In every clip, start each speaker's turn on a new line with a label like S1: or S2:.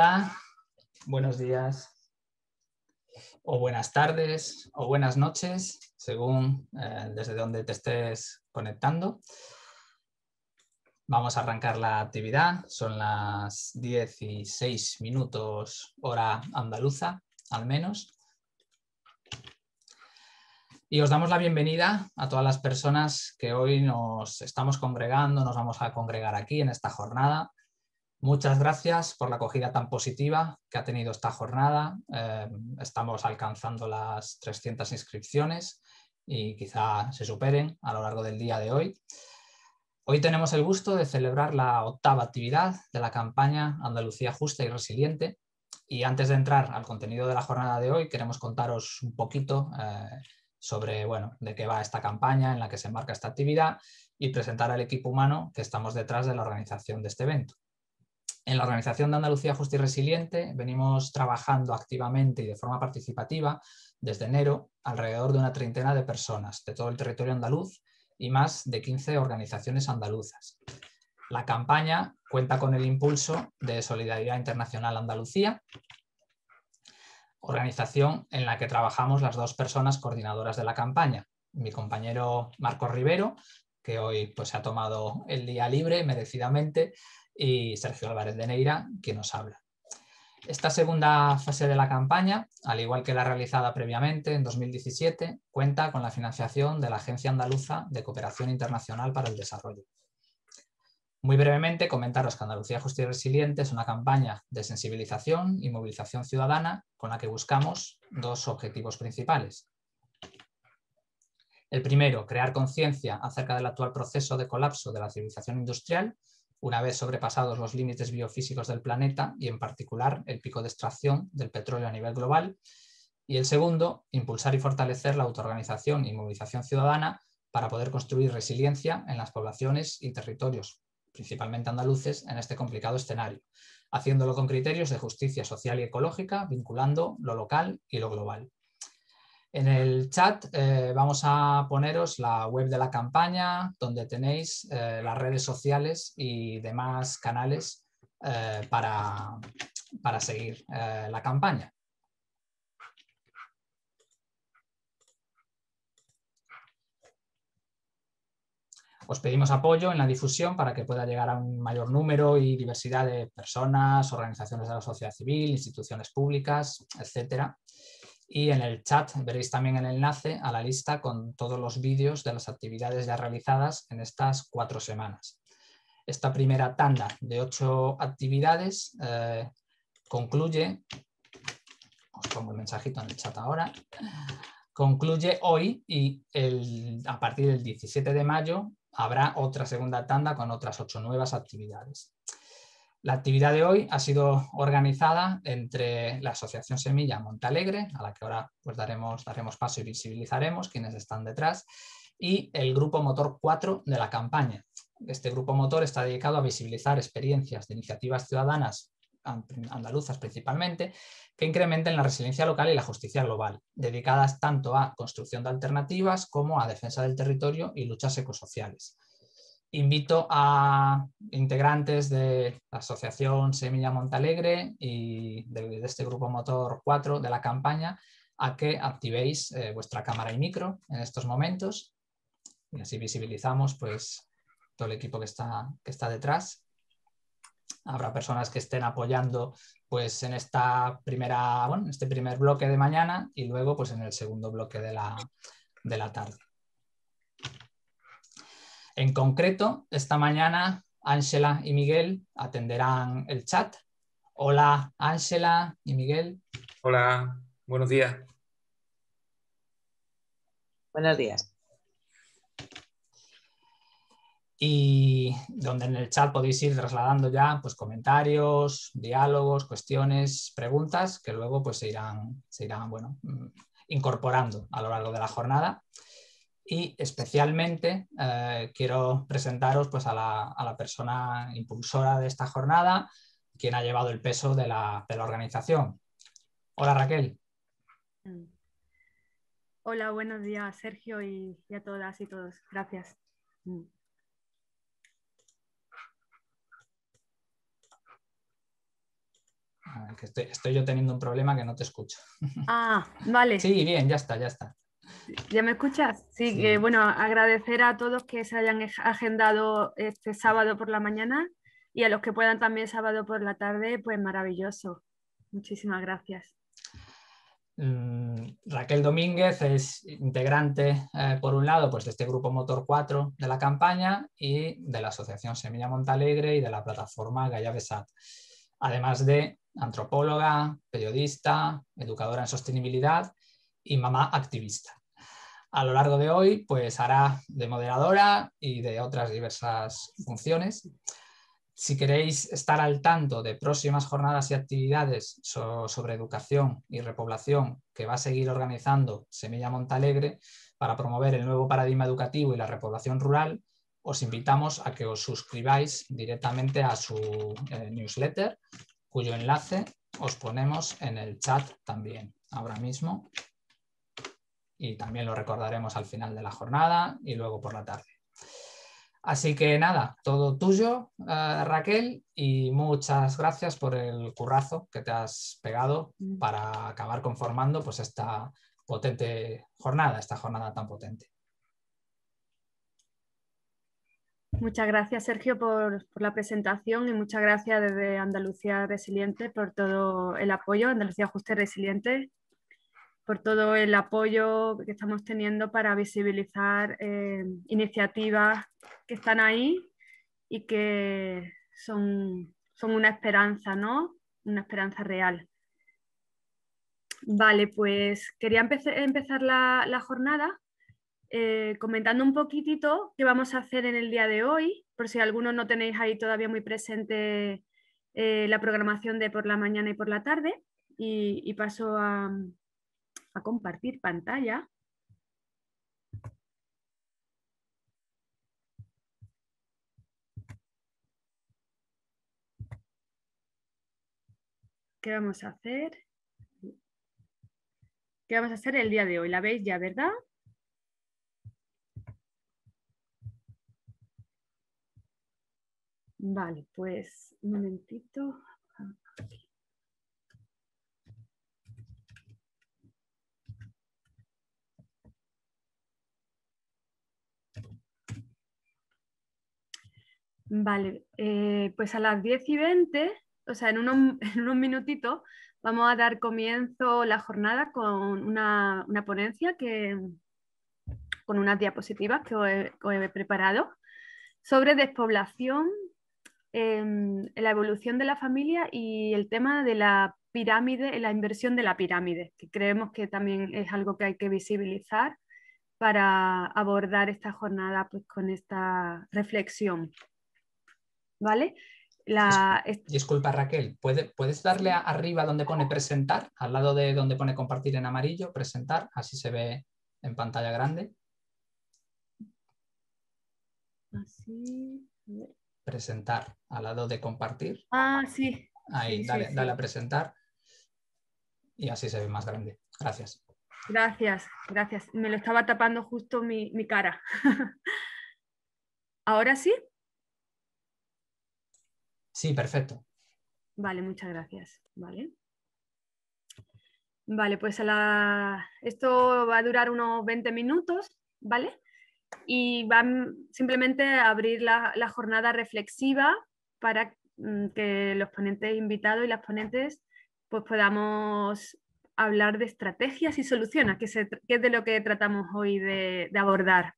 S1: Hola, buenos días o buenas tardes o buenas noches, según eh, desde donde te estés conectando. Vamos a arrancar la actividad. Son las 16 minutos hora andaluza, al menos. Y os damos la bienvenida a todas las personas que hoy nos estamos congregando, nos vamos a congregar aquí en esta jornada Muchas gracias por la acogida tan positiva que ha tenido esta jornada. Eh, estamos alcanzando las 300 inscripciones y quizá se superen a lo largo del día de hoy. Hoy tenemos el gusto de celebrar la octava actividad de la campaña Andalucía Justa y Resiliente. Y antes de entrar al contenido de la jornada de hoy, queremos contaros un poquito eh, sobre bueno, de qué va esta campaña, en la que se enmarca esta actividad y presentar al equipo humano que estamos detrás de la organización de este evento. En la Organización de Andalucía Justa y Resiliente venimos trabajando activamente y de forma participativa desde enero alrededor de una treintena de personas de todo el territorio andaluz y más de 15 organizaciones andaluzas. La campaña cuenta con el impulso de Solidaridad Internacional Andalucía, organización en la que trabajamos las dos personas coordinadoras de la campaña. Mi compañero Marco Rivero, que hoy pues, se ha tomado el día libre merecidamente, y Sergio Álvarez de Neira, que nos habla. Esta segunda fase de la campaña, al igual que la realizada previamente en 2017, cuenta con la financiación de la Agencia Andaluza de Cooperación Internacional para el Desarrollo. Muy brevemente, comentaros que Andalucía Justicia y Resiliente es una campaña de sensibilización y movilización ciudadana con la que buscamos dos objetivos principales. El primero, crear conciencia acerca del actual proceso de colapso de la civilización industrial una vez sobrepasados los límites biofísicos del planeta y en particular el pico de extracción del petróleo a nivel global. Y el segundo, impulsar y fortalecer la autoorganización y movilización ciudadana para poder construir resiliencia en las poblaciones y territorios, principalmente andaluces, en este complicado escenario, haciéndolo con criterios de justicia social y ecológica, vinculando lo local y lo global. En el chat eh, vamos a poneros la web de la campaña, donde tenéis eh, las redes sociales y demás canales eh, para, para, seguir la campaña. Os pedimos apoyo en la difusión para que pueda llegar a un mayor número y diversidad de personas, organizaciones de la sociedad civil, instituciones públicas, etcétera y en el chat veréis también el enlace a la lista con todos los vídeos de las actividades ya realizadas en estas cuatro semanas. Esta primera tanda de ocho actividades eh, concluye, os pongo el mensajito en el chat ahora, concluye hoy y a partir del 17 de mayo habrá otra segunda tanda con otras ocho nuevas actividades. La actividad de hoy ha sido organizada entre la Asociación Semilla Montalegre, a la que ahora pues, daremos, daremos paso y visibilizaremos quienes están detrás, y el Grupo Motor 4 de la campaña. Este Grupo Motor está dedicado a visibilizar experiencias de iniciativas ciudadanas andaluzas principalmente, que incrementen la resiliencia local y la justicia global, dedicadas tanto a construcción de alternativas como a defensa del territorio y luchas ecosociales invito a integrantes de la Asociación Semilla Montalegre y de, este grupo motor 4 de la campaña a que activéis eh, vuestra cámara y micro en estos momentos y así visibilizamos pues, todo el equipo que está, que está detrás. Habrá personas que estén apoyando pues, en, esta primera, este primer bloque de mañana y luego pues, en el segundo bloque de la, de la tarde. En concreto, esta mañana Ángela y Miguel atenderán el chat. Hola Ángela y Miguel. Hola, buenos días. Buenos días. Y donde en el chat podéis ir trasladando ya pues, comentarios, diálogos, cuestiones, preguntas que luego pues, se irán, se irán bueno, mm, incorporando a lo largo de la jornada y especialmente eh, quiero presentaros pues, a, la, persona impulsora de esta jornada, quien ha llevado el peso de la, organización. Hola Raquel.
S2: Hola,
S3: buenos días Sergio y, a todas y todos. Gracias.
S4: Mm. Ah,
S1: estoy, estoy, yo teniendo un problema que no te escucho.
S3: Ah, vale. Sí,
S1: bien, ya está, ya está.
S3: ¿Ya me escuchas? Sí, que eh, bueno, agradecer a todos que se hayan agendado este sábado por la mañana y a los que puedan también sábado por la tarde, pues maravilloso. Muchísimas gracias.
S1: Mm, Raquel Domínguez es integrante, eh, por un lado, pues de este grupo Motor 4 de la campaña y de la Asociación Semilla Montalegre y de la plataforma Gaya Besat, además de antropóloga, periodista, educadora en sostenibilidad y mamá activista a lo largo de hoy, pues hará de moderadora y de otras diversas funciones. Si queréis estar al tanto de próximas jornadas y actividades sobre educación y repoblación que va a seguir organizando Semilla Montalegre para promover el nuevo paradigma educativo y la repoblación rural, os invitamos a que os suscribáis directamente a su eh, newsletter, cuyo enlace os ponemos en el chat también ahora mismo y también lo recordaremos al final de la jornada y luego por la tarde. Así que nada, todo tuyo, eh, Raquel, y muchas gracias por el currazo que te has pegado mm. para acabar conformando pues, esta potente jornada, esta jornada tan potente.
S3: Muchas gracias, Sergio, por, por, la presentación y muchas gracias desde Andalucía Resiliente por todo el apoyo. Andalucía Justa y Resiliente por todo el apoyo que estamos teniendo para visibilizar eh, iniciativas que están ahí y que son, son una esperanza, ¿no? Una esperanza real. Vale, pues quería empezar la, jornada eh, comentando un poquitito qué vamos a hacer en el día de hoy, por si algunos no tenéis ahí todavía muy presente eh, la programación de por la mañana y por la tarde. y paso a, compartir pantalla. ¿Qué vamos a hacer? ¿Qué vamos a hacer el día de hoy? ¿La veis ya, verdad? Vale, pues un momentito. Vale, eh, pues a las 10 y 20, o sea, en unos, en minutitos, vamos a dar comienzo la jornada con una, ponencia que, con unas diapositivas que os he, preparado sobre despoblación, em, la evolución de la familia y el tema de la pirámide, la inversión de la pirámide, que creemos que también es algo que hay que visibilizar para abordar esta jornada pues, con esta reflexión. ¿vale?
S1: La... Disculpa Raquel, ¿puedes, darle arriba donde pone presentar, al lado de donde pone compartir en amarillo, presentar, así se ve en pantalla grande?
S3: Así.
S1: Presentar, al lado de compartir.
S3: Ah, sí. Ahí, dale, a
S1: presentar y así se ve más grande. Gracias.
S3: Gracias, gracias. Me lo estaba tapando justo mi cara. ¿Ahora sí?
S1: Sí, perfecto.
S3: Vale, muchas gracias. Vale. Vale, pues esto va a durar unos 20 minutos, ¿vale? Y van simplemente a abrir la, jornada reflexiva para mm, que los ponentes invitados y las ponentes pues podamos hablar de estrategias y soluciones, que, es de lo que tratamos hoy de abordar.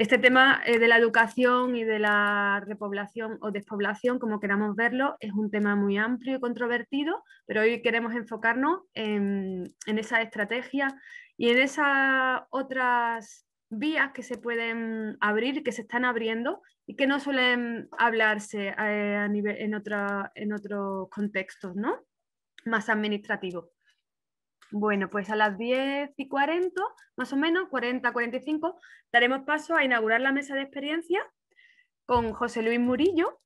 S3: Este tema eh, de la educación y de la repoblación o despoblación, como queramos verlo, es un tema muy amplio y controvertido, pero hoy queremos enfocarnos en, esa estrategia y en esas otras vías que se pueden abrir, que se están abriendo y que no suelen hablarse eh, en, otros contextos más administrativos. Bueno, pues a las 10 y 40, más o menos, 40, 45, daremos paso a inaugurar la mesa de experiencia con José Luis Murillo,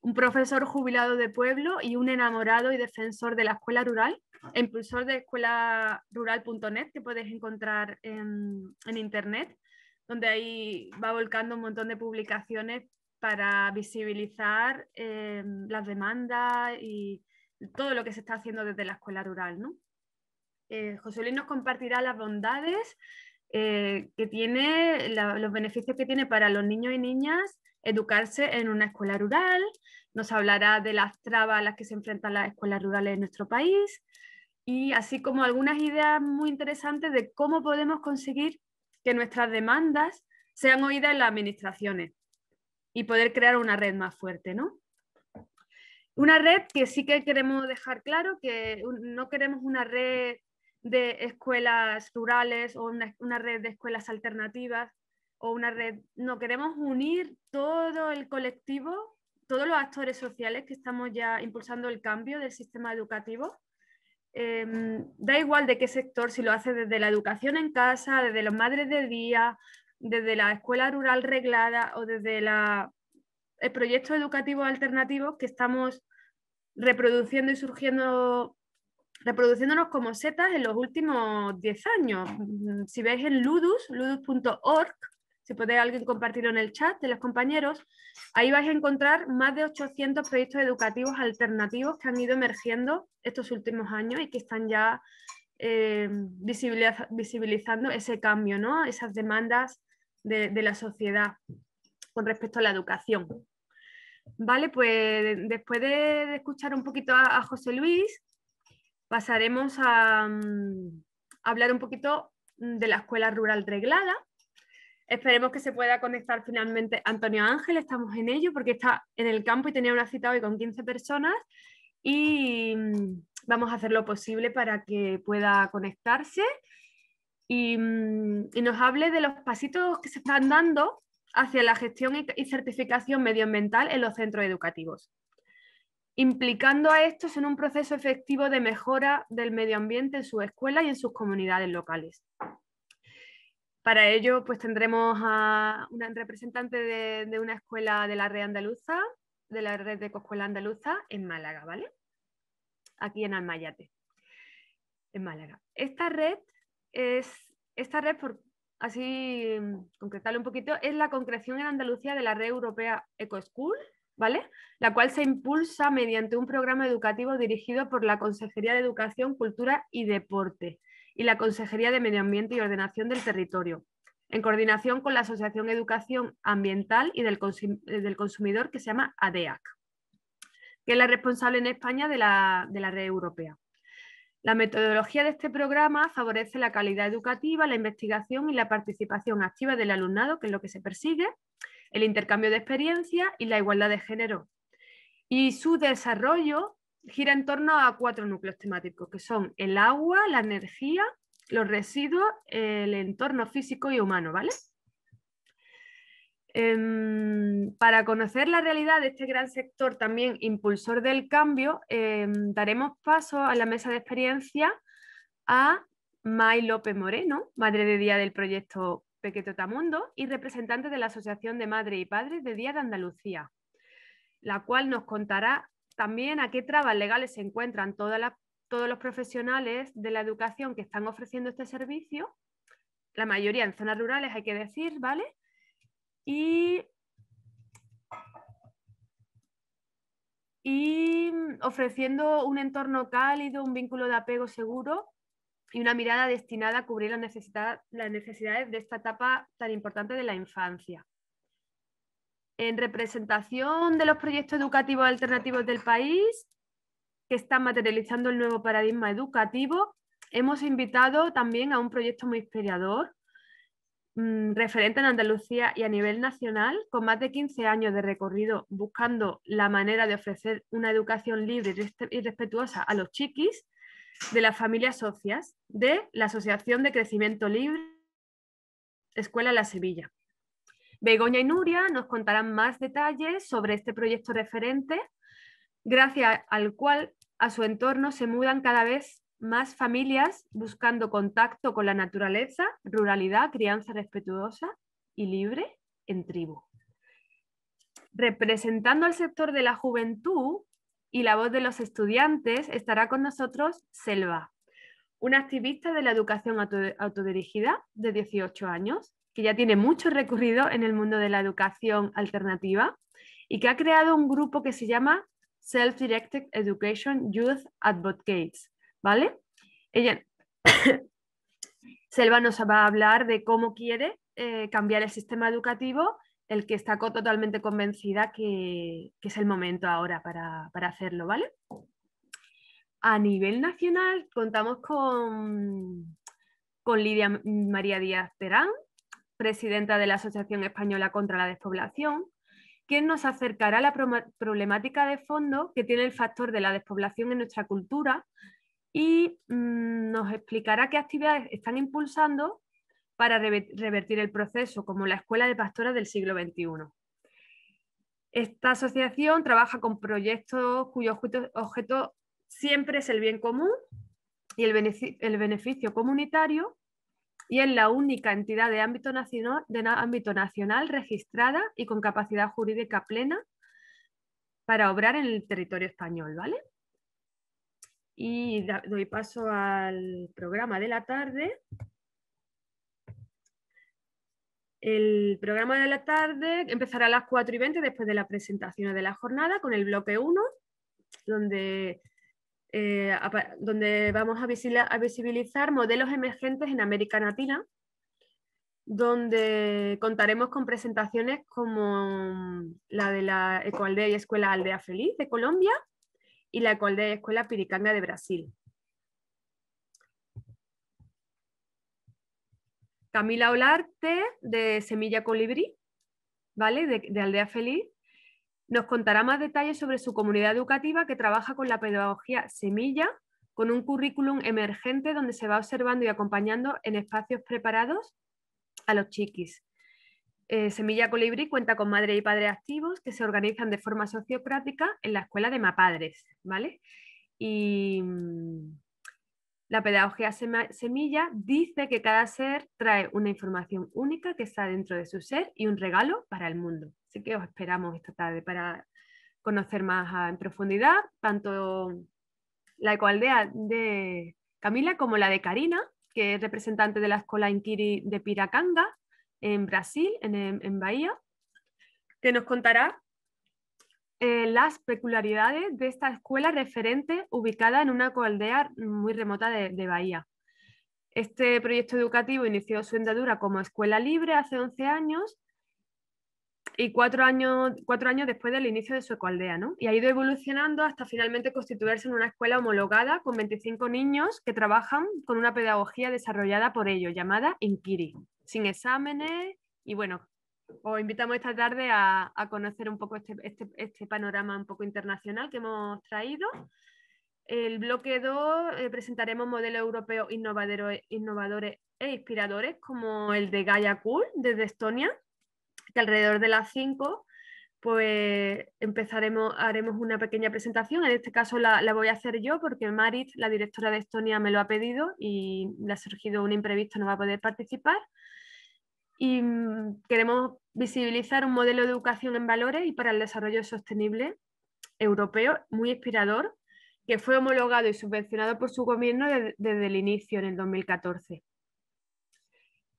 S3: un profesor jubilado de pueblo y un enamorado y defensor de la escuela rural, impulsor de escuelarural.net, que puedes encontrar en, internet, donde ahí va volcando un montón de publicaciones para visibilizar eh, las demandas y todo lo que se está haciendo desde la escuela rural, ¿no? Eh, José Luis nos compartirá las bondades eh, que tiene, los beneficios que tiene para los niños y niñas educarse en una escuela rural, nos hablará de las trabas a las que se enfrentan las escuelas rurales en nuestro país y así como algunas ideas muy interesantes de cómo podemos conseguir que nuestras demandas sean oídas en las administraciones y poder crear una red más fuerte, ¿no? Una red que sí que queremos dejar claro, que no queremos una red de escuelas rurales o una, red de escuelas alternativas o una red, no, queremos unir todo el colectivo, todos los actores sociales que estamos ya impulsando el cambio del sistema educativo. Em, da igual de qué sector, si lo hace desde la educación en casa, desde los madres de día, desde la escuela rural reglada o desde la, el proyecto educativo alternativo que estamos reproduciendo y surgiendo reproduciéndonos como setas en los últimos 10 años. Mm, si veis en Ludus, ludus.org, si puede alguien compartirlo en el chat de los compañeros, ahí vais a encontrar más de 800 proyectos educativos alternativos que han ido emergiendo estos últimos años y que están ya eh, visibilizando ese cambio, ¿no? esas demandas de, la sociedad con respecto a la educación. Vale, pues después de escuchar un poquito a José Luis, pasaremos a, mm, hablar un poquito mm, de la escuela rural reglada. Esperemos que se pueda conectar finalmente Antonio Ángel, estamos en ello porque está en el campo y tenía una cita hoy con 15 personas y mm, vamos a hacer lo posible para que pueda conectarse y nos hable de los pasitos que se están dando hacia la gestión y certificación medioambiental en los centros educativos implicando a estos en un proceso efectivo de mejora del medio ambiente en sus escuelas y en sus comunidades locales. Para ello, pues tendremos a un representante de, una escuela de la red andaluza, de la red de Coescuela Andaluza en Málaga, ¿vale? Aquí en Almayate, en Málaga. Esta red es, esta red, por así concretarle un poquito, es la concreción en Andalucía de la red europea EcoSchool, la cual se impulsa mediante un programa educativo dirigido por la Consejería de Educación, Cultura y Deporte y la Consejería de Medio Ambiente y Ordenación del Territorio, en coordinación con la Asociación Educación Ambiental y eh, del, Consumidor que se llama ADEAC, que es la responsable en España de la, de la red europea. La metodología de este programa favorece la calidad educativa, la investigación y la participación activa del alumnado, que es lo que se persigue, el intercambio de experiencia y la igualdad de género. Y su desarrollo gira en torno a cuatro núcleos temáticos, que son el agua, la energía, los residuos, el entorno físico y humano, ¿vale? Em, para conocer la realidad de este gran sector también impulsor del cambio, em, daremos paso a la mesa de experiencia a May López Moreno, madre de día del proyecto Tamundo, y representante de la Asociación de Madres y Padres de Día de Andalucía, la cual nos contará también a qué trabas legales se encuentran todos los profesionales de la educación que están ofreciendo este servicio, la mayoría en zonas rurales hay que decir, ¿vale? y ofreciendo un entorno cálido, un vínculo de apego seguro y una mirada destinada a cubrir las, necesidad, las necesidades de esta etapa tan importante de la infancia. En representación de los proyectos educativos alternativos del país, que están materializando el nuevo paradigma educativo, hemos invitado también a un proyecto muy inspirador, mm, referente en Andalucía y a nivel nacional, con más de 15 años de recorrido buscando la manera de ofrecer una educación libre y respetuosa a los chiquis, de las familias socias de la Asociación de Crecimiento Libre Escuela La Sevilla. Begoña y Nuria nos contarán más detalles sobre este proyecto referente, gracias al cual a su entorno se mudan cada vez más familias buscando contacto con la naturaleza, ruralidad, crianza respetuosa y libre en tribu. Representando al sector de la juventud, y la voz de los estudiantes estará con nosotros Selva, una activista de la educación autodirigida de 18 años, que ya tiene mucho recorrido en el mundo de la educación alternativa y que ha creado un grupo que se llama Self-Directed Education Youth Advocates, ¿vale? Ella, Selva nos va a hablar de cómo quiere eh, cambiar el sistema educativo el que está totalmente convencida que, es el momento ahora para, hacerlo, ¿vale? A nivel nacional contamos con, con Lidia María Díaz perán presidenta de la Asociación Española contra la Despoblación, quien nos acercará a la problemática de fondo que tiene el factor de la despoblación en nuestra cultura y mm, nos explicará qué actividades están impulsando para revertir el proceso, como la Escuela de Pastoras del siglo XXI. Esta asociación trabaja con proyectos cuyo objeto, siempre es el bien común y el, beneficio comunitario y es la única entidad de ámbito, nacional, registrada y con capacidad jurídica plena para obrar en el territorio español, ¿vale? Y doy paso al programa de la tarde, el programa de la tarde empezará a las 4 y 20 después de la presentación de la jornada con el bloque 1, donde, eh, donde vamos a visibilizar modelos emergentes en América Latina, donde contaremos con presentaciones como la de la Ecoaldea y Escuela Aldea Feliz de Colombia y la Ecoaldea y Escuela Piricanga de Brasil. Camila Olarte de Semilla Colibrí, ¿vale? De, Aldea Feliz, nos contará más detalles sobre su comunidad educativa que trabaja con la pedagogía Semilla, con un currículum emergente donde se va observando y acompañando en espacios preparados a los chiquis. Eh, Semilla Colibrí cuenta con madre y padres activos que se organizan de forma sociocrática en la escuela de Mapadres, ¿vale? Y mm, la pedagogía semilla dice que cada ser trae una información única que está dentro de su ser y un regalo para el mundo. Así que os esperamos esta tarde para conocer más en profundidad tanto la ecoaldea de Camila como la de Karina, que es representante de la escuela Inquiri de Piracanga en Brasil, en, en Bahía, que nos contará eh, las peculiaridades de esta escuela referente ubicada en una coaldea muy remota de, Bahía. Este proyecto educativo inició su andadura como escuela libre hace 11 años y cuatro años, años después del inicio de su ecoaldea, Y ha ido evolucionando hasta finalmente constituirse en una escuela homologada con 25 niños que trabajan con una pedagogía desarrollada por ellos, llamada Inquiri. sin exámenes y bueno, os invitamos esta tarde a, conocer un poco este, este, este, panorama un poco internacional que hemos traído. El bloque 2 eh, presentaremos modelos europeos innovadores, innovadores e inspiradores, como el de Gaia Cool desde Estonia, que alrededor de las 5 pues empezaremos, haremos una pequeña presentación. En este caso la, la, voy a hacer yo porque Marit, la directora de Estonia, me lo ha pedido y le ha surgido un imprevisto, no va a poder participar. Y mm, queremos visibilizar un modelo de educación en valores y para el desarrollo sostenible europeo muy inspirador que fue homologado y subvencionado por su gobierno desde, el inicio, en el 2014.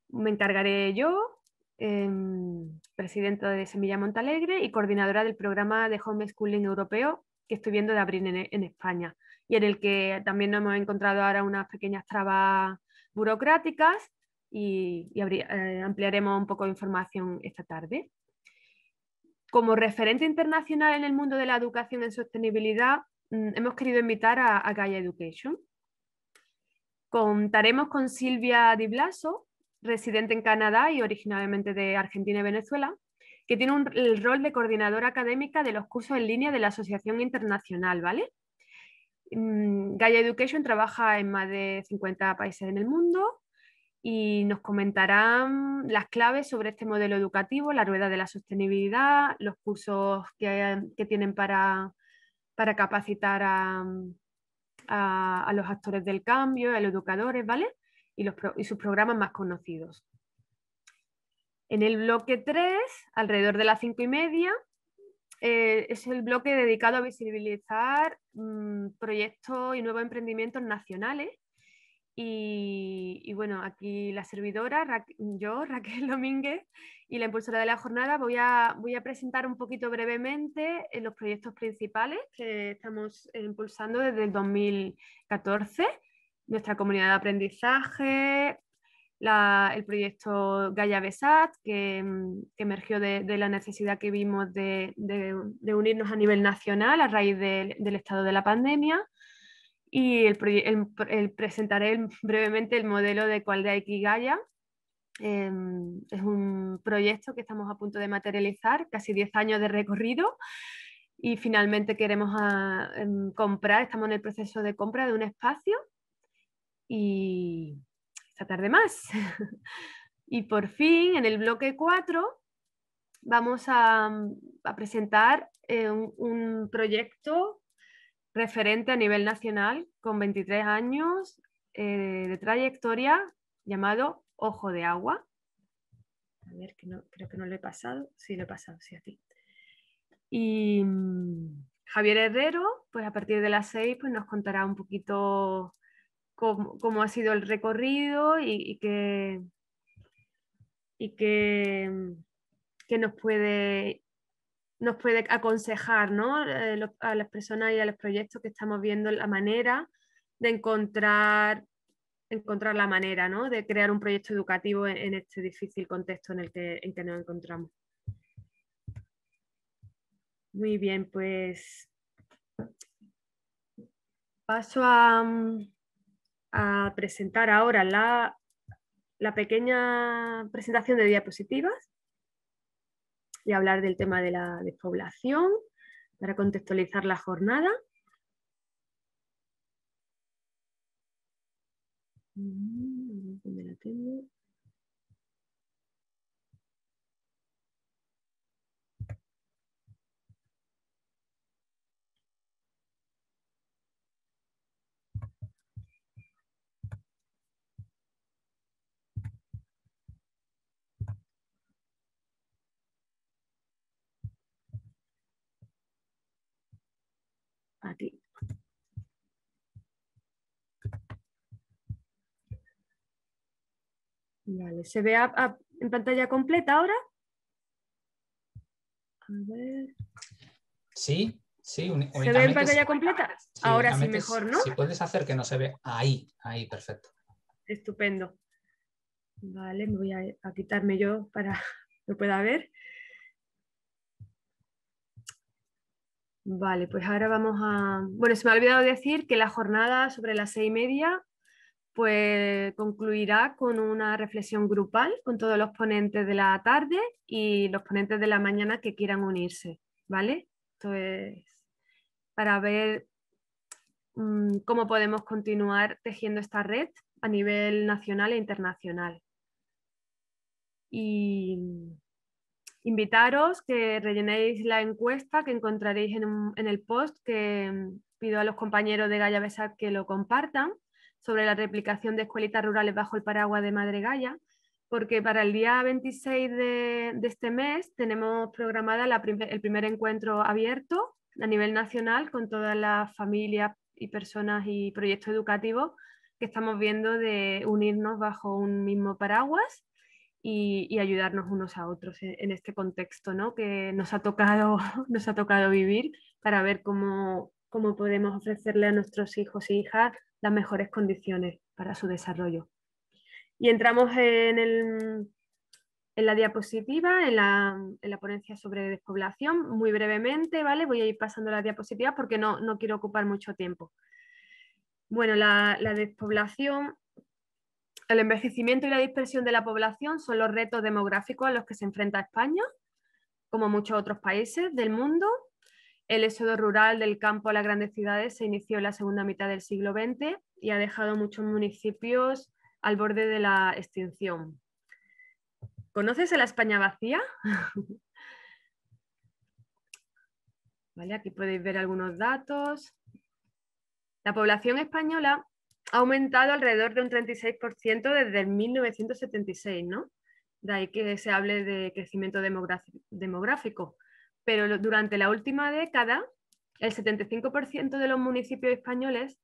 S3: Me encargaré yo, em, presidenta de Semilla Montalegre y coordinadora del programa de Homeschooling Europeo que estoy viendo de abrir en, en España y en el que también nos hemos encontrado ahora unas pequeñas trabas burocráticas y, eh, ampliaremos un poco de información esta tarde. Como referente internacional en el mundo de la educación en sostenibilidad, mm, hemos querido invitar a, Gaia Education. Contaremos con Silvia Di Blaso, residente en Canadá y originalmente de Argentina y Venezuela, que tiene el rol de coordinadora académica de los cursos en línea de la Asociación Internacional, ¿vale? Mm, Gaia Education trabaja en más de 50 países en el mundo y nos comentarán las claves sobre este modelo educativo, la rueda de la sostenibilidad, los cursos que, tienen para, capacitar a, los actores del cambio, a los educadores, ¿vale? Y, los, sus programas más conocidos. En el bloque 3, alrededor de las cinco y media, eh, es el bloque dedicado a visibilizar mm, proyectos y nuevos emprendimientos nacionales y, bueno, aquí la servidora, yo, Raquel Domínguez, y la impulsora de la jornada, voy a, presentar un poquito brevemente eh, los proyectos principales que estamos eh, impulsando desde el 2014, nuestra comunidad de aprendizaje, el proyecto Gaya Besat, que, mm, emergió de, la necesidad que vimos de, unirnos a nivel nacional a raíz del estado de la pandemia y el, presentaré brevemente el modelo de cual de Eh, es un proyecto que estamos a punto de materializar, casi 10 años de recorrido y finalmente queremos ah, em, comprar, estamos en el proceso de compra de un espacio y esta tarde más. y por fin, en el bloque 4, vamos a, presentar eh, un proyecto referente a nivel nacional con 23 años eh, de trayectoria llamado Ojo de Agua. A ver, creo que no lo he pasado. Sí, lo he pasado, sí, a ti Y mm, Javier Herrero, pues a partir de las 6 pues nos contará un poquito cómo, ha sido el recorrido y, qué y mm, que nos puede nos puede aconsejar eh, a las personas y a los proyectos que estamos viendo la manera de encontrar, encontrar la manera ¿no? de crear un proyecto educativo en, este difícil contexto en el que, en que, nos encontramos. Muy bien, pues paso a, a presentar ahora la, la pequeña presentación de diapositivas y hablar del tema de la despoblación para contextualizar la jornada. Mm, Vale, ¿se ve en pantalla completa ahora?
S1: Sí, sí. ¿Se ve en pantalla
S3: completa? ahora sí mejor, ¿no? Si puedes
S1: hacer que no se ve ahí, ahí, perfecto.
S3: Estupendo. Vale, me voy a, quitarme yo para que lo pueda ver. Vale, pues ahora vamos a. Bueno, se me ha olvidado decir que la jornada sobre las seis y media pues concluirá con una reflexión grupal con todos los ponentes de la tarde y los ponentes de la mañana que quieran unirse, ¿vale? Entonces, para ver mm, cómo podemos continuar tejiendo esta red a nivel nacional e internacional. Y invitaros que rellenéis la encuesta que encontraréis en, el post que mm, pido a los compañeros de Gaya Besat que lo compartan sobre la replicación de escuelitas rurales bajo el paraguas de Madre Gaya, porque para el día 26 de, este mes tenemos programada el primer encuentro abierto a nivel nacional con todas las familias y personas y proyectos educativos que estamos viendo de unirnos bajo un mismo paraguas y, ayudarnos unos a otros e, en, este contexto que nos ha, tocado, nos ha tocado vivir para ver cómo, podemos ofrecerle a nuestros hijos e hijas las mejores condiciones para su desarrollo. Y entramos en, el, en la diapositiva, en la, ponencia sobre despoblación, muy brevemente, ¿vale? Voy a ir pasando la diapositiva porque no, no quiero ocupar mucho tiempo. Bueno, la despoblación el envejecimiento y la dispersión de la población son los retos demográficos a los que se enfrenta España, como muchos otros países del mundo. El éxodo rural del campo a las grandes ciudades se inició en la segunda mitad del siglo XX y ha dejado muchos municipios al borde de la extinción. ¿Conoces a la España vacía? vale, aquí podéis ver algunos datos. La población española ha aumentado alrededor de un 36% desde 1976, ¿no? De ahí que se hable de crecimiento demográfico. Pero durante la última década, el 75% de los municipios españoles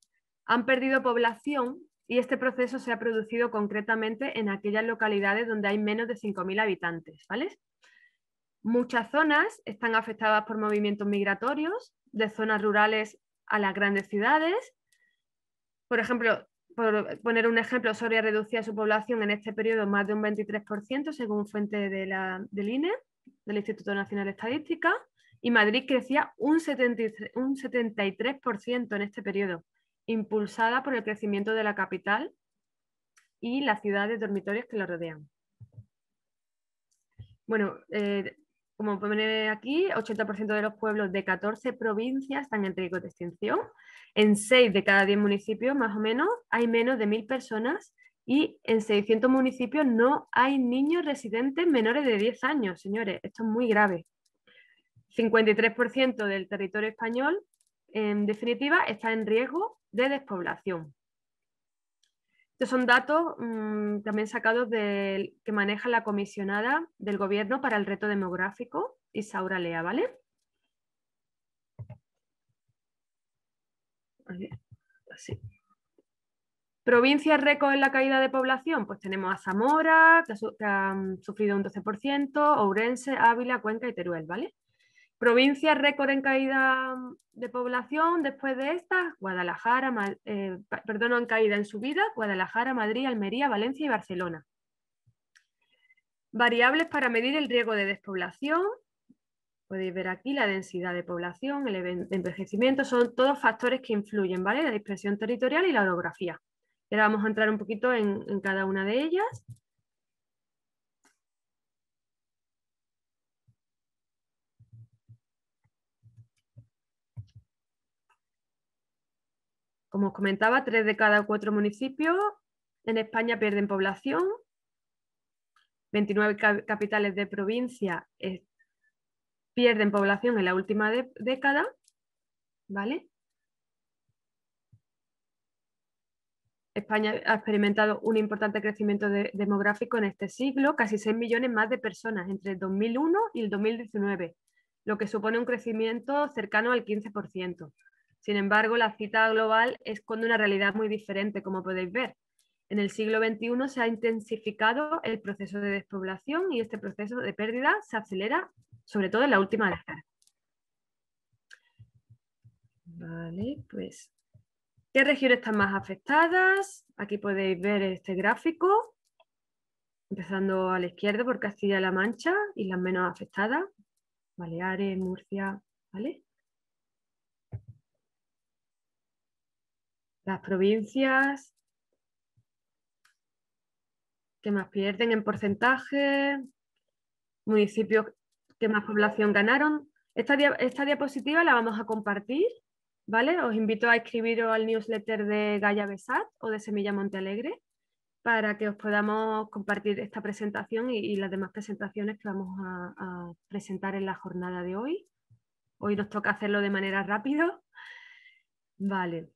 S3: han perdido población y este proceso se ha producido concretamente en aquellas localidades donde hay menos de 5.000 habitantes. ¿vale? Muchas zonas están afectadas por movimientos migratorios de zonas rurales a las grandes ciudades por ejemplo, por poner un ejemplo, Soria reducía su población en este periodo más de un 23%, según fuente del INE, del Instituto Nacional de Estadística, y Madrid crecía un, 73, en este periodo, impulsada por el crecimiento de la capital y las ciudades dormitorios que la rodean. Bueno, eh, como ver aquí, 80% de los pueblos de 14 provincias están en riesgo de extinción. En 6 de cada 10 municipios, más o menos, hay menos de 1.000 personas y en 600 municipios no hay niños residentes menores de 10 años, señores. Esto es muy grave. 53% del territorio español, en definitiva, está en riesgo de despoblación. Estos son datos mm, también sacados del que maneja la comisionada del Gobierno para el Reto Demográfico, Isaura Lea, ¿vale? Provincias récord en la caída de población, pues tenemos a Zamora, que que ha mm, sufrido un 12%, Ourense, Ávila, Cuenca y Teruel, ¿vale? Provincia récord en caída mm, de población después de estas, Guadalajara, eh, perdón, en caída en subida, Guadalajara, Madrid, Almería, Valencia y Barcelona. Variables para medir el riesgo de despoblación. Podéis ver aquí la densidad de población, el envejecimiento, son todos factores que influyen, ¿vale? La dispersión territorial y la orografía. Y ahora vamos a entrar un poquito en cada una de ellas. Como os comentaba, tres de cada cuatro municipios en España pierden población. 29 capitales de provincia eh, pierden población en la última década. ¿Vale? España ha experimentado un importante crecimiento demográfico en este siglo, casi 6 millones más de personas entre el 2001 y el 2019, lo que supone un crecimiento cercano al 15%. Sin embargo, la cita global esconde una realidad muy diferente, como podéis ver. En el siglo XXI se ha intensificado el proceso de despoblación y este proceso de pérdida se acelera, sobre todo en la última década. pues, ¿qué regiones están más afectadas? Aquí podéis ver este gráfico, empezando a la izquierda por Castilla-La Mancha, y las menos afectadas, Baleares, Murcia, ¿vale? las provincias que más pierden en porcentaje, municipios que más población ganaron. Esta, diapositiva la vamos a compartir, ¿vale? Os invito a escribiros al newsletter de Gaya Besat o de Semilla Montealegre para que os podamos compartir esta presentación y, las demás presentaciones que vamos a, a, presentar en la jornada de hoy. Hoy nos toca hacerlo de manera rápida. Vale.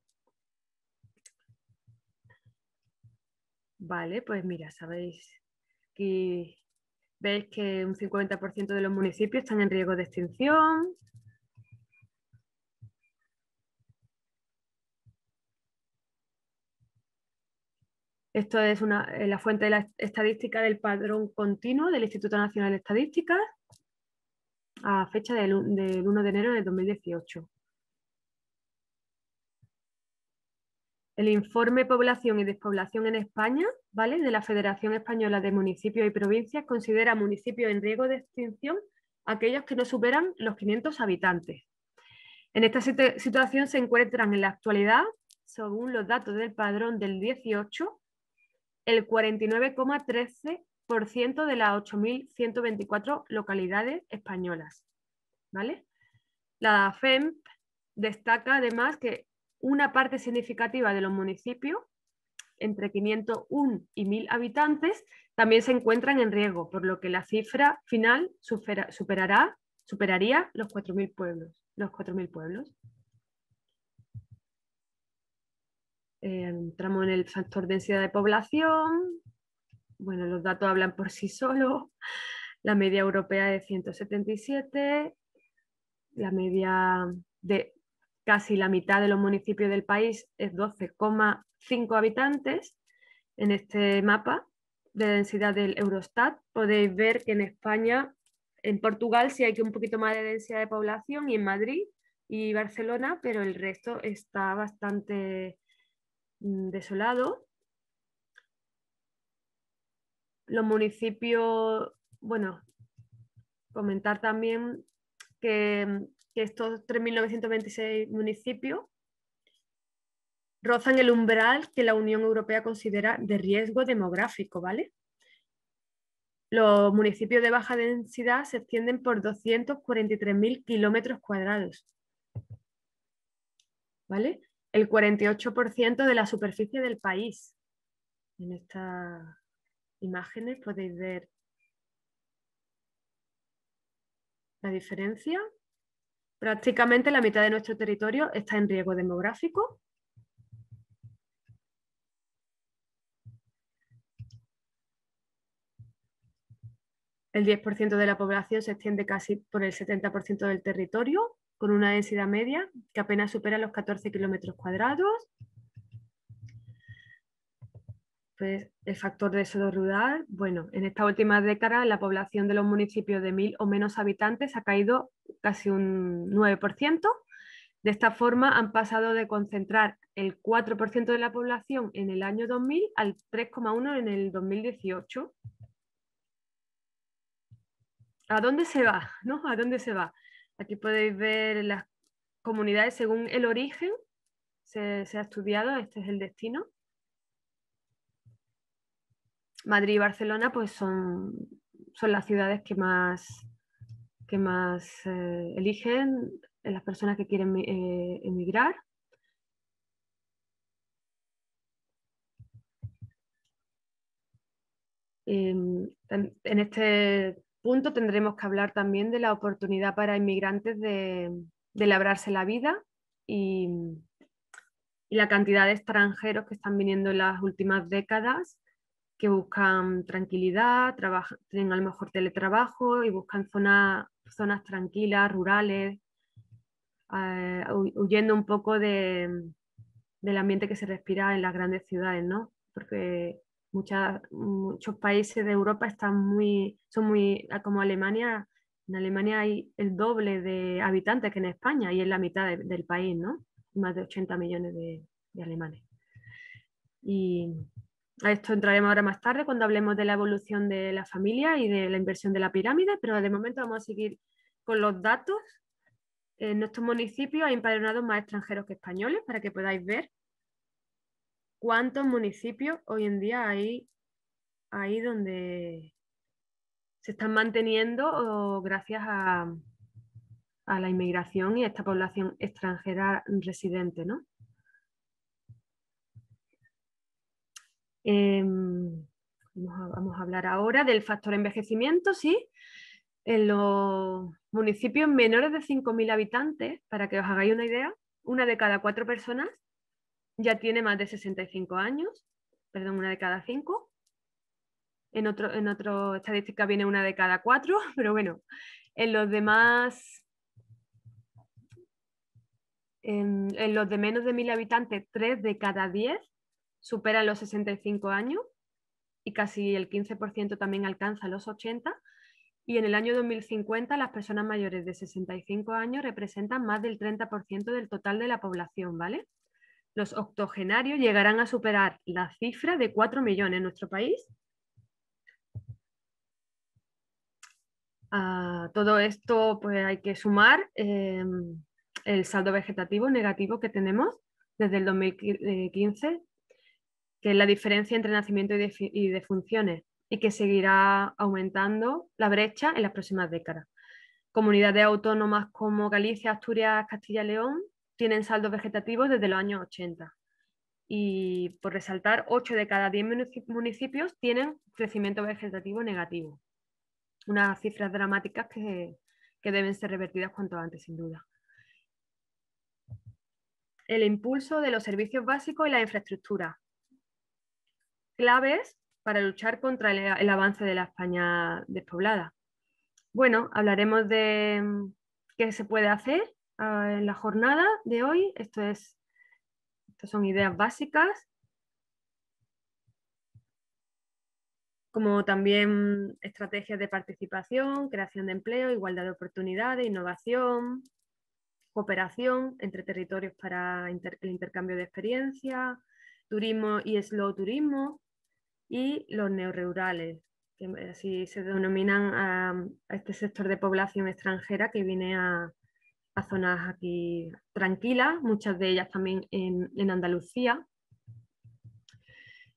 S3: Vale, pues mira, sabéis que veis que un 50% de los municipios están en riesgo de extinción. Esto es eh, la fuente de la estadística del padrón continuo del Instituto Nacional de Estadística a fecha del 1 de enero de 2018. el informe Población y Despoblación en España, ¿vale? De la Federación Española de Municipios y Provincias considera municipios en riesgo de extinción aquellos que no superan los 500 habitantes. En esta situación se encuentran en la actualidad, según los datos del padrón del 18, el 49,13% de las 8.124 localidades españolas, ¿vale? La FEMP destaca además que una parte significativa de los municipios, entre 501 y 1000 habitantes, también se encuentran en riesgo, por lo que la cifra final superará, superaría los 4000 pueblos, los pueblos. Eh, entramos en el factor densidad de población. Bueno, los datos hablan por sí solos. La media europea es de 177, la media de casi la mitad de los municipios del país es 12,5 habitantes en este mapa de densidad del Eurostat. Podéis ver que en España, en Portugal sí hay que un poquito más de densidad de población y en Madrid y Barcelona, pero el resto está bastante mm, desolado. Los municipios, bueno, comentar también que mm, que estos 3.926 municipios rozan el umbral que la Unión Europea considera de riesgo demográfico, ¿vale? Los municipios de baja densidad se extienden por 243.000 kilómetros cuadrados, ¿vale? El 48% de la superficie del país. En estas imágenes podéis ver la diferencia Prácticamente la mitad de nuestro territorio está en riesgo demográfico. El 10% de la población se extiende casi por el 70% del territorio, con una densidad media que apenas supera los 14 kilómetros cuadrados el factor de solo rural, bueno, en esta última década la población de los municipios de mil o menos habitantes ha caído casi un 9%. De esta forma han pasado de concentrar el 4% de la población en el año 2000 al 3,1% en el 2018. ¿A dónde se va? ¿No? ¿A dónde se va? Aquí podéis ver las comunidades según el origen, se ha estudiado, este es el destino. Madrid y Barcelona pues son, son las ciudades que más, que más eh, eligen las personas que quieren eh, emigrar. Em, en este punto tendremos que hablar también de la oportunidad para inmigrantes de, labrarse la vida y, la cantidad de extranjeros que están viniendo en las últimas décadas que buscan tranquilidad, trabajan, tienen a lo mejor teletrabajo y buscan zonas, zonas tranquilas, rurales, eh, huyendo un poco del ambiente que se respira en las grandes ciudades, ¿no? Porque muchos países de Europa están muy, son muy, ah, como Alemania, en Alemania hay el doble de habitantes que en España y es la mitad del país, ¿no? Más de 80 millones de, de alemanes. Y a esto entraremos ahora más tarde cuando hablemos de la evolución de la familia y de la inversión de la pirámide, pero de momento vamos a seguir con los datos. En nuestros municipios hay empadronados más extranjeros que españoles para que podáis ver cuántos municipios hoy en día hay ahí donde se están manteniendo gracias a, a la inmigración y a esta población extranjera residente, ¿no? Em, vamos, a, hablar ahora del factor envejecimiento, sí. En los municipios menores de 5.000 habitantes, para que os hagáis una idea, una de cada cuatro personas ya tiene más de 65 años, perdón, una de cada cinco. En otro, en otro estadística viene una de cada cuatro, pero bueno, en los demás, en, en los de menos de 1.000 habitantes, tres de cada diez supera los 65 años y casi el 15% también alcanza los 80. Y en el año 2050 las personas mayores de 65 años representan más del 30% del total de la población, ¿vale? Los octogenarios llegarán a superar la cifra de 4 millones en nuestro país. todo esto pues hay que sumar eh, el saldo vegetativo negativo que tenemos desde el 2015 que es la diferencia entre nacimiento y, defunciones, y que seguirá aumentando la brecha en las próximas décadas. Comunidades autónomas como Galicia, Asturias, Castilla y León tienen saldos vegetativos desde los años 80. Y por resaltar, 8 de cada 10 municipios tienen crecimiento vegetativo negativo. Unas cifras dramáticas que, que deben ser revertidas cuanto antes, sin duda. El impulso de los servicios básicos y la infraestructura claves para luchar contra el, avance de la España despoblada. Bueno, hablaremos de mm, qué se puede hacer ah, en la jornada de hoy. Esto es, estas son ideas básicas. como también estrategias de participación, creación de empleo, igualdad de oportunidades, innovación, cooperación entre territorios para el intercambio de experiencia, turismo y slow turismo, y los neoreurales, que así se denominan a, este sector de población extranjera que viene a, zonas aquí tranquilas, muchas de ellas también en, Andalucía,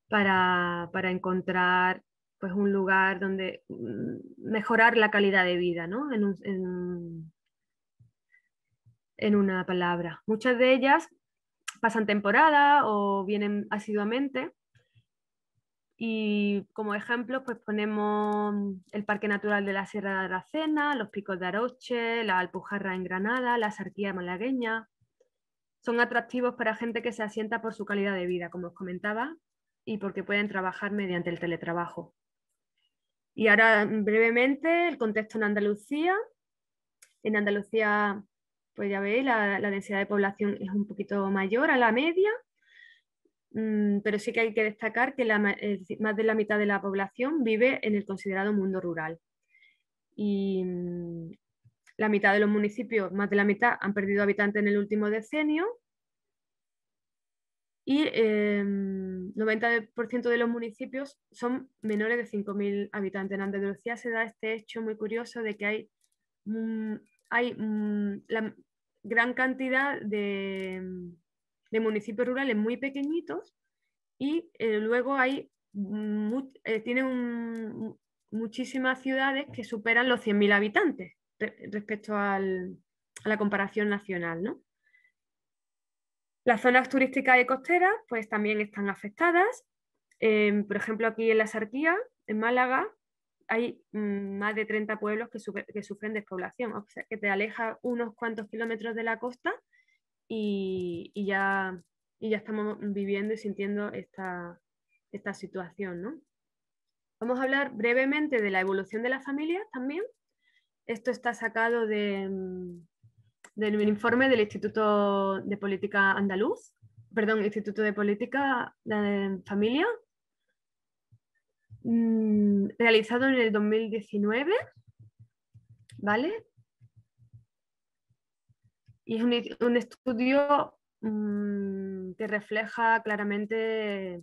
S3: para, encontrar pues, un lugar donde mm, mejorar la calidad de vida, en, en una palabra. Muchas de ellas pasan temporada o vienen asiduamente y como ejemplo, pues ponemos mm, el Parque Natural de la Sierra de Aracena, los Picos de Aroche, la Alpujarra en Granada, la Sarquía malagueña. Son atractivos para gente que se asienta por su calidad de vida, como os comentaba, y porque pueden trabajar mediante el teletrabajo. Y ahora mm, brevemente el contexto en Andalucía. En Andalucía, pues ya veis, la densidad de población es un poquito mayor a la media Mm, pero sí que hay que destacar que más de la mitad de la población vive en el considerado mundo rural. Y mm, la mitad de los municipios, más de la mitad, han perdido habitantes en el último decenio. Y el em, 90% de los municipios son menores de 5.000 habitantes. En Andalucía se da este hecho muy curioso de que hay, hay mm, la gran cantidad de de municipios rurales muy pequeñitos y eh, luego hay eh, tiene muchísimas ciudades que superan los 100.000 habitantes respecto a la comparación nacional. Las zonas turísticas y costeras pues, también están afectadas. Em, por ejemplo, aquí en la Sarquía, en Málaga, hay mm, más de 30 pueblos que, que, sufren despoblación, o sea, que te aleja unos cuantos kilómetros de la costa y, ya, ya estamos viviendo y sintiendo esta, situación. Vamos a hablar brevemente de la evolución de la familia también. Esto está sacado de, mm, del informe del Instituto de Política Andaluz, perdón, Instituto de Política de Familia, mm, realizado en el 2019, ¿vale? Y es un, estudio mm, que refleja claramente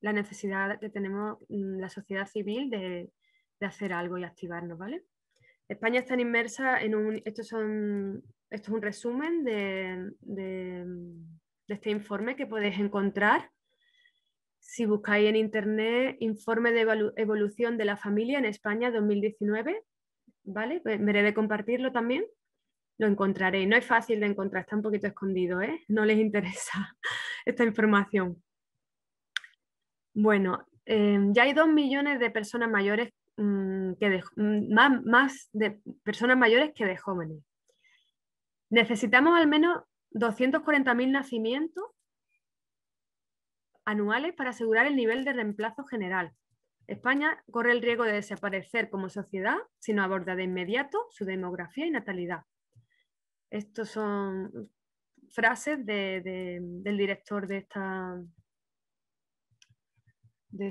S3: la necesidad que tenemos mm, la sociedad civil de, hacer algo y activarnos, ¿vale? España está inmersa en un... son, esto es un resumen de, este informe que podéis encontrar si buscáis en internet informe de evolución de la familia en España 2019, ¿vale? Pues me de compartirlo también lo encontraréis. No es fácil de encontrar, está un poquito escondido, ¿eh? No les interesa esta información. Bueno, em, ya hay dos millones de personas mayores mm, que mm, más, más de personas mayores que de jóvenes. Necesitamos al menos 240.000 nacimientos anuales para asegurar el nivel de reemplazo general. España corre el riesgo de desaparecer como sociedad si no aborda de inmediato su demografía y natalidad. Estos son frases del director de esta, de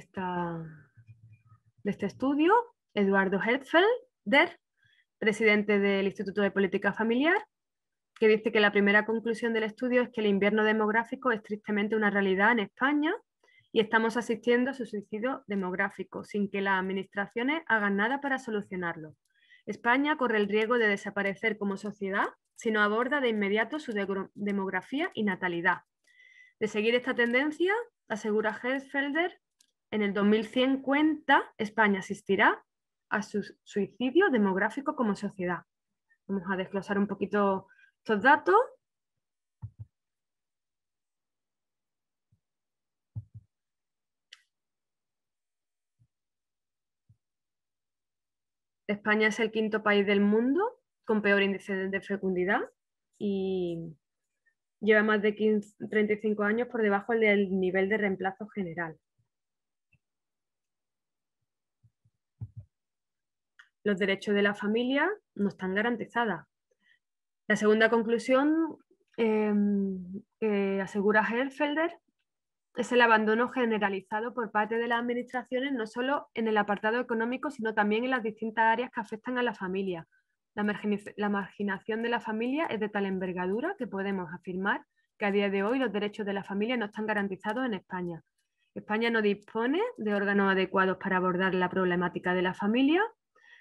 S3: este estudio, Eduardo Hertzfelder, presidente del Instituto de Política Familiar, que dice que la primera conclusión del estudio es que el invierno demográfico es tristemente una realidad en España y estamos asistiendo a su suicidio demográfico sin que las administraciones hagan nada para solucionarlo. España corre el riesgo de desaparecer como sociedad sino aborda de inmediato su demografía y natalidad. De seguir esta tendencia, asegura Helfelder, en el 2150 España asistirá a su suicidio demográfico como sociedad. Vamos a desglosar un poquito estos datos. España es el quinto país del mundo con peor índice de fecundidad y lleva más de 35 años por debajo del nivel de reemplazo general. Los derechos de la familia no están garantizados. La segunda conclusión em, que asegura Herfelder es el abandono generalizado por parte de las administraciones, no solo en el apartado económico, sino también en las distintas áreas que afectan a la familia, la, marginación de la familia es de tal envergadura que podemos afirmar que a día de hoy los derechos de la familia no están garantizados en España. España no dispone de órganos adecuados para abordar la problemática de la familia,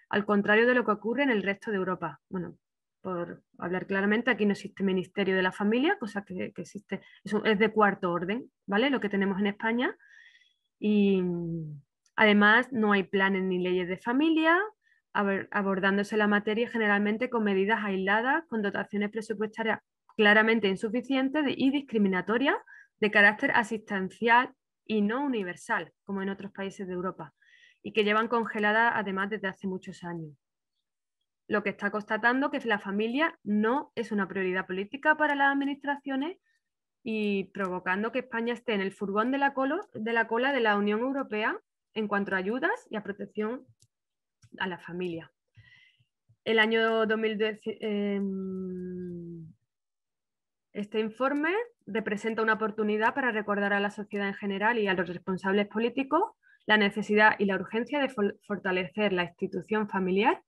S3: al contrario de lo que ocurre en el resto de Europa. Bueno, por hablar claramente, aquí no existe Ministerio de la Familia, cosa que, existe, es, de cuarto orden, ¿vale? Lo que tenemos en España. Y mm, además no hay planes ni leyes de familia, abordándose la materia generalmente con medidas aisladas, con dotaciones presupuestarias claramente insuficientes y discriminatorias de carácter asistencial y no universal, como en otros países de Europa, y que llevan congelada además desde hace muchos años. Lo que está constatando que la familia no es una prioridad política para las administraciones y provocando que España esté en el furgón de la, cola de la Unión Europea en cuanto a ayudas y a protección a la familia. El año 2010, em, este informe representa una oportunidad para recordar a la sociedad en general y a los responsables políticos la necesidad y la urgencia de fortalecer la institución familiar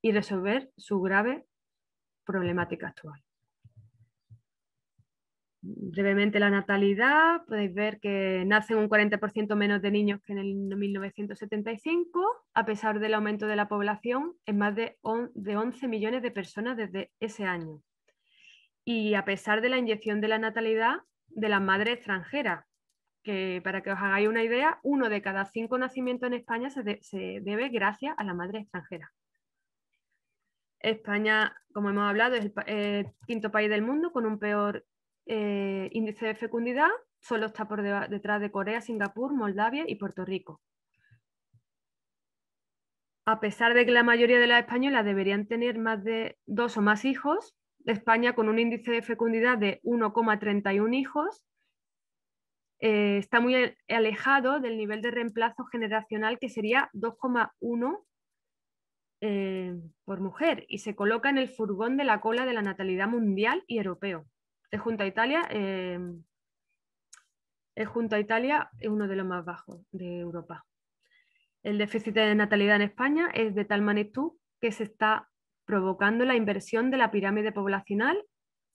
S3: y resolver su grave problemática actual brevemente la natalidad, podéis ver que nacen un 40% menos de niños que en el 1975, a pesar del aumento de la población en más de, 11 millones de personas desde ese año. Y a pesar de la inyección de la natalidad de las madres extranjeras, que para que os hagáis una idea, uno de cada cinco nacimientos en España se, debe gracias a la madre extranjera. España, como hemos hablado, es el eh, quinto país del mundo con un peor eh, índice de fecundidad solo está por detrás de Corea, Singapur, Moldavia y Puerto Rico. A pesar de que la mayoría de las españolas deberían tener más de dos o más hijos, España con un índice de fecundidad de 1,31 hijos eh, está muy alejado del nivel de reemplazo generacional que sería 2,1 eh, por mujer y se coloca en el furgón de la cola de la natalidad mundial y europeo es Junta a Italia, em, es es uno de los más bajos de Europa. El déficit de natalidad en España es de tal magnitud que se está provocando la inversión de la pirámide poblacional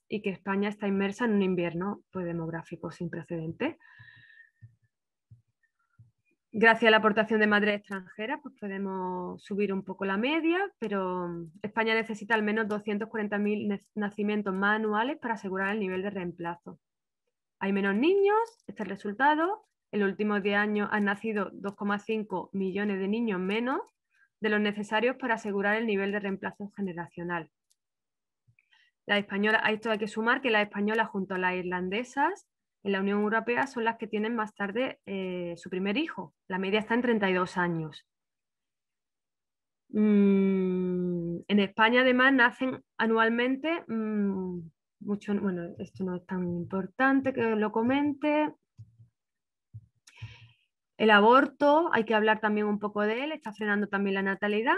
S3: y que España está inmersa en un invierno pues, demográfico sin precedentes. Gracias a la aportación de madres extranjeras, pues, podemos subir un poco la media, pero mm, España necesita al menos 240.000 nacimientos más anuales para asegurar el nivel de reemplazo. Hay menos niños, este es el resultado. En los últimos 10 años han nacido 2,5 millones de niños menos de los necesarios para asegurar el nivel de reemplazo generacional. La española, a esto hay que sumar que la española junto a las irlandesas en la Unión Europea son las que tienen más tarde eh, su primer hijo. La media está en 32 años. Mm, en España además nacen anualmente mm, mucho, bueno, esto no es tan importante que lo comente. El aborto, hay que hablar también un poco de él, está frenando también la natalidad.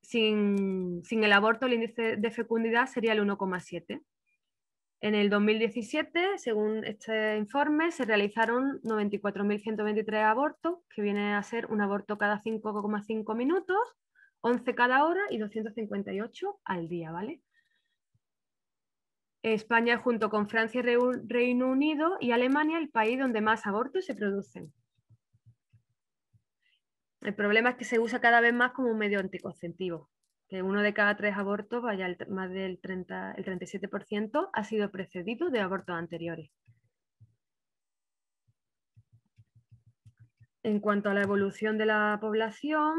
S3: Sin, sin el aborto, el índice de fecundidad sería el 1,7. En el 2017, según este informe, se realizaron 94.123 abortos, que viene a ser un aborto cada 5,5 minutos, 11 cada hora y 258 al día, ¿vale? España junto con Francia, Reino Unido y Alemania el país donde más abortos se producen. El problema es que se usa cada vez más como un medio anticonceptivo que uno de cada tres abortos, vaya más del el 37%, ha sido precedido de abortos anteriores. En cuanto a la evolución de la población,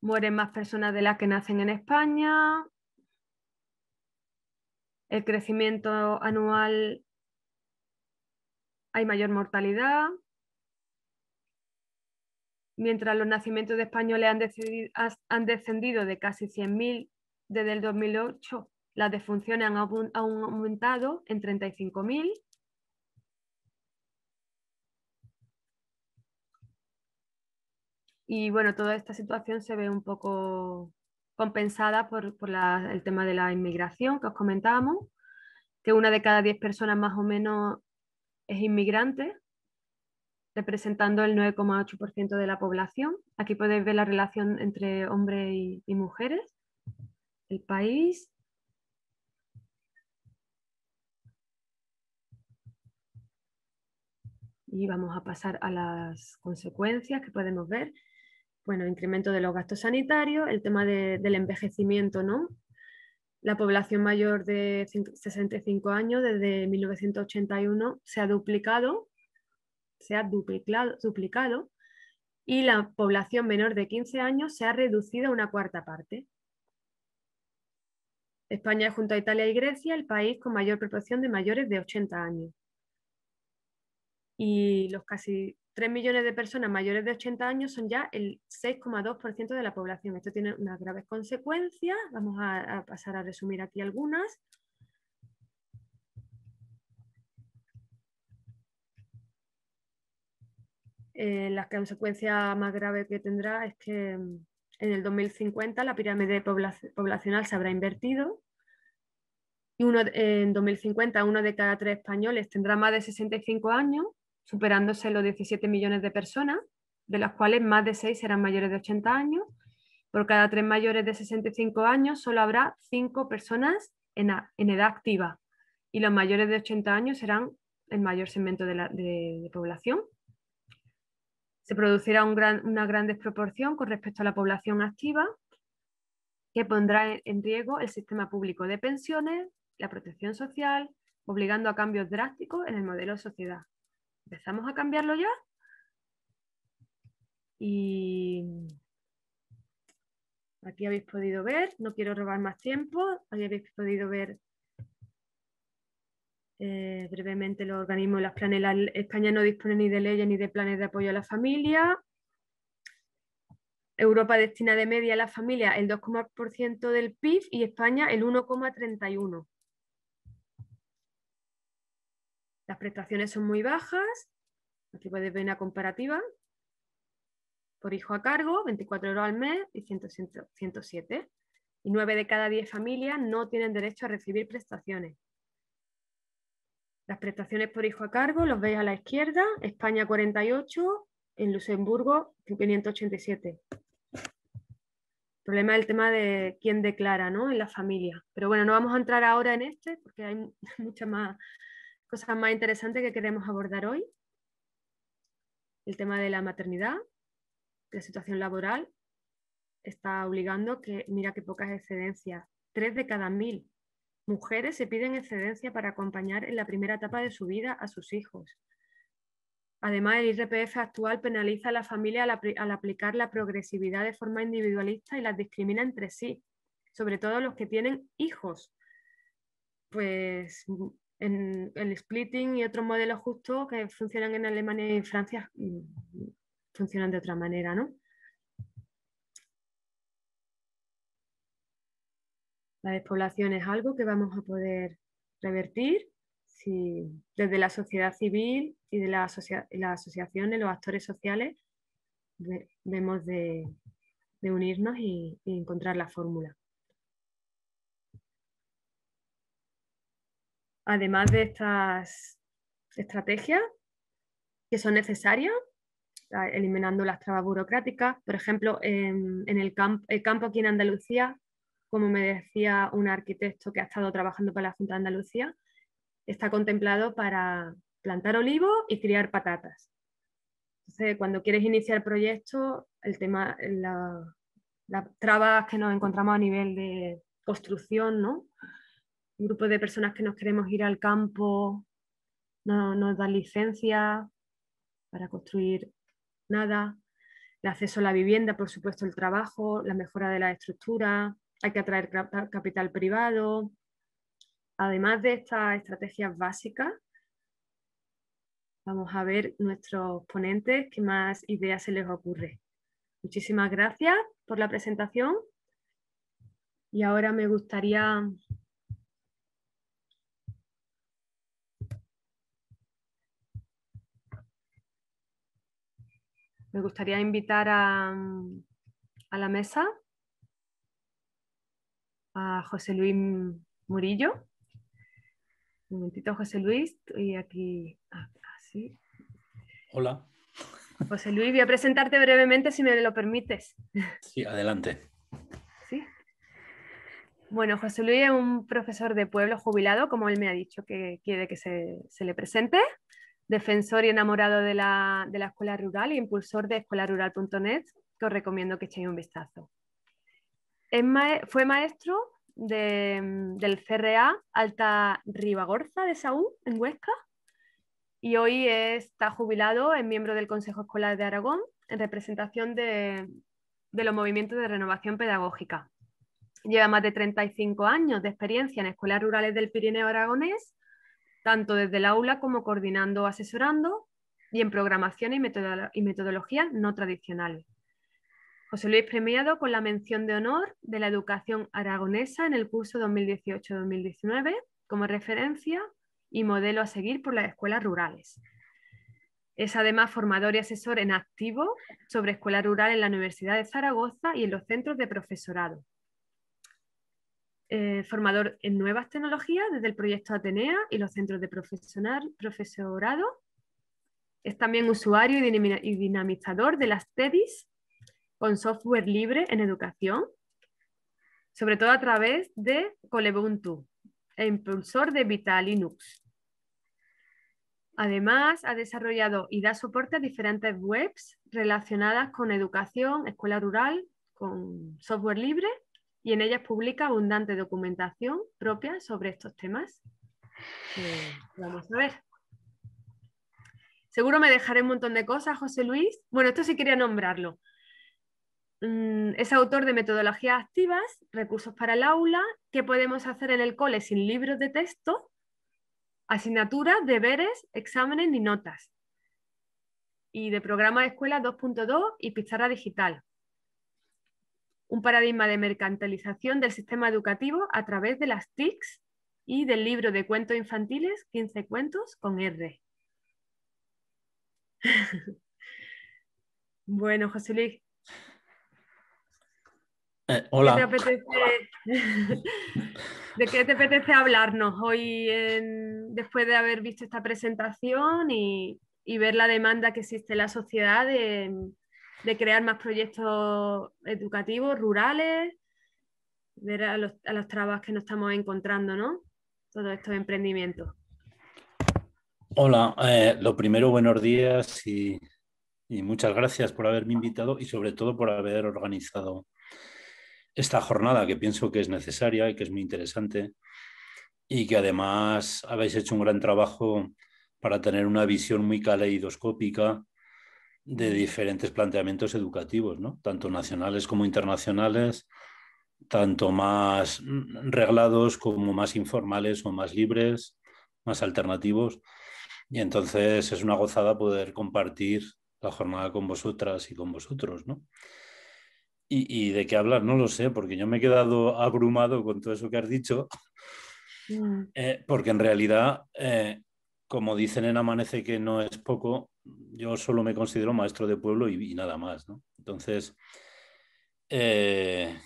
S3: mueren más personas de las que nacen en España. El crecimiento anual, hay mayor mortalidad, Mientras los nacimientos de españoles han descendido, han descendido de casi 100.000 desde el 2008, las defunciones han, aumentado en 35.000. Y bueno, toda esta situación se ve un poco compensada por, el tema de la inmigración que os comentábamos, que una de cada diez personas más o menos es inmigrante representando el 9,8% de la población. Aquí podéis ver la relación entre hombres y, mujeres. El país, y vamos a pasar a las consecuencias que podemos ver. Bueno, incremento de los gastos sanitarios, el tema del envejecimiento, ¿no? La población mayor de 65 años desde 1981 se ha duplicado se ha duplicado, y la población menor de 15 años se ha reducido a una cuarta parte. España junto a Italia y Grecia el país con mayor proporción de mayores de 80 años. Y los casi 3 millones de personas mayores de 80 años son ya el 6,2% de la población. Esto tiene unas graves consecuencias. Vamos a pasar a resumir aquí algunas. eh, la consecuencia más grave que tendrá es que mm, en el 2050 la pirámide poblacional se habrá invertido y en 2050 uno de cada tres españoles tendrá más de 65 años, superándose los 17 millones de personas, de las cuales más de 6 serán mayores de 80 años. Por cada tres mayores de 65 años solo habrá cinco personas en, edad activa y los mayores de 80 años serán el mayor segmento de, la, de población se producirá una gran desproporción con respecto a la población activa, que pondrá en riesgo el sistema público de pensiones, la protección social, obligando a cambios drásticos en el modelo de sociedad. ¿Empezamos a cambiarlo ya? Y aquí habéis podido ver, no quiero robar más tiempo, habéis podido ver eh, brevemente, los organismos las planes España no dispone ni de leyes ni de planes de apoyo a la familia. Europa destina de media a la familia el 2% del PIB y España el 1,31%. Las prestaciones son muy bajas. Aquí puedes ver una comparativa. Por hijo a cargo, 24 euros al mes y 107. Y 9 de cada 10 familias no tienen derecho a recibir prestaciones. Las prestaciones por hijo a cargo los veis a la izquierda, España 48, en Luxemburgo 587. El problema del tema de quién declara ¿no? en la familia. Pero bueno, no vamos a entrar ahora en este porque hay muchas más cosas más interesantes que queremos abordar hoy. El tema de la maternidad, la situación laboral, está obligando que, mira qué pocas excedencias, tres de cada mil Mujeres se piden excedencia para acompañar en la primera etapa de su vida a sus hijos. Además, el IRPF actual penaliza a la familia al, aplicar la progresividad de forma individualista y las discrimina entre sí, sobre todo los que tienen hijos. Pues el splitting y otros modelos justos que funcionan en Alemania y en Francia mm, funcionan de otra manera, ¿no? La despoblación es algo que vamos a poder revertir si desde la sociedad civil y de las asociaciones, los actores sociales, vemos de, unirnos y, encontrar la fórmula. Además de estas estrategias que son necesarias, ah, eliminando las trabas burocráticas, por ejemplo, en, el, el campo aquí en Andalucía como me decía un arquitecto que ha estado trabajando para la Junta de Andalucía, está contemplado para plantar olivos y criar patatas. Entonces, cuando quieres iniciar proyectos, el tema, las la trabas que nos encontramos a nivel de construcción, ¿no? Un grupo de personas que nos queremos ir al campo, no nos dan licencia para construir nada. El acceso a la vivienda, por supuesto, el trabajo, la mejora de la estructura, hay que atraer capital privado. Además de estas estrategias básicas, vamos a ver nuestros ponentes qué más ideas se les ocurre. Muchísimas gracias por la presentación y ahora me gustaría me gustaría invitar a, a la mesa a José Luis Murillo. Un momentito, José Luis, y aquí. Ah, ah, Hola. José Luis, voy a presentarte brevemente si me lo permites.
S4: Sí, adelante.
S3: Sí. Bueno, José Luis es un profesor de pueblo jubilado, como él me ha dicho que quiere que se, le presente, defensor y enamorado de la, de la escuela rural e impulsor de escolarural.net, que os recomiendo que echéis un vistazo fue maestro mm, del CRA Alta Ribagorza de Saúl, en Huesca, y hoy está jubilado, es miembro del Consejo Escolar de Aragón, en representación de, los movimientos de renovación pedagógica. Lleva más de 35 años de experiencia en escuelas rurales del Pirineo aragonés, tanto desde el aula como coordinando asesorando, y en programación y, metodología no tradicionales. José Luis premiado con la mención de honor de la educación aragonesa en el curso 2018-2019 como referencia y modelo a seguir por las escuelas rurales. Es además formador y asesor en activo sobre escuela rural en la Universidad de Zaragoza y en los centros de profesorado. Eh, formador en nuevas tecnologías desde el proyecto Atenea y los centros de profesorado. Es también usuario y, dinamizador de las TEDIS con software libre en educación, sobre todo a través de Colebuntu, e impulsor de VitaLinux. Además, ha desarrollado y da soporte a diferentes webs relacionadas con educación, escuela rural, con software libre y en ellas publica abundante documentación propia sobre estos temas. vamos a ver. Seguro me dejaré un montón de cosas, José Luis. Bueno, esto sí quería nombrarlo. Mm, es autor de metodologías activas, recursos para el aula, qué podemos hacer en el cole sin libros de texto, asignaturas, deberes, exámenes y notas. Y de programa de escuela 2.2 y pizarra digital. Un paradigma de mercantilización del sistema educativo a través de las TICs y del libro de cuentos infantiles 15 cuentos con R. bueno, José Luis, eh, ¿De qué te apetece hablarnos hoy después de haber visto esta presentación y, ver la demanda que existe en la sociedad de, crear más proyectos educativos, rurales, ver a los, trabajos trabas que nos estamos encontrando, ¿no? Todos estos emprendimientos.
S4: Hola, eh, lo primero, buenos días y muchas gracias por haberme invitado y sobre todo por haber organizado esta jornada que pienso que es necesaria y que es muy interesante y que además habéis hecho un gran trabajo para tener una visión muy caleidoscópica de diferentes planteamientos educativos, ¿no? tanto nacionales como internacionales, tanto más reglados como más informales o más libres, más alternativos. Y entonces es una gozada poder compartir la jornada con vosotras y con vosotros, ¿no? Y, de qué hablar, no lo sé, porque yo me he quedado abrumado con todo eso que has dicho, mm. eh, porque en realidad, eh, como dicen en Amanece que no es poco, yo solo me considero maestro de pueblo y, nada más, Entonces, eh,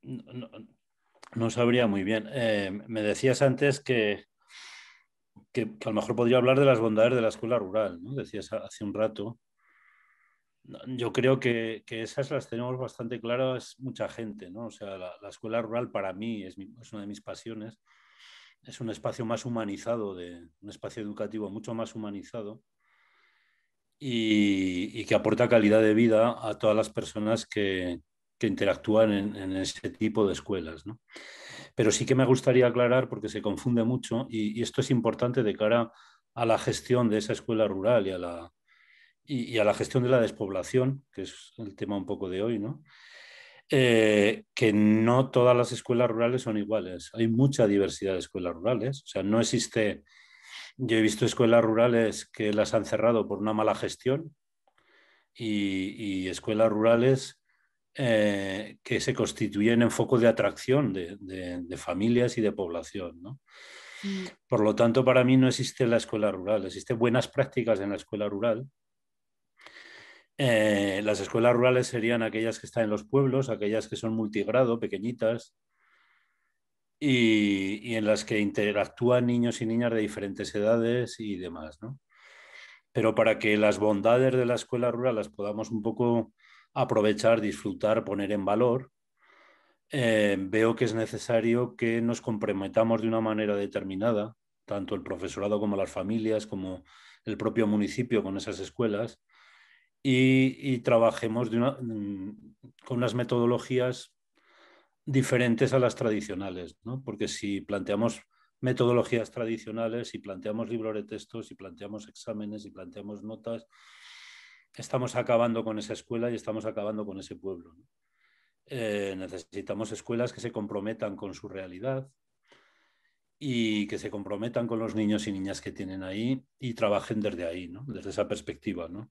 S4: no, sabría muy bien. me decías antes que, que, que, a lo mejor podría hablar de las bondades de la escuela rural, ¿no? Decías hace un rato. Yo creo que, esas las tenemos bastante claras mucha gente, ¿no? O sea, la, escuela rural para mí es, una de mis pasiones. Es un espacio más humanizado, de, un espacio educativo mucho más humanizado y, que aporta calidad de vida a todas las personas que, interactúan en, ese tipo de escuelas, Pero sí que me gustaría aclarar, porque se confunde mucho, y esto es importante de cara a la gestión de esa escuela rural y a la, y, a la gestión de la despoblación, que es el tema un poco de hoy, eh, que no todas las escuelas rurales son iguales. Hay mucha diversidad de escuelas rurales. O sea, no existe... Yo he visto escuelas rurales que las han cerrado por una mala gestión y, escuelas rurales eh, que se constituyen en foco de atracción de, familias y de población. Mm. Por lo tanto, para mí no existe la escuela rural, existen buenas prácticas en la escuela rural eh, las escuelas rurales serían aquellas que están en los pueblos, aquellas que son multigrado, pequeñitas, y, en las que interactúan niños y niñas de diferentes edades y demás. ¿no? Pero para que las bondades de la escuela rural las podamos un poco aprovechar, disfrutar, poner en valor, eh, veo que es necesario que nos comprometamos de una manera determinada, tanto el profesorado como las familias, como el propio municipio con esas escuelas, y, trabajemos mm, con unas metodologías diferentes a las tradicionales, ¿no? porque si planteamos metodologías tradicionales, si planteamos libros de textos, si planteamos exámenes, si planteamos notas, estamos acabando con esa escuela y estamos acabando con ese pueblo. Eh, necesitamos escuelas que se comprometan con su realidad y que se comprometan con los niños y niñas que tienen ahí y trabajen desde ahí, ¿no? desde esa perspectiva. ¿no?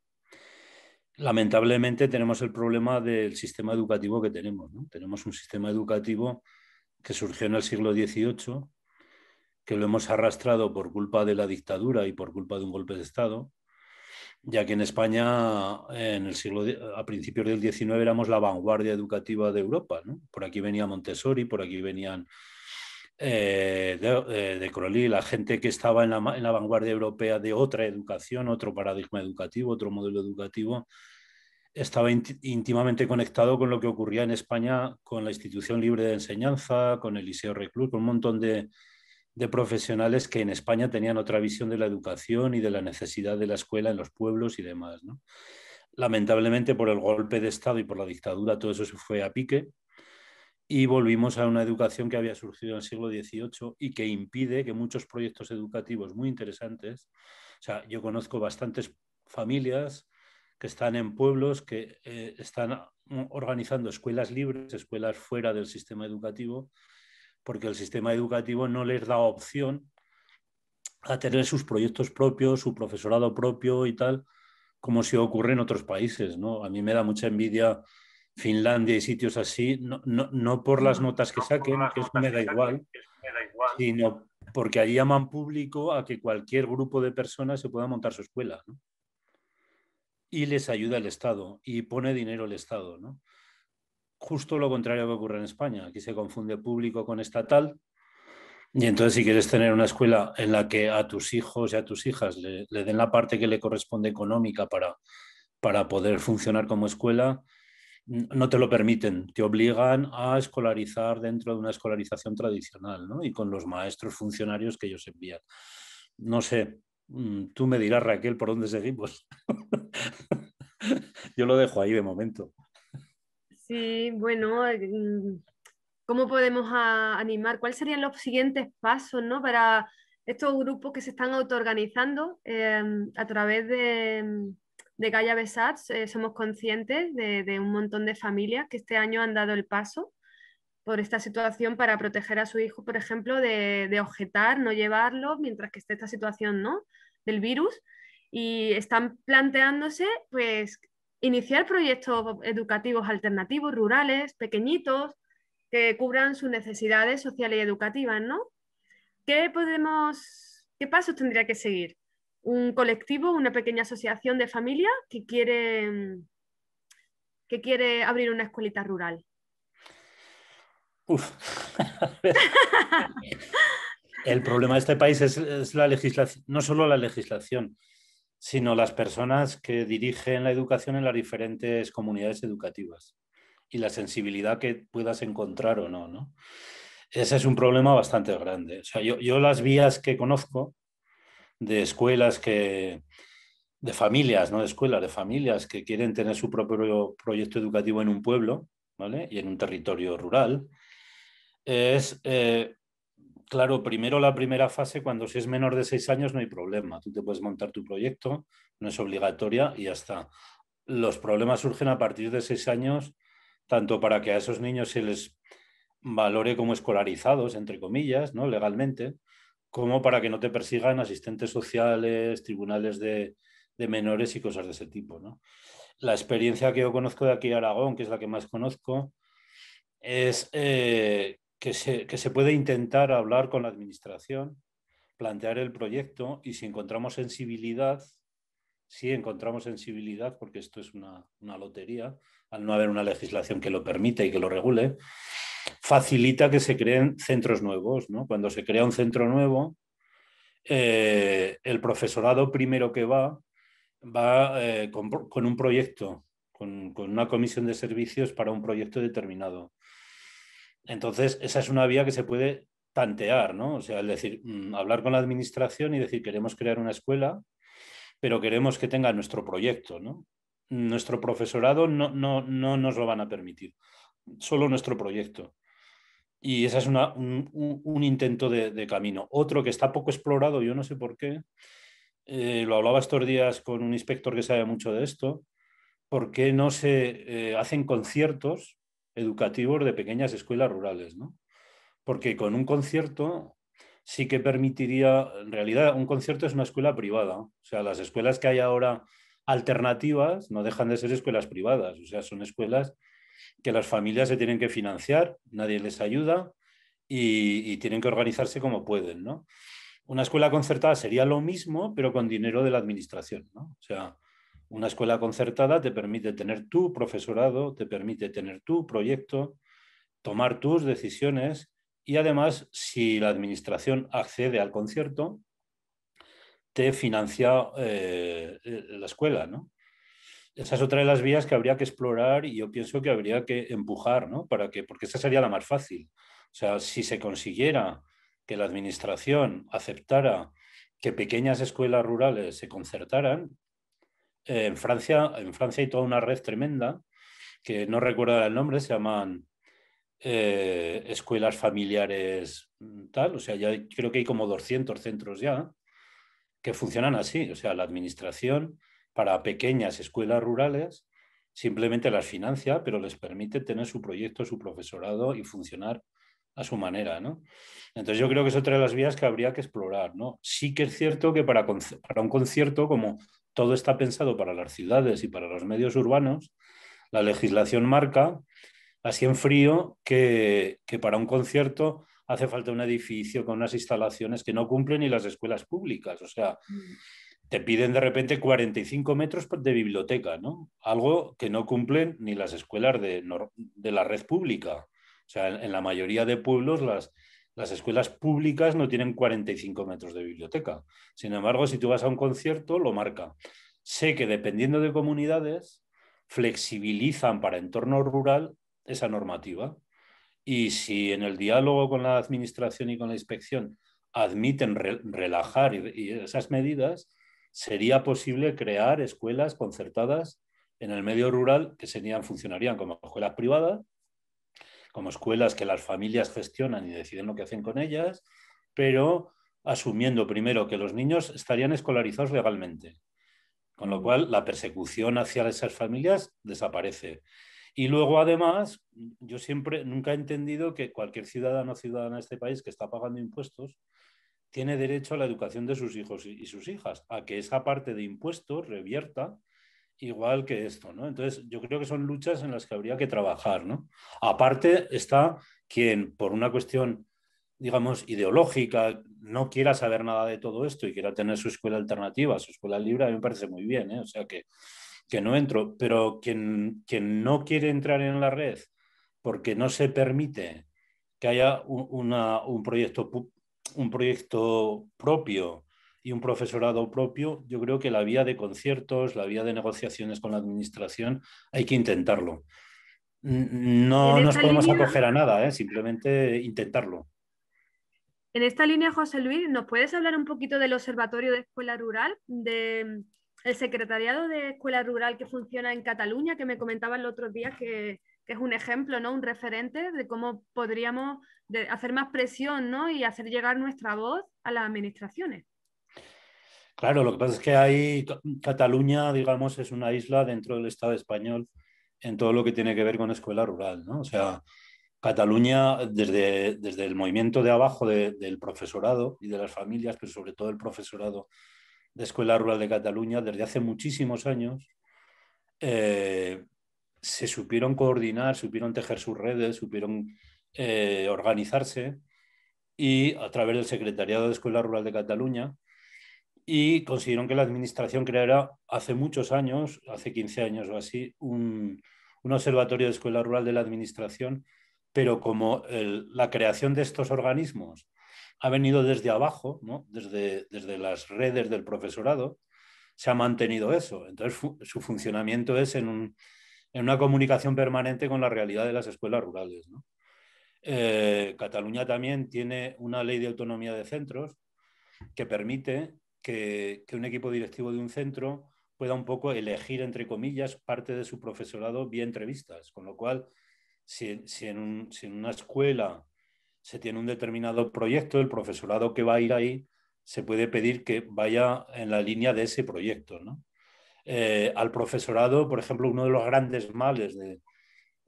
S4: lamentablemente tenemos el problema del sistema educativo que tenemos. Tenemos un sistema educativo que surgió en el siglo XVIII, que lo hemos arrastrado por culpa de la dictadura y por culpa de un golpe de Estado, ya que en España en el siglo, a principios del XIX éramos la vanguardia educativa de Europa. Por aquí venía Montessori, por aquí venían eh, de, eh, de, la gente que estaba en la, vanguardia europea de otra educación, otro paradigma educativo, otro modelo educativo, estaba íntimamente conectado con lo que ocurría en España con la institución libre de enseñanza, con el Liceo Reclus, con un montón de, profesionales que en España tenían otra visión de la educación y de la necesidad de la escuela en los pueblos y demás. Lamentablemente por el golpe de Estado y por la dictadura todo eso se fue a pique y volvimos a una educación que había surgido en el siglo XVIII y que impide que muchos proyectos educativos muy interesantes, o sea, yo conozco bastantes familias que están en pueblos, que eh, están organizando escuelas libres, escuelas fuera del sistema educativo, porque el sistema educativo no les da opción a tener sus proyectos propios, su profesorado propio y tal, como si ocurre en otros países. ¿no? A mí me da mucha envidia Finlandia y sitios así, no, por las notas que saquen, que eso me da igual, sino porque allí llaman público a que cualquier grupo de personas se pueda montar su escuela. Y les ayuda el Estado y pone dinero el Estado. Justo lo contrario que ocurre en España. Aquí se confunde público con estatal. Y entonces si quieres tener una escuela en la que a tus hijos y a tus hijas le, den la parte que le corresponde económica para poder funcionar como escuela, no te lo permiten, te obligan a escolarizar dentro de una escolarización tradicional ¿no? y con los maestros funcionarios que ellos envían. No sé, mm, tú me dirás, Raquel, por dónde seguimos. Yo lo dejo ahí de momento.
S3: Sí, bueno, mm, ¿cómo podemos animar? ¿Cuáles serían los siguientes pasos ¿no? para estos grupos que se están autoorganizando em, a través de de Gaya Besats eh, somos conscientes de, un montón de familias que este año han dado el paso por esta situación para proteger a su hijo, por ejemplo, de, objetar, no llevarlo, mientras que esté esta situación ¿no? del virus. Y están planteándose pues, iniciar proyectos educativos alternativos, rurales, pequeñitos, que cubran sus necesidades sociales y educativas. ¿no? ¿Qué, podemos, ¿Qué pasos tendría que seguir? un colectivo, una pequeña asociación de familia que quiere, que quiere abrir una escuelita rural.
S4: El problema de este país es, la legislación, no solo la legislación, sino las personas que dirigen la educación en las diferentes comunidades educativas y la sensibilidad que puedas encontrar o no, ¿no? Ese es un problema bastante grande. yo, yo las vías que conozco de escuelas que, de familias, no de escuelas, de familias que quieren tener su propio proyecto educativo en un pueblo ¿vale? y en un territorio rural. Es, eh, claro, primero la primera fase, cuando si es menor de seis años no hay problema, tú te puedes montar tu proyecto, no es obligatoria y ya está. Los problemas surgen a partir de seis años, tanto para que a esos niños se les valore como escolarizados, entre comillas, ¿no? legalmente, como para que no te persigan asistentes sociales, tribunales de, menores y cosas de ese tipo. ¿no? La experiencia que yo conozco de aquí Aragón, que es la que más conozco, es eh, que, se, puede intentar hablar con la administración, plantear el proyecto y si encontramos sensibilidad, si encontramos sensibilidad, porque esto es una, una lotería, al no haber una legislación que lo permita y que lo regule, facilita que se creen centros nuevos. ¿no? Cuando se crea un centro nuevo, eh, el profesorado primero que va va eh, con, un proyecto, con, una comisión de servicios para un proyecto determinado. Entonces, esa es una vía que se puede tantear, ¿no? O sea, es decir, mm, hablar con la administración y decir, queremos crear una escuela, pero queremos que tenga nuestro proyecto, ¿no? Nuestro profesorado no, no nos lo van a permitir solo nuestro proyecto. Y ese es una, un, intento de, camino. Otro que está poco explorado, yo no sé por qué, eh, lo hablaba estos días con un inspector que sabe mucho de esto, ¿por qué no se eh, hacen conciertos educativos de pequeñas escuelas rurales? ¿no? Porque con un concierto sí que permitiría, en realidad un concierto es una escuela privada, o sea, las escuelas que hay ahora alternativas no dejan de ser escuelas privadas, o sea, son escuelas que las familias se tienen que financiar, nadie les ayuda y, tienen que organizarse como pueden, ¿no? Una escuela concertada sería lo mismo, pero con dinero de la administración, ¿no? O sea, una escuela concertada te permite tener tu profesorado, te permite tener tu proyecto, tomar tus decisiones y además, si la administración accede al concierto, te financia eh, eh, la escuela, ¿no? esa es otra de las vías que habría que explorar y yo pienso que habría que empujar, ¿no? Para que, porque esa sería la más fácil. O sea, si se consiguiera que la administración aceptara que pequeñas escuelas rurales se concertaran, eh, en, Francia, en hay toda una red tremenda, que no recuerdo el nombre, se llaman eh, escuelas familiares mm, tal, o sea, ya creo que hay como 200 centros ya que funcionan así, o sea, la administración para pequeñas escuelas rurales, simplemente las financia, pero les permite tener su proyecto, su profesorado y funcionar a su manera, ¿no? Entonces yo creo que es otra de las vías que habría que explorar, ¿no? Sí que es cierto que para, un concierto, como todo está pensado para las ciudades y para los medios urbanos, la legislación marca, así en frío, que, que para un concierto hace falta un edificio con unas instalaciones que no cumplen ni las escuelas públicas. O sea, mm te piden de repente 45 metros de biblioteca, ¿no? Algo que no cumplen ni las escuelas de, la red pública. O sea, en, la mayoría de pueblos las, escuelas públicas no tienen 45 metros de biblioteca. Sin embargo, si tú vas a un concierto, lo marca. Sé que dependiendo de comunidades, flexibilizan para entorno rural esa normativa. Y si en el diálogo con la administración y con la inspección admiten relajar esas medidas, sería posible crear escuelas concertadas en el medio rural que funcionarían como escuelas privadas, como escuelas que las familias gestionan y deciden lo que hacen con ellas, pero asumiendo primero que los niños estarían escolarizados legalmente, con lo cual la persecución hacia esas familias desaparece. Y luego, además, yo siempre nunca he entendido que cualquier ciudadano o ciudadana de este país que está pagando impuestos tiene derecho a la educación de sus hijos y sus hijas, a que esa parte de impuestos revierta igual que esto, ¿no? Entonces, yo creo que son luchas en las que habría que trabajar, Aparte está quien, por una cuestión, digamos, ideológica, no quiera saber nada de todo esto y quiera tener su escuela alternativa, su escuela libre, a mí me parece muy bien, ¿eh? O sea, que, no entro, pero quien, quien no quiere entrar en la red porque no se permite que haya un, proyecto un proyecto un proyecto propio y un profesorado propio, yo creo que la vía de conciertos, la vía de negociaciones con la administración, hay que intentarlo. No nos podemos acoger a nada, ¿eh? simplemente intentarlo.
S3: En esta línea, José Luis, ¿nos puedes hablar un poquito del Observatorio de Escuela Rural, del mm, Secretariado de Escuela Rural que funciona en Cataluña, que me comentaba el otro día que, que es un ejemplo, ¿no? un referente de cómo podríamos hacer más presión y hacer llegar nuestra voz a las administraciones.
S4: Claro, lo que pasa es que ahí Cataluña, digamos, es una isla dentro del Estado español en todo lo que tiene que ver con escuela rural, O sea, Cataluña, desde, desde el movimiento de abajo del profesorado y de las familias, pero sobre todo el profesorado de escuela rural de Cataluña, desde hace muchísimos años, eh, se supieron coordinar, supieron tejer sus redes, supieron eh, organizarse y a través del Secretariado de Escuela Rural de Cataluña y consiguieron que la administración creara hace muchos años, hace 15 años o así, un, observatorio de escuela rural de la administración, pero como la creación de estos organismos ha venido desde abajo, desde, desde las redes del profesorado, se ha mantenido eso. Entonces, su funcionamiento es en un, en una comunicación permanente con la realidad de las escuelas rurales. Eh, Cataluña también tiene una ley de autonomía de centros que permite que, un equipo directivo de un centro pueda un poco elegir, entre comillas, parte de su profesorado vía entrevistas, con lo cual, si, en, si en una escuela se tiene un determinado proyecto, el profesorado que va a ir ahí se puede pedir que vaya en la línea de ese proyecto. ¿no? Eh, al profesorado, por ejemplo, uno de los grandes males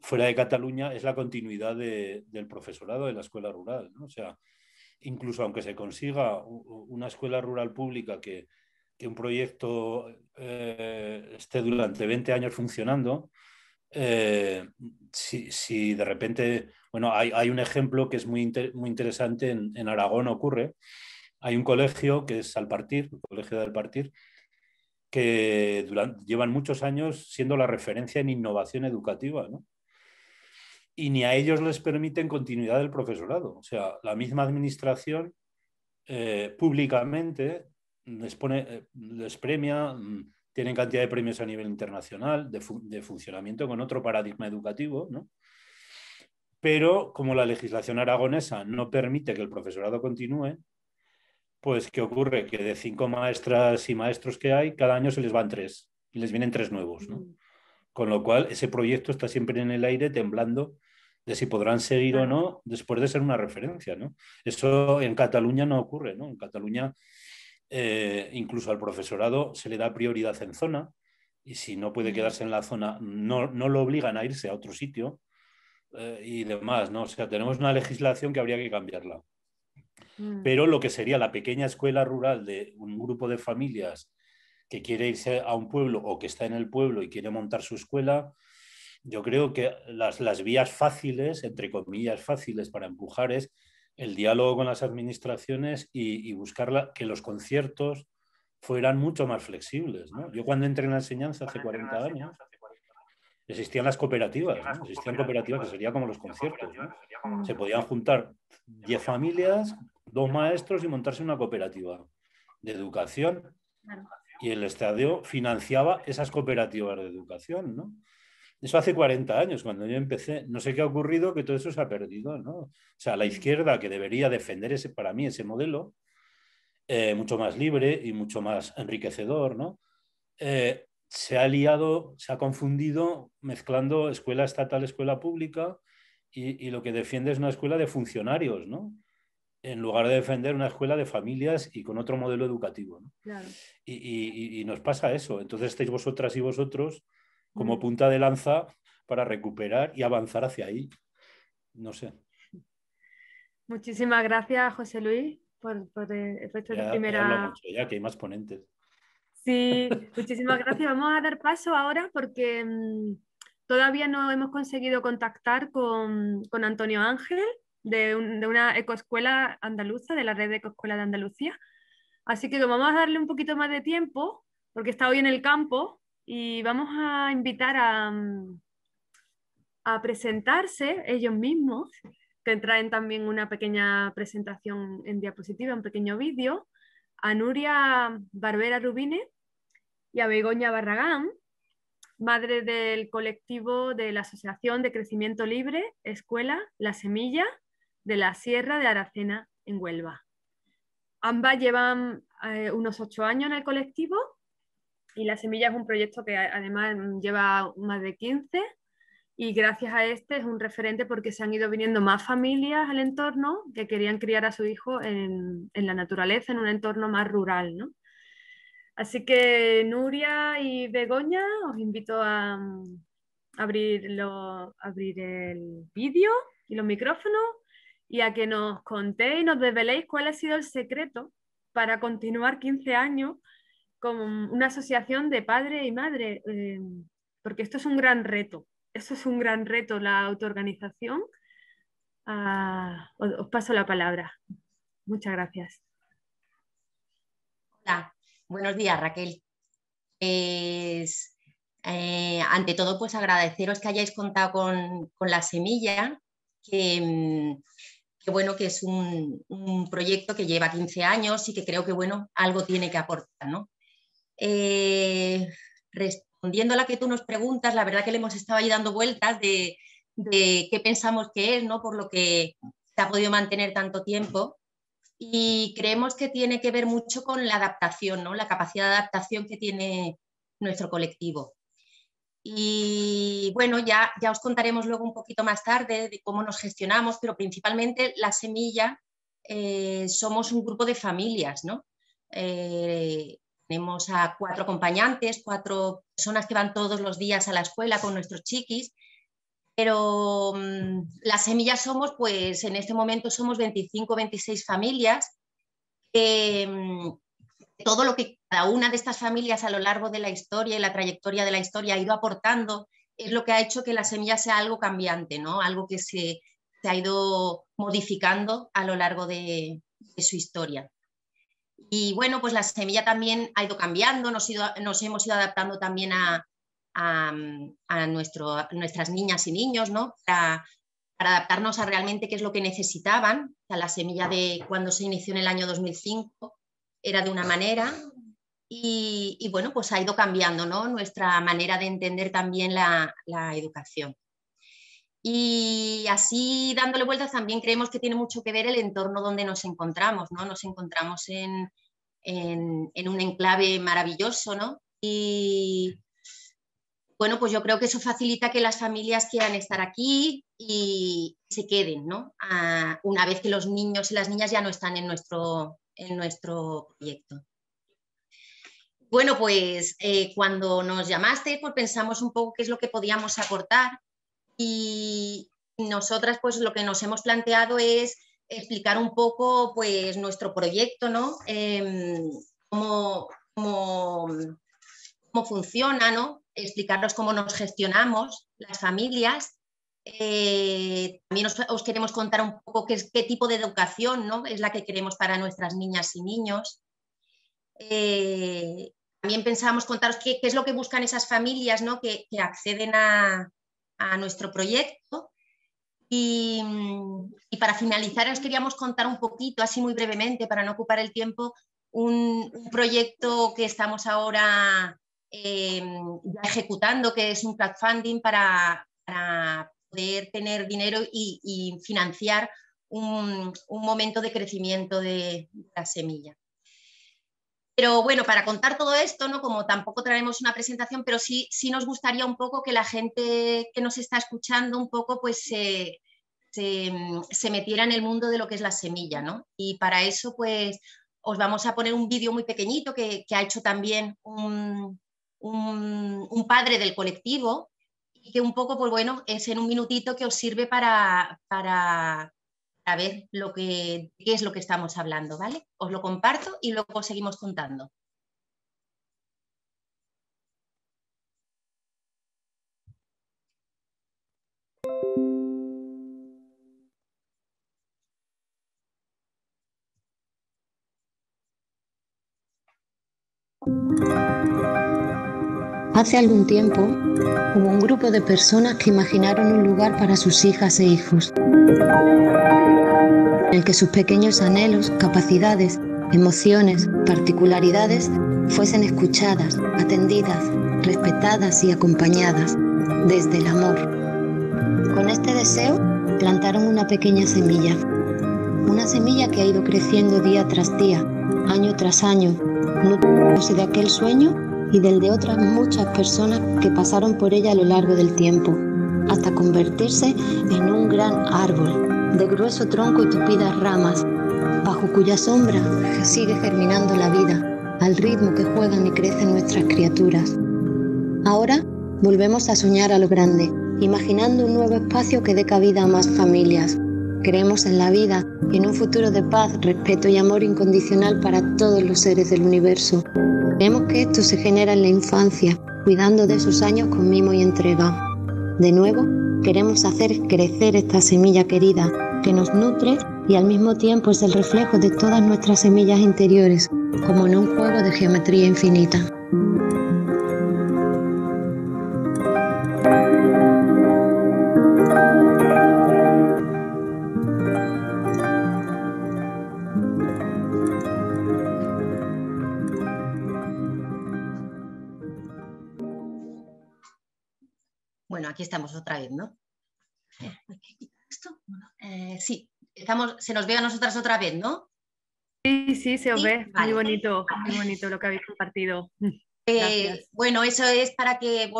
S4: fuera de Cataluña es la continuidad del profesorado de la escuela rural. O sea, incluso aunque se consiga una escuela rural pública que, un proyecto eh, esté durante 20 años funcionando, eh, si, de repente, bueno, hay, un ejemplo que es muy, interesante, en, en, Aragón ocurre, hay un colegio que es Alpartir, el colegio del Partir que durante, llevan muchos años siendo la referencia en innovación educativa, Y ni a ellos les permiten continuidad del profesorado. O sea, la misma administración eh, públicamente les, pone, eh, les premia, mm, tienen cantidad de premios a nivel internacional, de, funcionamiento con otro paradigma educativo, Pero como la legislación aragonesa no permite que el profesorado continúe, pues, ¿qué ocurre? Que de cinco maestras y maestros que hay, cada año se les van tres y les vienen tres nuevos. ¿no? Mm. Con lo cual, ese proyecto está siempre en el aire temblando de si podrán seguir o no después de ser una referencia. Eso en Cataluña no ocurre. ¿no? En Cataluña, eh, incluso al profesorado se le da prioridad en zona y si no puede mm. quedarse en la zona, no, lo obligan a irse a otro sitio eh, y demás. ¿no? O sea, tenemos una legislación que habría que cambiarla Mm. Pero lo que sería la pequeña escuela rural de un grupo de familias que quiere irse a un pueblo o que está en el pueblo y quiere montar su escuela, yo creo que las, las vías fáciles, entre comillas fáciles para empujar es el diálogo con las administraciones y, y buscar que los conciertos fueran mucho más flexibles. ¿no? Yo cuando entré en la enseñanza hace 40 años, existían las cooperativas, existían cooperativas que serían como los conciertos. Se podían juntar 10 familias dos maestros y montarse una cooperativa de educación. Y el Estadio financiaba esas cooperativas de educación, ¿no? Eso hace 40 años, cuando yo empecé. No sé qué ha ocurrido, que todo eso se ha perdido, ¿no? O sea, la mm. izquierda, que debería defender ese, para mí ese modelo, eh, mucho más libre y mucho más enriquecedor, ¿no? Eh, se ha liado, se ha confundido mezclando escuela estatal, escuela pública, y, y, lo que defiende es una escuela de funcionarios, ¿no? en lugar de defender una escuela de familias y con otro modelo educativo. Y, nos pasa eso. Entonces estáis vosotras y vosotros como mm. punta de lanza para recuperar y avanzar hacia ahí. No sé.
S3: Muchísimas gracias, José Luis, por, por eh, resto de primera.
S4: ya que hay más ponentes.
S3: Sí, muchísimas gracias. Vamos a dar paso ahora porque mm, todavía no hemos conseguido contactar con, con Antonio Ángel de, una ecoescuela andaluza, de la red de ecoescuela de Andalucía. Así que vamos a darle un poquito más de tiempo, porque está hoy en el campo, y vamos a invitar a, mm, a presentarse ellos mismos, que traen también una pequeña presentación en diapositiva, un pequeño vídeo, a Nuria Barbera Rubínez y a Begoña Barragán, madre del colectivo de la Asociación de Crecimiento Libre, Escuela La Semilla, de la Sierra de Aracena, en Huelva. Ambas llevan eh, unos ocho años en el colectivo y La Semilla es un proyecto que además lleva más de 15 y gracias a este es un referente porque se han ido viniendo más familias al entorno que querían criar a su hijo en, la naturaleza, en un entorno más rural. Así que Nuria y Begoña, os invito a, mm, abrir el vídeo y los micrófonos y a que nos contéis y nos desveléis cuál ha sido el secreto para continuar 15 años con una asociación de padre y madre, eh, porque esto es un gran reto, eso es un gran reto, la autoorganización. Ah, os paso la palabra. Muchas gracias.
S5: Hola, buenos días Raquel. Pues, eh, ante todo, pues agradeceros que hayáis contado con, con la semilla, que, mm, que bueno, que es un, proyecto que lleva 15 años y que creo que bueno, algo tiene que aportar. Eh, respondiendo a la que tú nos preguntas, la verdad que le hemos estado ahí dando vueltas de, de qué pensamos que es, ¿no? por lo que se ha podido mantener tanto tiempo. Y creemos que tiene que ver mucho con la adaptación, ¿no? la capacidad de adaptación que tiene nuestro colectivo. Y bueno, ya, ya os contaremos luego un poquito más tarde de cómo nos gestionamos, pero principalmente la semilla, eh, somos un grupo de familias, ¿no? Eh, tenemos a cuatro acompañantes, cuatro personas que van todos los días a la escuela con nuestros chiquis, pero La mm, las semillas somos, pues en este momento somos 25 26 familias. Mm, todo lo que una de estas familias a lo largo de la historia y la trayectoria de la historia ha ido aportando, es lo que ha hecho que la semilla sea algo cambiante, ¿no? Algo que se, ha ido modificando a lo largo de, su historia. Y bueno, pues la semilla también ha ido cambiando, nos, hemos ido adaptando también a, a, nuestras niñas y niños, Para, adaptarnos a realmente qué es lo que necesitaban. la semilla de cuando se inició en el año 2005 era de una manera, y, bueno, pues ha ido cambiando nuestra manera de entender también la, educación. Y así dándole vueltas también creemos que tiene mucho que ver el entorno donde nos encontramos, ¿no? Nos encontramos en, un enclave maravilloso, ¿no? Y bueno, pues yo creo que eso facilita que las familias quieran estar aquí y se queden, ¿no? Ah, una vez que los niños y las niñas ya no están en nuestro proyecto. Bueno, pues eh, cuando nos llamaste pues pensamos un poco qué es lo que podíamos aportar y nosotras, pues lo que nos hemos planteado es explicar un poco, pues nuestro proyecto, ¿no? Em, cómo, funciona, ¿no? Explicaros cómo nos gestionamos las familias. Eh, también os, queremos contar un poco qué, qué tipo de educación ¿no? es la que queremos para nuestras niñas y niños. Eh, también pensábamos contaros qué, es lo que buscan esas familias ¿no? que, acceden a, nuestro proyecto. Y, para finalizar, os queríamos contar un poquito, así muy brevemente, para no ocupar el tiempo, un, proyecto que estamos ahora em, ejecutando, que es un crowdfunding para, poder tener dinero y, financiar un, momento de crecimiento de, de la semilla. Pero bueno, para contar todo esto, ¿no? como tampoco traemos una presentación, pero sí, sí nos gustaría un poco que la gente que nos está escuchando un poco pues se, mm, metiera en el mundo de lo que es la semilla. Y para eso pues os vamos a poner un vídeo muy pequeñito que, ha hecho también un, padre del colectivo y que un poco, pues bueno, es en un minutito que os sirve para, para a ver lo que, qué es lo que estamos hablando, ¿vale? Os lo comparto y luego seguimos contando.
S6: Hace algún tiempo hubo un grupo de personas que imaginaron un lugar para sus hijas e hijos el que sus pequeños anhelos, capacidades, emociones, particularidades fuesen escuchadas, atendidas, respetadas y acompañadas desde el amor. Con este deseo plantaron una pequeña semilla, una semilla que ha ido creciendo día tras día, año tras año, nutriéndose de aquel sueño y del de otras muchas personas que pasaron por ella a lo largo del tiempo, hasta convertirse en un gran árbol de grueso tronco y tupidas ramas, bajo cuya sombra sigue germinando la vida, al ritmo que juegan y crecen nuestras criaturas. Ahora volvemos a soñar a lo grande, imaginando un nuevo espacio que dé cabida a más familias. Creemos en la vida y en un futuro de paz, respeto y amor incondicional para todos los seres del universo. Creemos que esto se genera en la infancia, cuidando de sus años con mimo y entrega. De nuevo, queremos hacer crecer esta semilla querida que nos nutre y al mismo tiempo es el reflejo de todas nuestras semillas interiores, como en un juego de geometría infinita.
S5: Bueno, aquí estamos otra vez, ¿no? esto? Eh, sí, estamos, se nos ve a nosotras otra vez, ¿no? Sí, sí, se os ve. Muy bonito, muy bonito lo que habéis compartido. Eh, bueno, eso es para que eh,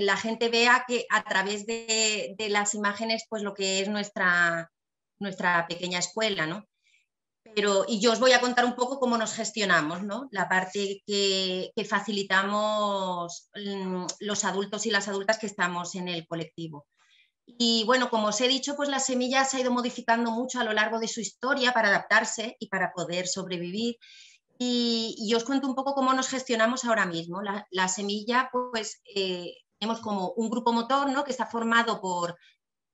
S5: la gente vea que a través de, las imágenes, pues lo que es nuestra, nuestra pequeña escuela, ¿no? Pero, y yo os voy a contar un poco cómo nos gestionamos, ¿no? La parte que, que facilitamos mm, los adultos y las adultas que estamos en el colectivo. Y bueno, como os he dicho, pues la semilla se ha ido modificando mucho a lo largo de su historia para adaptarse y para poder sobrevivir. Y, os cuento un poco cómo nos gestionamos ahora mismo. La, semilla, pues eh, tenemos como un grupo motor ¿no? que está formado por,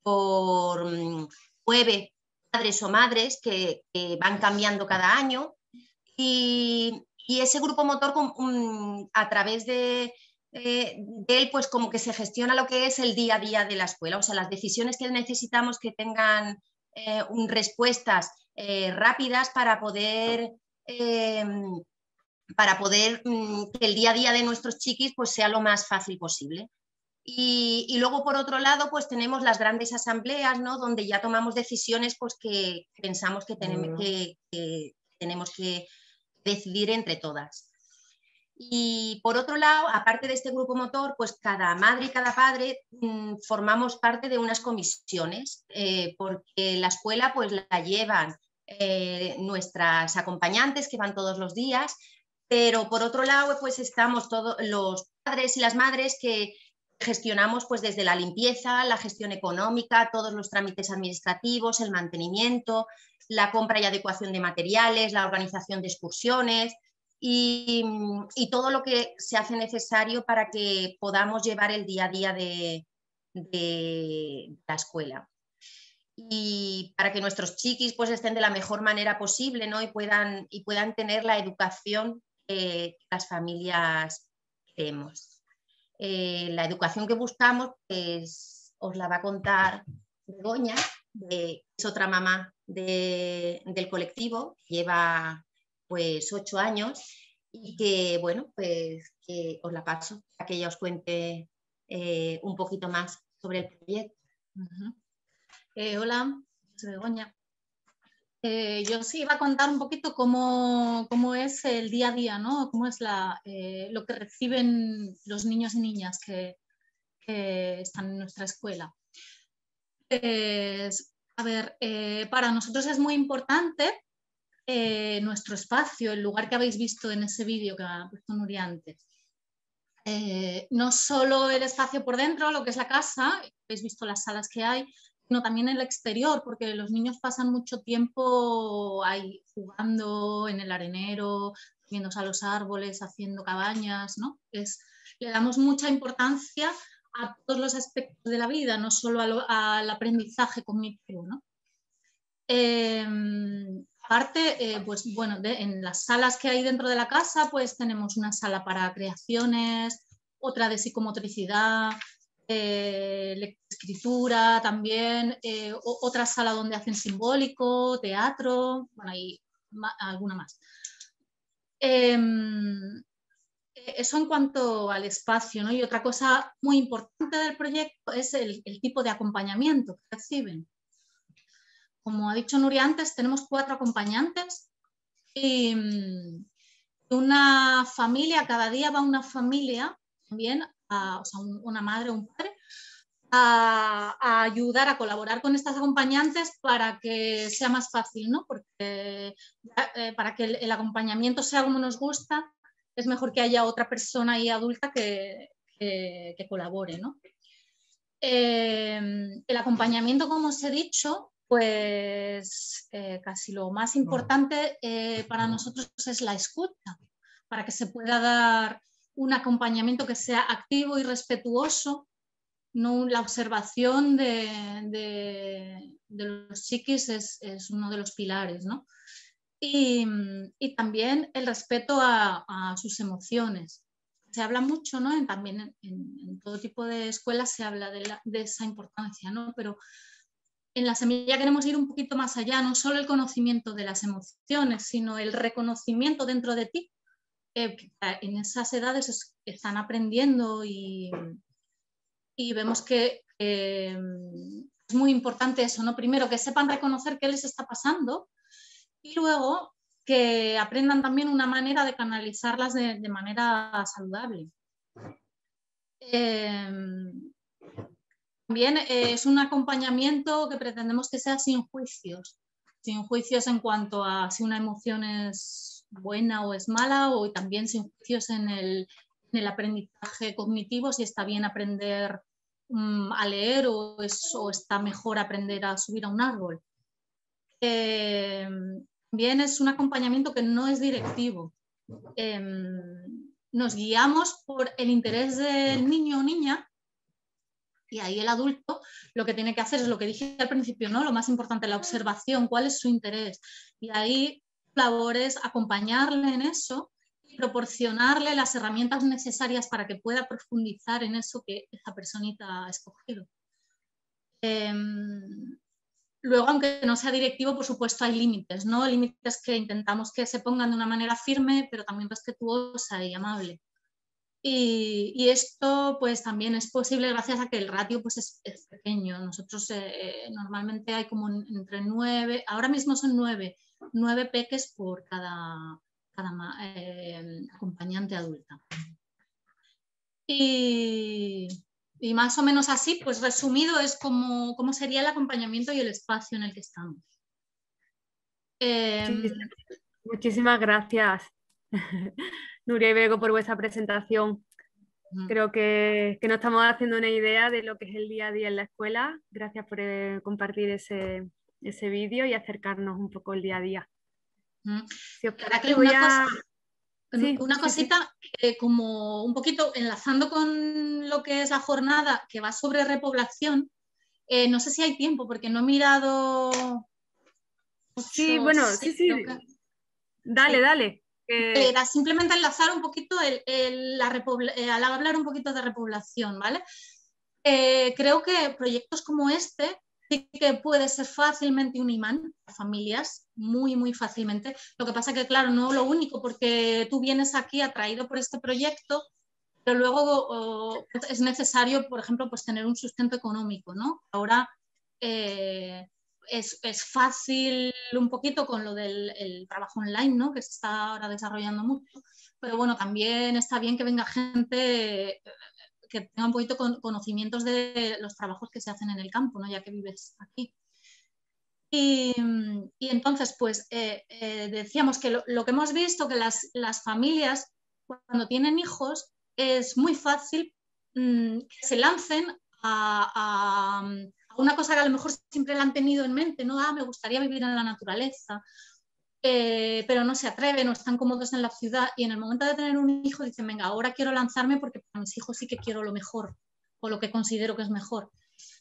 S5: por mm, nueve padres o madres que, van cambiando cada año. y ese grupo motor, mm, a través de, eh, de él, pues como que se gestiona lo que es el día a día de la escuela, o sea, las decisiones que necesitamos que tengan eh, respuestas eh, rápidas para poder, para poder mm, que el día a día de nuestros chiquis pues sea lo más fácil posible. Y, luego, por otro lado, pues tenemos las grandes asambleas, ¿no? Donde ya tomamos decisiones pues, que pensamos que, mm. tenemos que decidir entre todas. Y por otro lado, aparte de este grupo motor, pues cada madre y cada padre mm, formamos parte de unas comisiones, eh, porque la escuela pues la llevan eh, nuestras acompañantes que van todos los días, pero por otro lado pues estamos todos los padres y las madres que gestionamos pues desde la limpieza, la gestión económica, todos los trámites administrativos, el mantenimiento, la compra y adecuación de materiales, la organización de excursiones, Mm, y, todo lo que se hace necesario para que podamos llevar el día a día de, la escuela. Y para que nuestros chiquis pues, estén de la mejor manera posible ¿no? y, puedan, y puedan tener la educación que las familias queremos. Eh, la educación que buscamos pues, os la va a contar Begoña, que es otra mamá del colectivo, lleva pues ocho años y que bueno, pues que os la paso para que ella os cuente eh, un poquito más sobre el
S7: proyecto. Eh, hola, soy Begoña. Eh, yo sí iba a contar un poquito cómo, es el día a día, ¿no? Cómo es la, lo que reciben los niños y niñas que, que están en nuestra escuela. a ver, para nosotros es muy importante eh, nuestro espacio, el lugar que habéis visto en ese vídeo que ha puesto Nuria antes. Eh, no solo el espacio por dentro, lo que es la casa, habéis visto las salas que hay, sino también el exterior, porque los niños pasan mucho tiempo ahí jugando en el arenero, viéndose a los árboles, haciendo cabañas, ¿no? le damos mucha importancia a todos los aspectos de la vida, no solo al aprendizaje conmigo ¿no? Eh, Aparte, eh, pues bueno, en las salas que hay dentro de la casa, pues tenemos una sala para creaciones, otra de psicomotricidad, eh, escritura también, eh, otra sala donde hacen simbólico, teatro, bueno, alguna más. Em, eso en cuanto al espacio, ¿no? Y otra cosa muy importante del proyecto es el tipo de acompañamiento que reciben como ha dicho Nuria antes, tenemos cuatro acompañantes y mm, una familia, cada día va una familia, también, a, o sea, una madre, un padre, a, ayudar, a colaborar con estas acompañantes para que sea más fácil, ¿no? Porque eh, para que el, acompañamiento sea como nos gusta, es mejor que haya otra persona ahí adulta que, colabore, ¿no? Eh, el acompañamiento, como os he dicho, pues eh, casi lo más importante eh, para nosotros es la escucha, para que se pueda dar un acompañamiento que sea activo y respetuoso, no la observación de, los chiquis es, uno de los pilares, ¿no? Y, también el respeto a, sus emociones. Se habla mucho, ¿no? también en, todo tipo de escuelas se habla de, esa importancia, ¿no? Pero en la semilla queremos ir un poquito más allá, no solo el conocimiento de las emociones, sino el reconocimiento dentro de ti. en esas edades están aprendiendo y, vemos que mm, es muy importante eso, ¿no? Primero, que sepan reconocer qué les está pasando y luego que aprendan también una manera de canalizarlas de, manera saludable. Em, también eh, es un acompañamiento que pretendemos que sea sin juicios, sin juicios en cuanto a si una emoción es buena o es mala, o también sin juicios en el, aprendizaje cognitivo, si está bien aprender mm, a leer o, está mejor aprender a subir a un árbol. también eh, es un acompañamiento que no es directivo. Em, nos guiamos por el interés del niño o niña y ahí el adulto lo que tiene que hacer es lo que dije al principio, ¿no? Lo más importante, la observación, cuál es su interés. Y ahí labor es acompañarle en eso y proporcionarle las herramientas necesarias para que pueda profundizar en eso que esa personita ha escogido. Em, luego, aunque no sea directivo, por supuesto hay límites, ¿no? Límites que intentamos que se pongan de una manera firme, pero también respetuosa y amable. Y, esto pues también es posible gracias a que el ratio pues es, pequeño. Nosotros eh, normalmente hay como entre nueve, ahora mismo son nueve, nueve peques por cada, eh, acompañante adulta. Y, más o menos así, pues resumido, es como, sería el acompañamiento y el espacio en el que estamos.
S3: Em, Muchísimas gracias. Nuria y Bego, por vuestra presentación. Creo que, que, nos estamos haciendo una idea de lo que es el día a día en la escuela. Gracias por eh, compartir ese, vídeo y acercarnos un poco el día a día. una, una cosita
S7: Que como un poquito enlazando con lo que es la jornada que va sobre repoblación. Eh, no sé si hay tiempo porque no he mirado. sí, bueno, sí, sí. Dale, dale. Era simplemente enlazar un poquito la eh, al hablar un poquito de repoblación, ¿vale? Eh, creo que proyectos como este sí que puede ser fácilmente un imán para familias, muy, muy fácilmente. Lo que pasa que, claro, no lo único, porque tú vienes aquí atraído por este proyecto, pero luego es necesario, por ejemplo, pues tener un sustento económico, ¿no? Ahora... Eh, es, fácil un poquito con lo del trabajo online, que se está ahora desarrollando mucho, pero bueno, también está bien que venga gente eh, que tenga un poquito con, conocimientos de los trabajos que se hacen en el campo, ¿no? ya que vives aquí. Y, entonces, pues eh, eh, decíamos que lo, que hemos visto, que las, familias cuando tienen hijos es muy fácil mm, que se lancen a una cosa que a lo mejor siempre la han tenido en mente, ¿no? Ah, me gustaría vivir en la naturaleza, eh, pero no se atreven no están cómodos en la ciudad y en el momento de tener un hijo dicen, venga, ahora quiero lanzarme porque para mis hijos sí que quiero lo mejor o lo que considero que es mejor.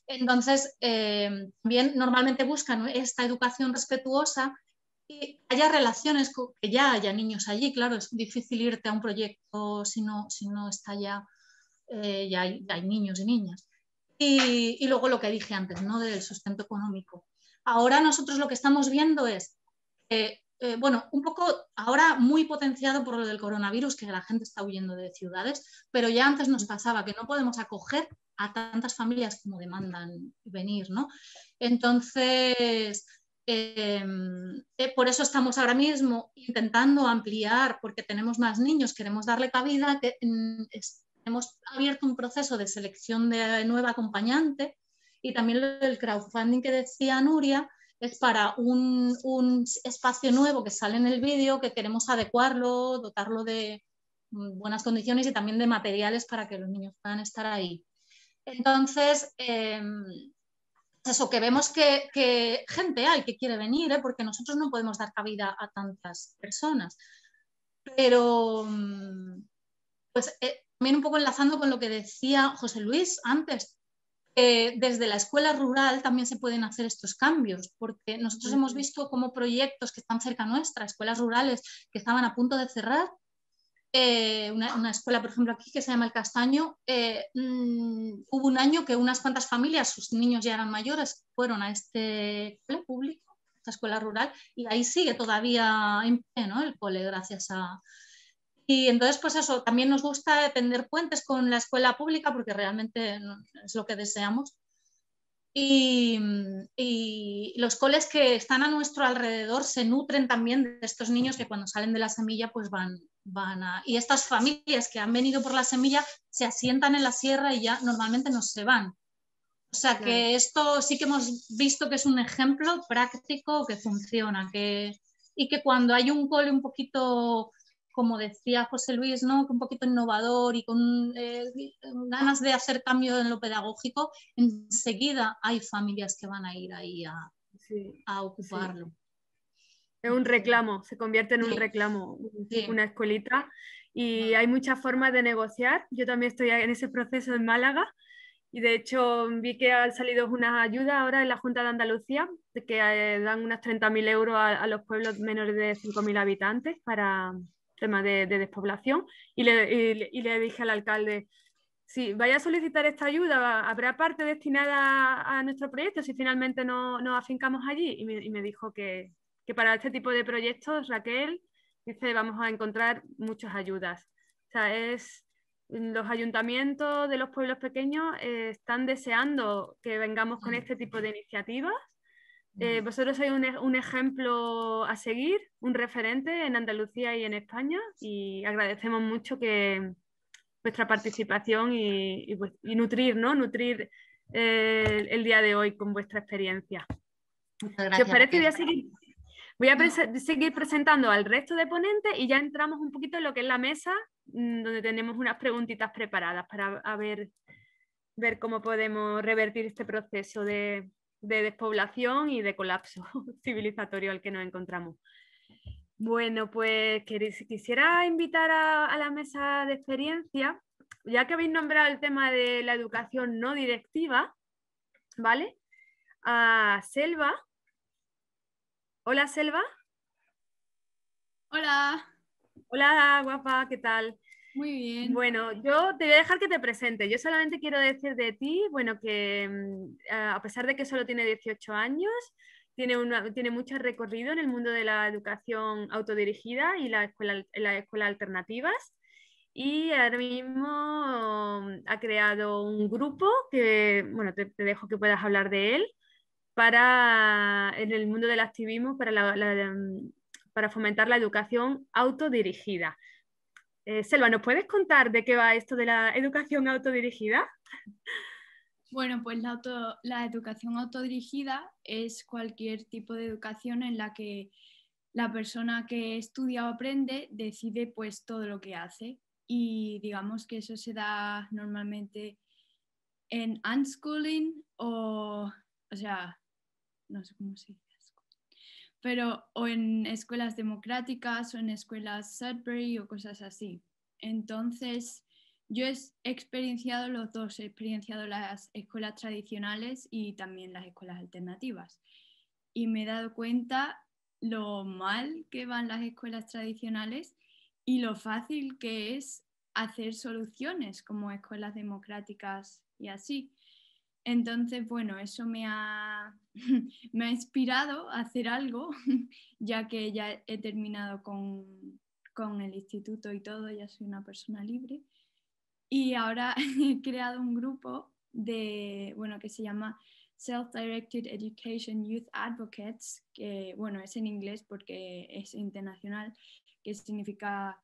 S7: Entonces, eh, bien, normalmente buscan esta educación respetuosa y haya relaciones, con, que ya haya niños allí, claro, es difícil irte a un proyecto si no, si no está ya, eh, ya hay niños y niñas y, luego lo que dije antes, ¿no? Del sustento económico. Ahora nosotros lo que estamos viendo es eh, bueno, un poco ahora muy potenciado por lo del coronavirus, que la gente está huyendo de ciudades, pero ya antes nos pasaba que no podemos acoger a tantas familias como demandan venir, ¿no? Entonces, em, eh, por eso estamos ahora mismo intentando ampliar, porque tenemos más niños, queremos darle cabida, que, mm, hemos abierto un proceso de selección de nueva acompañante y también el crowdfunding que decía Nuria es para un, espacio nuevo que sale en el vídeo, que queremos adecuarlo, dotarlo de mm, buenas condiciones y también de materiales para que los niños puedan estar ahí. Entonces, em, eso, que vemos que, gente hay que quiere venir, ¿eh? porque nosotros no podemos dar cabida a tantas personas. Pero, mm, pues, eh, también un poco enlazando con lo que decía José Luis antes, desde la escuela rural también se pueden hacer estos cambios, porque nosotros hemos visto como proyectos que están cerca nuestra, escuelas rurales que estaban a punto de cerrar, eh, una, escuela, por ejemplo, aquí que se llama El Castaño, eh, mm, hubo un año que unas cuantas familias, sus niños ya eran mayores, fueron a este cole público, a esta escuela rural, y ahí sigue todavía en pie el cole, gracias a, y entonces, pues eso, también nos gusta tender puentes con la escuela pública porque realmente es lo que deseamos. Y, los coles que están a nuestro alrededor se nutren también de estos niños que cuando salen de la semilla pues van, van a... Y estas familias que han venido por la semilla se asientan en la sierra y ya normalmente no se van. O sea que esto sí que hemos visto que es un ejemplo práctico que funciona que, y que cuando hay un cole un poquito como decía José Luis, ¿no? un poquito innovador y con eh, ganas de hacer cambios en lo pedagógico, enseguida hay familias que van a ir ahí a, ocuparlo. Es un reclamo, se convierte en un reclamo, una
S3: escuelita. Y hay muchas formas de negociar. Yo también estoy en ese proceso en Málaga. Y de hecho vi que han salido unas ayudas ahora en la Junta de Andalucía, que eh, dan unas 30.000 euros a, los pueblos menores de 5.000 habitantes para, tema de, despoblación, y le, dije al alcalde, si vaya a solicitar esta ayuda, ¿habrá parte destinada a, nuestro proyecto si finalmente no, nos afincamos allí? Y me, dijo que, para este tipo de proyectos, Raquel, dice, vamos a encontrar muchas ayudas. O sea, es, los ayuntamientos de los pueblos pequeños eh, están deseando que vengamos con mm. este tipo de iniciativas eh, ¿Vosotros sois e, un, ejemplo a seguir, un referente en Andalucía y en España? Y agradecemos mucho que vuestra participación y, nutrir, ¿no? Nutrir eh, el día de hoy con vuestra experiencia.
S8: Muchas gracias. os parece,
S3: voy a mm. seguir, presentando al resto de ponentes y ya entramos un poquito en lo que es la mesa, mm, donde tenemos unas preguntitas preparadas para ver, ver cómo podemos revertir este proceso de, de despoblación y de colapso civilizatorio al que nos encontramos. Bueno, pues quisiera invitar a, la mesa de experiencia, ya que habéis nombrado el tema de la educación no directiva, ¿vale? A Selva. Hola, Selva. Hola. Hola, guapa, ¿qué tal? Muy bien. Bueno, yo te voy a dejar que te presente. Yo solamente quiero decir de ti, bueno, que mm, a pesar de que solo tiene 18 años, tiene, tiene mucho recorrido en el mundo de la educación autodirigida y la escuela, alternativas. Y ahora mismo mm, ha creado un grupo que, bueno, te, dejo que puedas hablar de él, para, en el mundo del activismo para, mm, para fomentar la educación autodirigida. Eh, Selva, ¿nos puedes contar de qué va esto de la educación autodirigida?
S2: Bueno, pues la, educación autodirigida es cualquier tipo de educación en la que la persona que estudia o aprende decide pues todo lo que hace y digamos que eso se da normalmente en unschooling o, o sea, no sé cómo se pero o en escuelas democráticas o en escuelas Sudbury o cosas así. Entonces, yo he experienciado los dos, he experienciado las escuelas tradicionales y también las escuelas alternativas. Y me he dado cuenta lo mal que van las escuelas tradicionales y lo fácil que es hacer soluciones como escuelas democráticas y así. Entonces, bueno, eso me ha, me ha inspirado a hacer algo, ya que ya he terminado con, el instituto y todo, ya soy una persona libre. Y ahora he creado un grupo de, bueno, que se llama Self-Directed Education Youth Advocates, que bueno, es en inglés porque es internacional, que significa,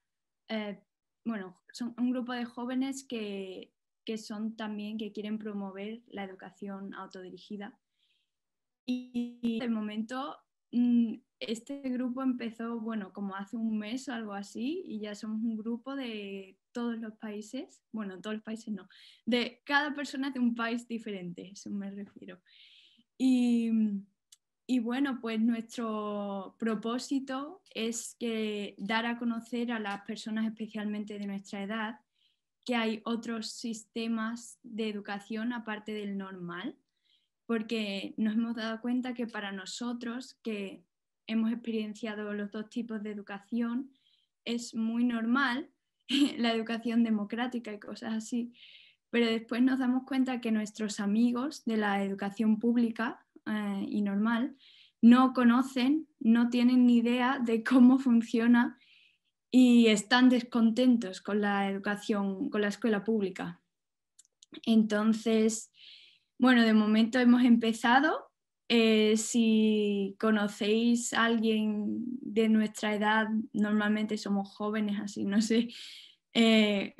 S2: eh, bueno, son un grupo de jóvenes que que son también que quieren promover la educación autodirigida. Y de momento mm, este grupo empezó, bueno, como hace un mes o algo así, y ya somos un grupo de todos los países, bueno, todos los países no, de cada persona de un país diferente, eso me refiero. Y, y bueno, pues nuestro propósito es que dar a conocer a las personas especialmente de nuestra edad que hay otros sistemas de educación aparte del normal, porque nos hemos dado cuenta que para nosotros, que hemos experienciado los dos tipos de educación, es muy normal la educación democrática y cosas así, pero después nos damos cuenta que nuestros amigos de la educación pública eh, y normal no conocen, no tienen ni idea de cómo funciona y están descontentos con la educación, con la escuela pública. Entonces, bueno, de momento hemos empezado. Eh, si conocéis a alguien de nuestra edad, normalmente somos jóvenes, así no sé eh,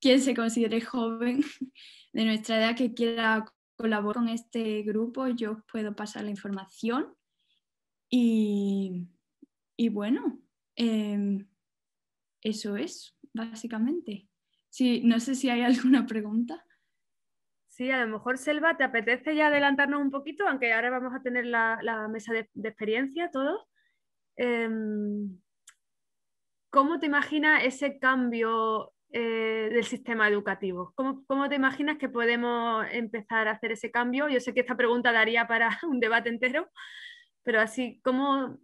S2: quién se considere joven de nuestra edad que quiera colaborar con este grupo, yo os puedo pasar la información. Y, bueno, em, eso es, básicamente. Sí, no sé si hay alguna pregunta. Sí, a lo mejor, Selva, ¿te apetece ya
S3: adelantarnos un poquito? Aunque ahora vamos a tener la, mesa de, experiencia todos. Em, ¿Cómo te imaginas ese cambio eh, del sistema educativo? ¿Cómo, ¿Cómo, te imaginas que podemos empezar a hacer ese cambio? Yo sé que
S2: esta pregunta daría para un debate entero, pero así, ¿cómo?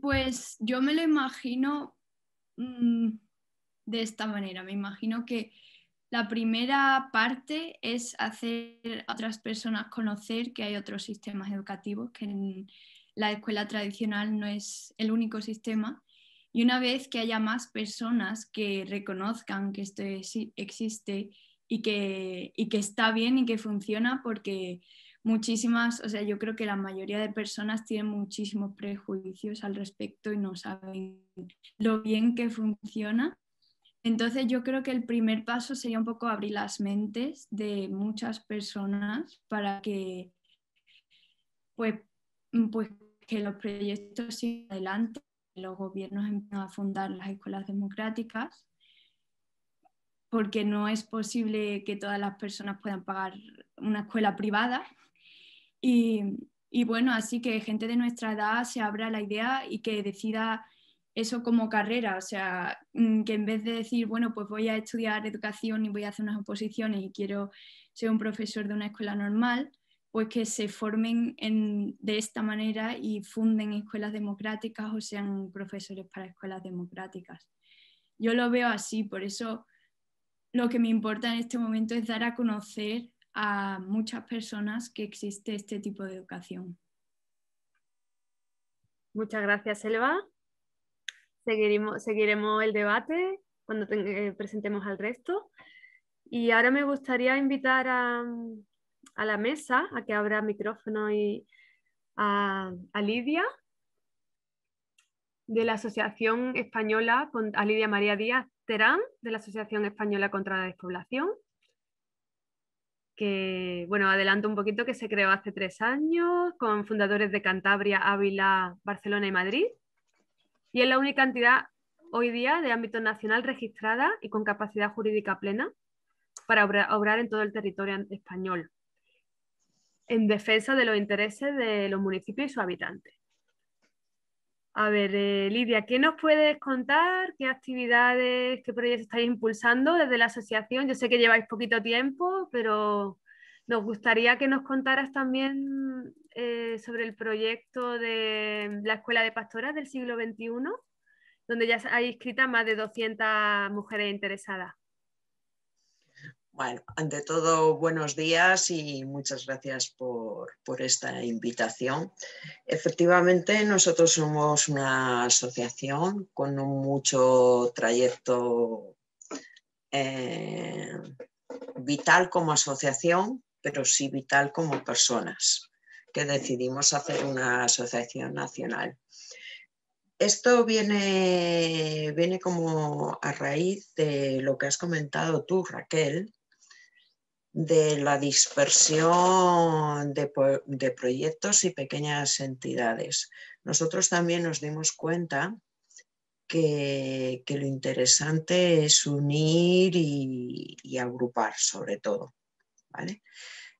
S2: Pues yo me lo imagino Mm, de esta manera. Me imagino que la primera parte es hacer a otras personas conocer que hay otros sistemas educativos, que en la escuela tradicional no es el único sistema. Y una vez que haya más personas que reconozcan que esto existe y que, y que está bien y que funciona, porque muchísimas, o sea, yo creo que la mayoría de personas tienen muchísimos prejuicios al respecto y no saben lo bien que funciona. Entonces yo creo que el primer paso sería un poco abrir las mentes de muchas personas para que pues, mm, pues que los proyectos sigan adelante, los gobiernos empiezan a fundar las escuelas democráticas, porque no es posible que todas las personas puedan pagar una escuela privada, y, bueno, así que gente de nuestra edad se abra la idea y que decida eso como carrera, o sea, mm, que en vez de decir, bueno, pues voy a estudiar educación y voy a hacer unas oposiciones y quiero ser un profesor de una escuela normal, pues que se formen de esta manera y funden escuelas democráticas o sean profesores para escuelas democráticas. Yo lo veo así, por eso lo que me importa en este momento es dar a conocer a muchas personas que existe este tipo de educación.
S3: Muchas gracias, Elba. Seguiremos, el debate cuando eh, presentemos al resto. Y ahora me gustaría invitar a, la mesa a que abra micrófono y a, a Lidia de la Asociación Española, a Lidia María Díaz Terán, de la Asociación Española contra la Despoblación, que, bueno, adelanto un poquito que se creó hace tres años con fundadores de Cantabria, Ávila, Barcelona y Madrid. Y es la única entidad hoy día de ámbito nacional registrada y con capacidad jurídica plena para obrar en todo el territorio español en defensa de los intereses de los municipios y sus habitantes. A ver, eh, Lidia, ¿qué nos puedes contar? ¿Qué actividades, qué proyectos estáis impulsando desde la asociación? Yo sé que lleváis poquito tiempo, pero nos gustaría que nos contaras también eh, sobre el proyecto de la Escuela de Pastoras del siglo XXI, donde ya hay inscritas más de 200 mujeres interesadas.
S9: Bueno, ante todo, buenos días y muchas gracias por, esta invitación. Efectivamente, nosotros somos una asociación con un mucho trayecto eh, vital como asociación, pero sí vital como personas, que decidimos hacer una asociación nacional. Esto viene como a raíz de lo que has comentado tú, Raquel, de la dispersión de, proyectos y pequeñas entidades. Nosotros también nos dimos cuenta que, lo interesante es unir y, agrupar, sobre todo.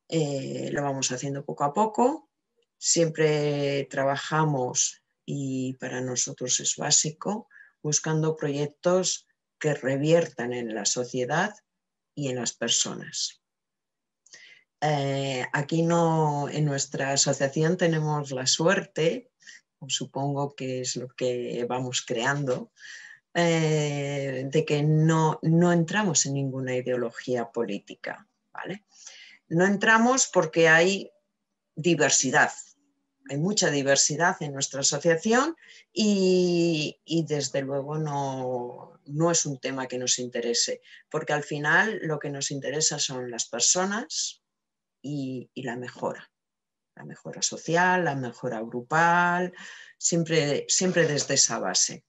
S9: Eh, lo vamos haciendo poco a poco. Siempre trabajamos, y para nosotros es básico, buscando proyectos que reviertan en la sociedad y en las personas. Eh, aquí en nuestra asociación tenemos la suerte, supongo que es lo que vamos creando, eh, de que no, entramos en ninguna ideología política, No entramos porque hay diversidad, hay mucha diversidad en nuestra asociación y, desde luego no, no, es un tema que nos interese, porque al final lo que nos interesa son las personas, y, la mejora. La mejora social, la mejora grupal, siempre, siempre desde esa base.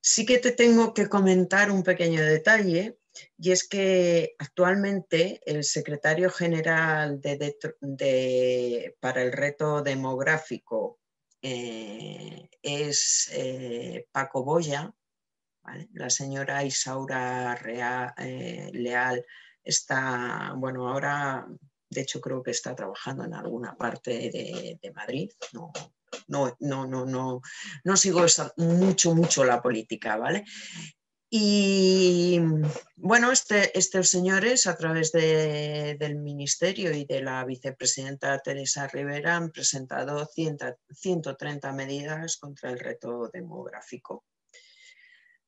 S9: Sí que te tengo que comentar un pequeño detalle y es que actualmente el secretario general de, para el reto demográfico eh, es eh, Paco Boya, la señora Isaura Real, eh, Leal está, bueno, ahora de hecho creo que está trabajando en alguna parte de, Madrid, no, no, sigo mucho, mucho la política, ¿vale? Y bueno, este, estos señores, a través del Ministerio y de la vicepresidenta Teresa Rivera, han presentado 130 medidas contra el reto demográfico.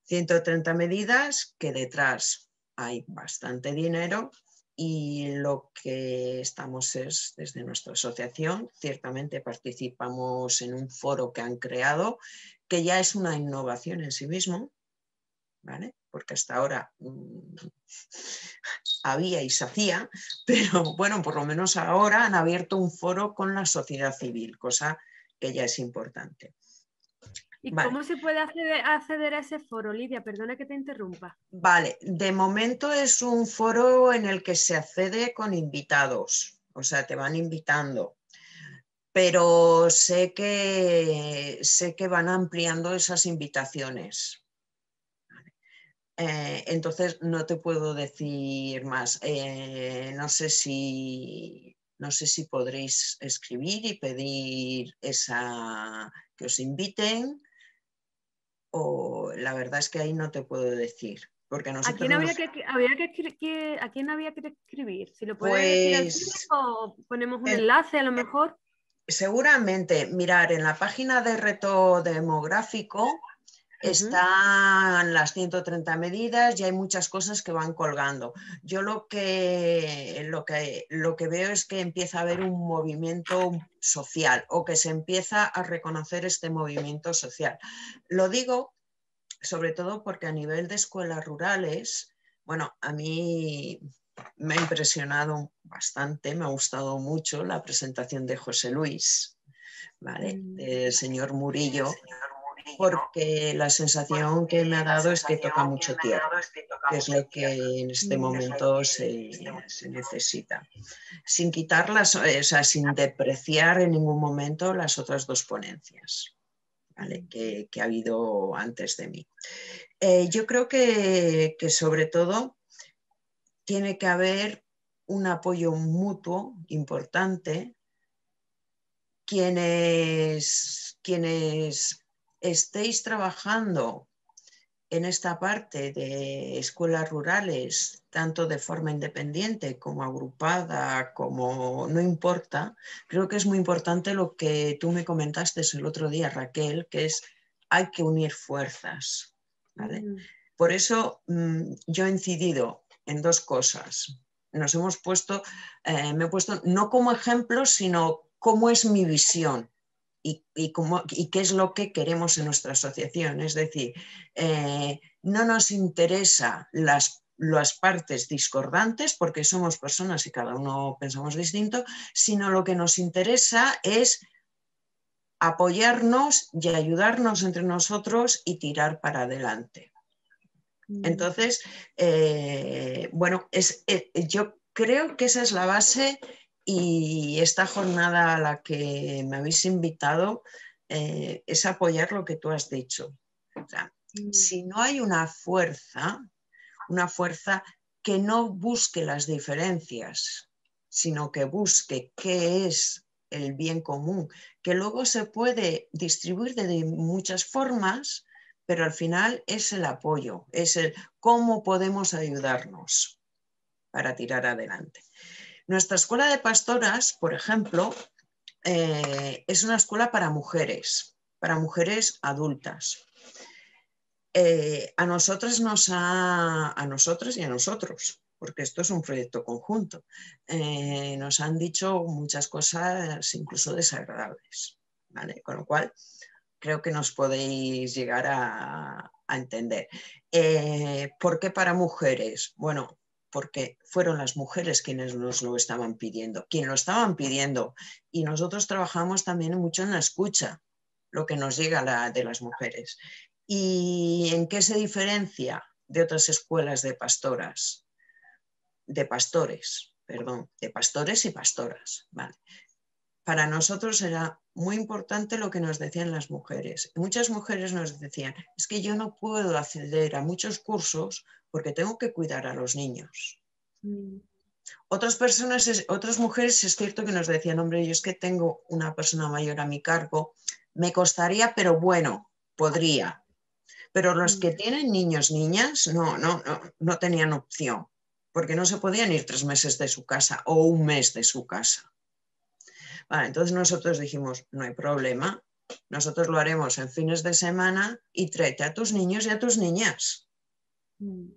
S9: 130 medidas que detrás hay bastante dinero y lo que estamos es desde nuestra asociación. Ciertamente participamos en un foro que han creado, que ya es una innovación en sí mismo, porque hasta ahora mm, había y se hacía, pero bueno, por lo menos ahora han abierto un foro con la sociedad civil, cosa que ya es importante. ¿Y cómo
S3: se puede acceder, a ese foro, Lidia? Perdona que te interrumpa.
S9: Vale, de momento es un foro en el que se accede con invitados, o sea, te van invitando, pero sé que, sé que van ampliando esas invitaciones. Eh, entonces no te puedo decir más. Eh, no sé si no sé si podréis escribir y pedir esa que os inviten la verdad es que ahí no te puedo decir. Porque ¿A quién
S3: que, ¿A quién había que escribir? Si lo puedes decir pues o ponemos un enlace
S9: a lo mejor. Seguramente, mirar en la página de reto demográfico están las 130 medidas y hay muchas cosas que van colgando. Yo lo que, lo que, lo que veo es que empieza a haber un movimiento social o que se empieza a reconocer este movimiento social. Lo digo sobre todo porque a nivel de escuelas rurales, bueno, a mí me ha impresionado bastante, me ha gustado mucho la presentación de José Luis, ¿vale? Mm. señor Murillo porque la sensación que me ha dado es que toca mucho tiempo que es lo que este mm, en este momento se, se necesita. Sin quitarlas, eh, o sea, sin depreciar en ningún momento las otras dos ponencias. Que, ha habido antes de mí. Eh, yo creo que, que, sobre todo tiene que haber un apoyo mutuo importante. Quienes, quienes estéis trabajando en esta parte de escuelas rurales, tanto de forma independiente como agrupada, como no importa, creo que es muy importante lo que tú me comentaste el otro día, Raquel, que es hay que unir fuerzas. Por eso mm, yo he incidido en dos cosas. Nos hemos puesto, eh, me he puesto no como ejemplo, sino cómo es mi visión y, y, qué es lo que queremos en nuestra asociación. Es decir, eh, no nos interesa las las partes discordantes, porque somos personas y cada uno pensamos distinto, sino lo que nos interesa es apoyarnos y ayudarnos entre nosotros y tirar para adelante. Mm. Entonces, eh, bueno, eh, yo creo que esa es la base y esta jornada a la que me habéis invitado eh, es apoyar lo que tú has dicho. Mm. si no hay una fuerza, una fuerza que no busque las diferencias, sino que busque qué es el bien común, que luego se puede distribuir de muchas formas, pero al final es el apoyo, es el cómo podemos ayudarnos para tirar adelante. Nuestra escuela de pastoras, por ejemplo, eh, es una escuela para mujeres, para mujeres adultas. Eh, a nosotras nos ha, a nosotras y a nosotros, porque esto es un proyecto conjunto, eh, nos han dicho muchas cosas incluso desagradables, Con lo cual, creo que nos podéis llegar a, entender. ¿Por qué para mujeres? Bueno, porque fueron las mujeres quienes nos lo estaban pidiendo, quienes lo estaban pidiendo. Y nosotros trabajamos también mucho en la escucha, lo que nos llega de las mujeres. ¿Y en qué se diferencia de otras escuelas de pastoras? De pastores, perdón, de pastores y pastoras. Vale para nosotros era muy importante lo que nos decían las mujeres. Muchas mujeres nos decían, es que yo no puedo acceder a muchos cursos porque tengo que cuidar a los niños. Mm. Otras personas, otras mujeres es cierto que nos decían, hombre, yo es que tengo una persona mayor a mi cargo, me costaría, pero bueno, podría. Pero los que mm. tienen niños, niñas, no, no, no, no tenían opción, porque no se podían ir tres meses de su casa o un mes de su casa entonces nosotros dijimos, no hay problema, nosotros lo haremos en fines de semana y tráete a tus niños y a tus niñas. Mm.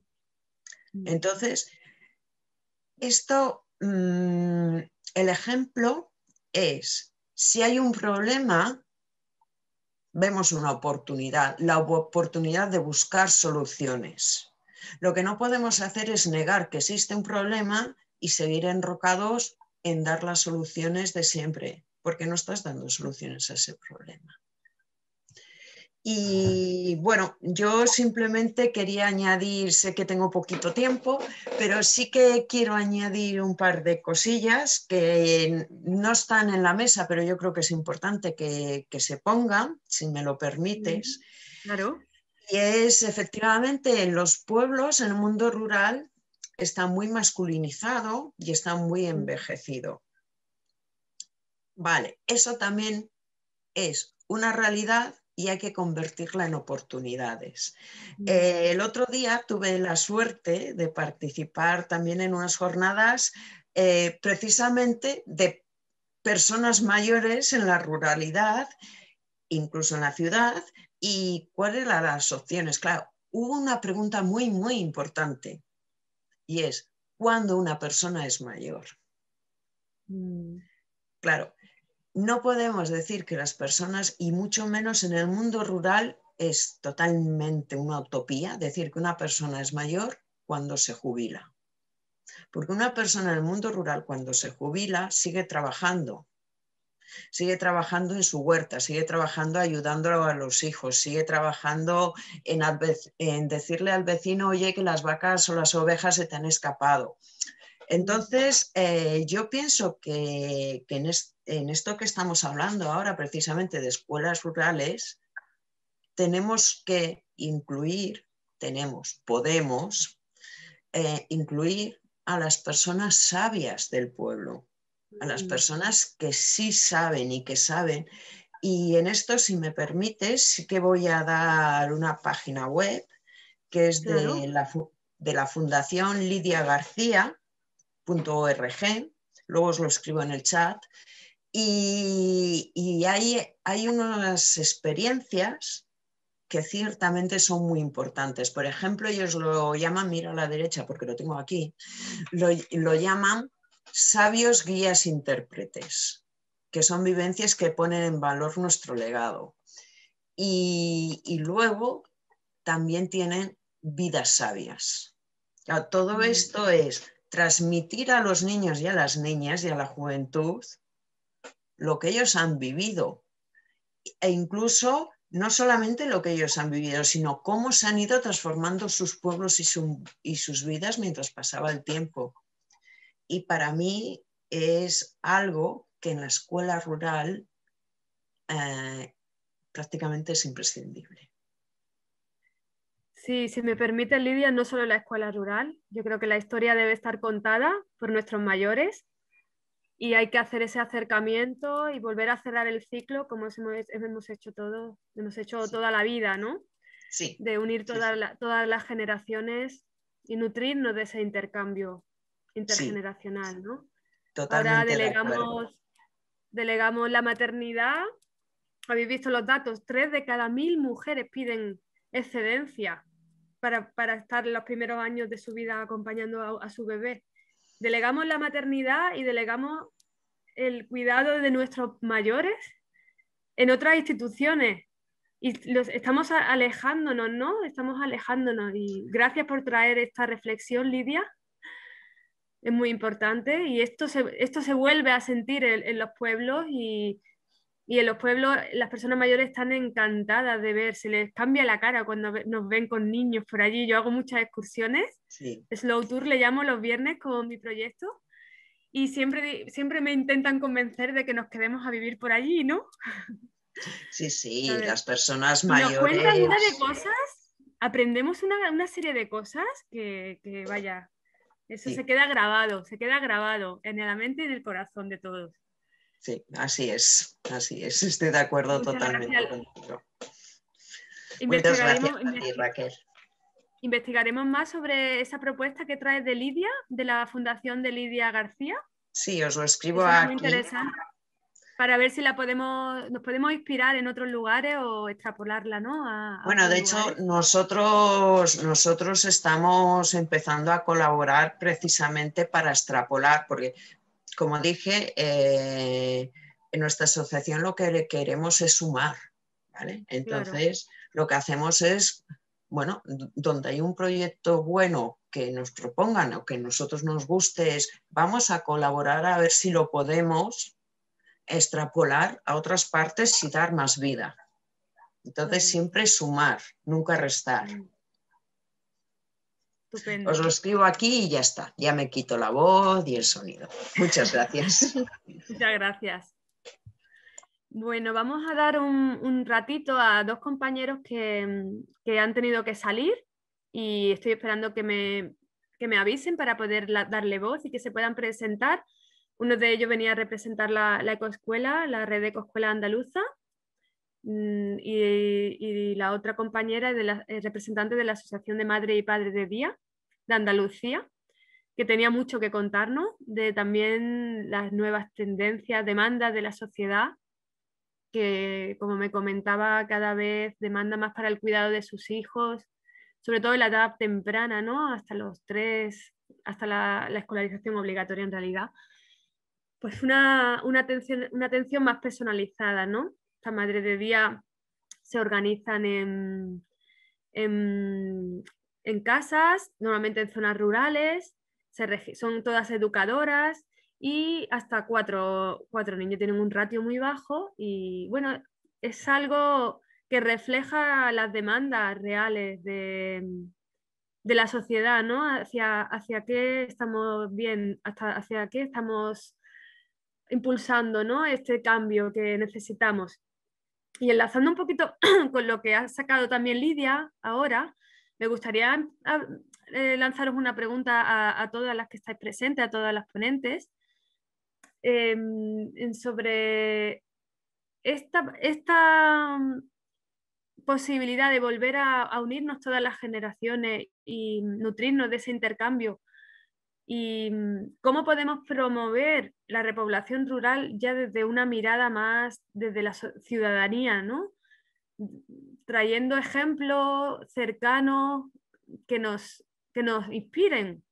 S9: Mm. Entonces, esto, mm, el ejemplo es, si hay un problema, vemos una oportunidad, la oportunidad de buscar soluciones. Lo que no podemos hacer es negar que existe un problema y seguir enrocados en dar las soluciones de siempre, porque no estás dando soluciones a ese problema. Y bueno, yo simplemente quería añadir, sé que tengo poquito tiempo, pero sí que quiero añadir un par de cosillas que no están en la mesa, pero yo creo que es importante que, se pongan, si me lo permites. Claro. Y es efectivamente en los pueblos, en el mundo rural, está muy masculinizado y está muy envejecido. Vale, eso también es una realidad y hay que convertirla en oportunidades. Eh, el otro día tuve la suerte de participar también en unas jornadas eh, precisamente de personas mayores en la ruralidad, incluso en la ciudad, y cuáles eran las opciones. Claro, hubo una pregunta muy, muy importante y es cuando una persona es mayor. Mm. Claro, no podemos decir que las personas, y mucho menos en el mundo rural, es totalmente una utopía decir que una persona es mayor cuando se jubila. Porque una persona en el mundo rural cuando se jubila sigue trabajando, sigue trabajando en su huerta, sigue trabajando ayudando a los hijos, sigue trabajando en, decirle al vecino, oye, que las vacas o las ovejas se te han escapado. Entonces, eh, yo pienso que, en, esto que estamos hablando ahora, precisamente de escuelas rurales, tenemos que incluir, tenemos, podemos eh, incluir a las personas sabias del pueblo a las personas que sí saben y que saben. Y en esto, si me permites, sí que voy a dar una página web que es de, la, Fundación Lidia García.org. Luego os lo escribo en el chat. Y, hay, unas experiencias que ciertamente son muy importantes. Por ejemplo, ellos lo llaman, mira a la derecha porque lo tengo aquí, lo, lo llaman sabios guías intérpretes, que son vivencias que ponen en valor nuestro legado. Y, luego también tienen vidas sabias. Todo esto es transmitir a los niños y a las niñas y a la juventud lo que ellos han vivido e incluso no solamente lo que ellos han vivido, sino cómo se han ido transformando sus pueblos y sus vidas mientras pasaba el tiempo y para mí es algo que en la escuela rural eh, prácticamente es imprescindible.
S3: Sí, si me permite, Lidia, no solo la escuela rural, yo creo que la historia debe estar contada por nuestros mayores y hay que hacer ese acercamiento y volver a cerrar el ciclo como hemos hecho todo, hemos hecho toda la vida, ¿no? Sí. De unir todas las generaciones y nutrirnos de ese intercambio intergeneracional, ¿no? Totalmente. Ahora delegamos, la maternidad. Habéis visto los datos, tres de cada mil mujeres piden excedencia para, para estar los primeros años de su vida acompañando a, su bebé. Delegamos la maternidad y delegamos el cuidado de nuestros mayores en otras instituciones y los, estamos alejándonos, ¿no? Estamos alejándonos y gracias por traer esta reflexión, Lidia es muy importante y esto se, esto se vuelve a sentir en, los pueblos y, en los pueblos las personas mayores están encantadas de ver, se les cambia la cara cuando nos ven con niños por allí. Yo hago muchas excursiones, Slow Tour le llamo los viernes con mi proyecto y siempre, siempre me intentan convencer de que nos quedemos a vivir por allí, ¿no?
S9: Sí, sí, las personas mayores. Nos una de
S3: cosas, aprendemos una, serie de cosas que, que vaya, eso se queda grabado, se queda grabado en la mente y en el corazón de todos.
S9: Sí, así es, así es. Estoy de acuerdo totalmente contigo.
S3: Muchas gracias Raquel. Investigaremos más sobre esa propuesta que traes de Lidia, de la Fundación de Lidia García.
S9: Sí, os lo escribo aquí. muy interesante
S3: para ver si la podemos, nos podemos inspirar en otros lugares o extrapolarla, ¿no? bueno, de hecho,
S9: nosotros, nosotros estamos empezando a colaborar precisamente para extrapolar, porque como dije, eh, en nuestra asociación lo que queremos es sumar, ¿vale? Entonces, lo que hacemos es, bueno, donde hay un proyecto bueno que nos propongan o que nosotros nos guste, vamos a colaborar a ver si lo podemos extrapolar a otras partes y dar más vida. Entonces siempre sumar, nunca restar. Os lo escribo aquí y ya está. Ya me quito la voz y el sonido. Muchas gracias.
S3: Muchas gracias. Bueno, vamos a dar un, ratito a dos compañeros que, han tenido que salir y estoy esperando que me, avisen para poder darle voz y que se puedan presentar. Uno de ellos venía a representar la, ecoescuela, la red de ecoescuela andaluza, mm, y, la otra compañera es eh, representante de la Asociación de Madre y Padres de Día de Andalucía, que tenía mucho que contarnos de también las nuevas tendencias, demandas de la sociedad, que como me comentaba, cada vez demanda más para el cuidado de sus hijos, sobre todo en la edad temprana, ¿no? Hasta los tres, hasta la escolarización obligatoria en realidad pues una, atención, una atención más personalizada, ¿no? estas madre de día se organizan en, casas, normalmente en zonas rurales, son todas educadoras y hasta cuatro, niños tienen un ratio muy bajo y bueno, es algo que refleja las demandas reales de, la sociedad, ¿no? Hacia, hacia qué estamos bien, hasta hacia qué estamos impulsando este cambio que necesitamos. Y enlazando un poquito con lo que ha sacado también Lidia ahora, me gustaría ah, eh, lanzaros una pregunta a, todas las que estáis presentes, a todas las ponentes, em, sobre esta, mm, posibilidad de volver a unirnos todas las generaciones y nutrirnos de ese intercambio y mm, cómo podemos promover la repoblación rural ya desde una mirada más desde la ciudadanía, ¿no? trayendo ejemplos cercanos que nos, que nos inspiren.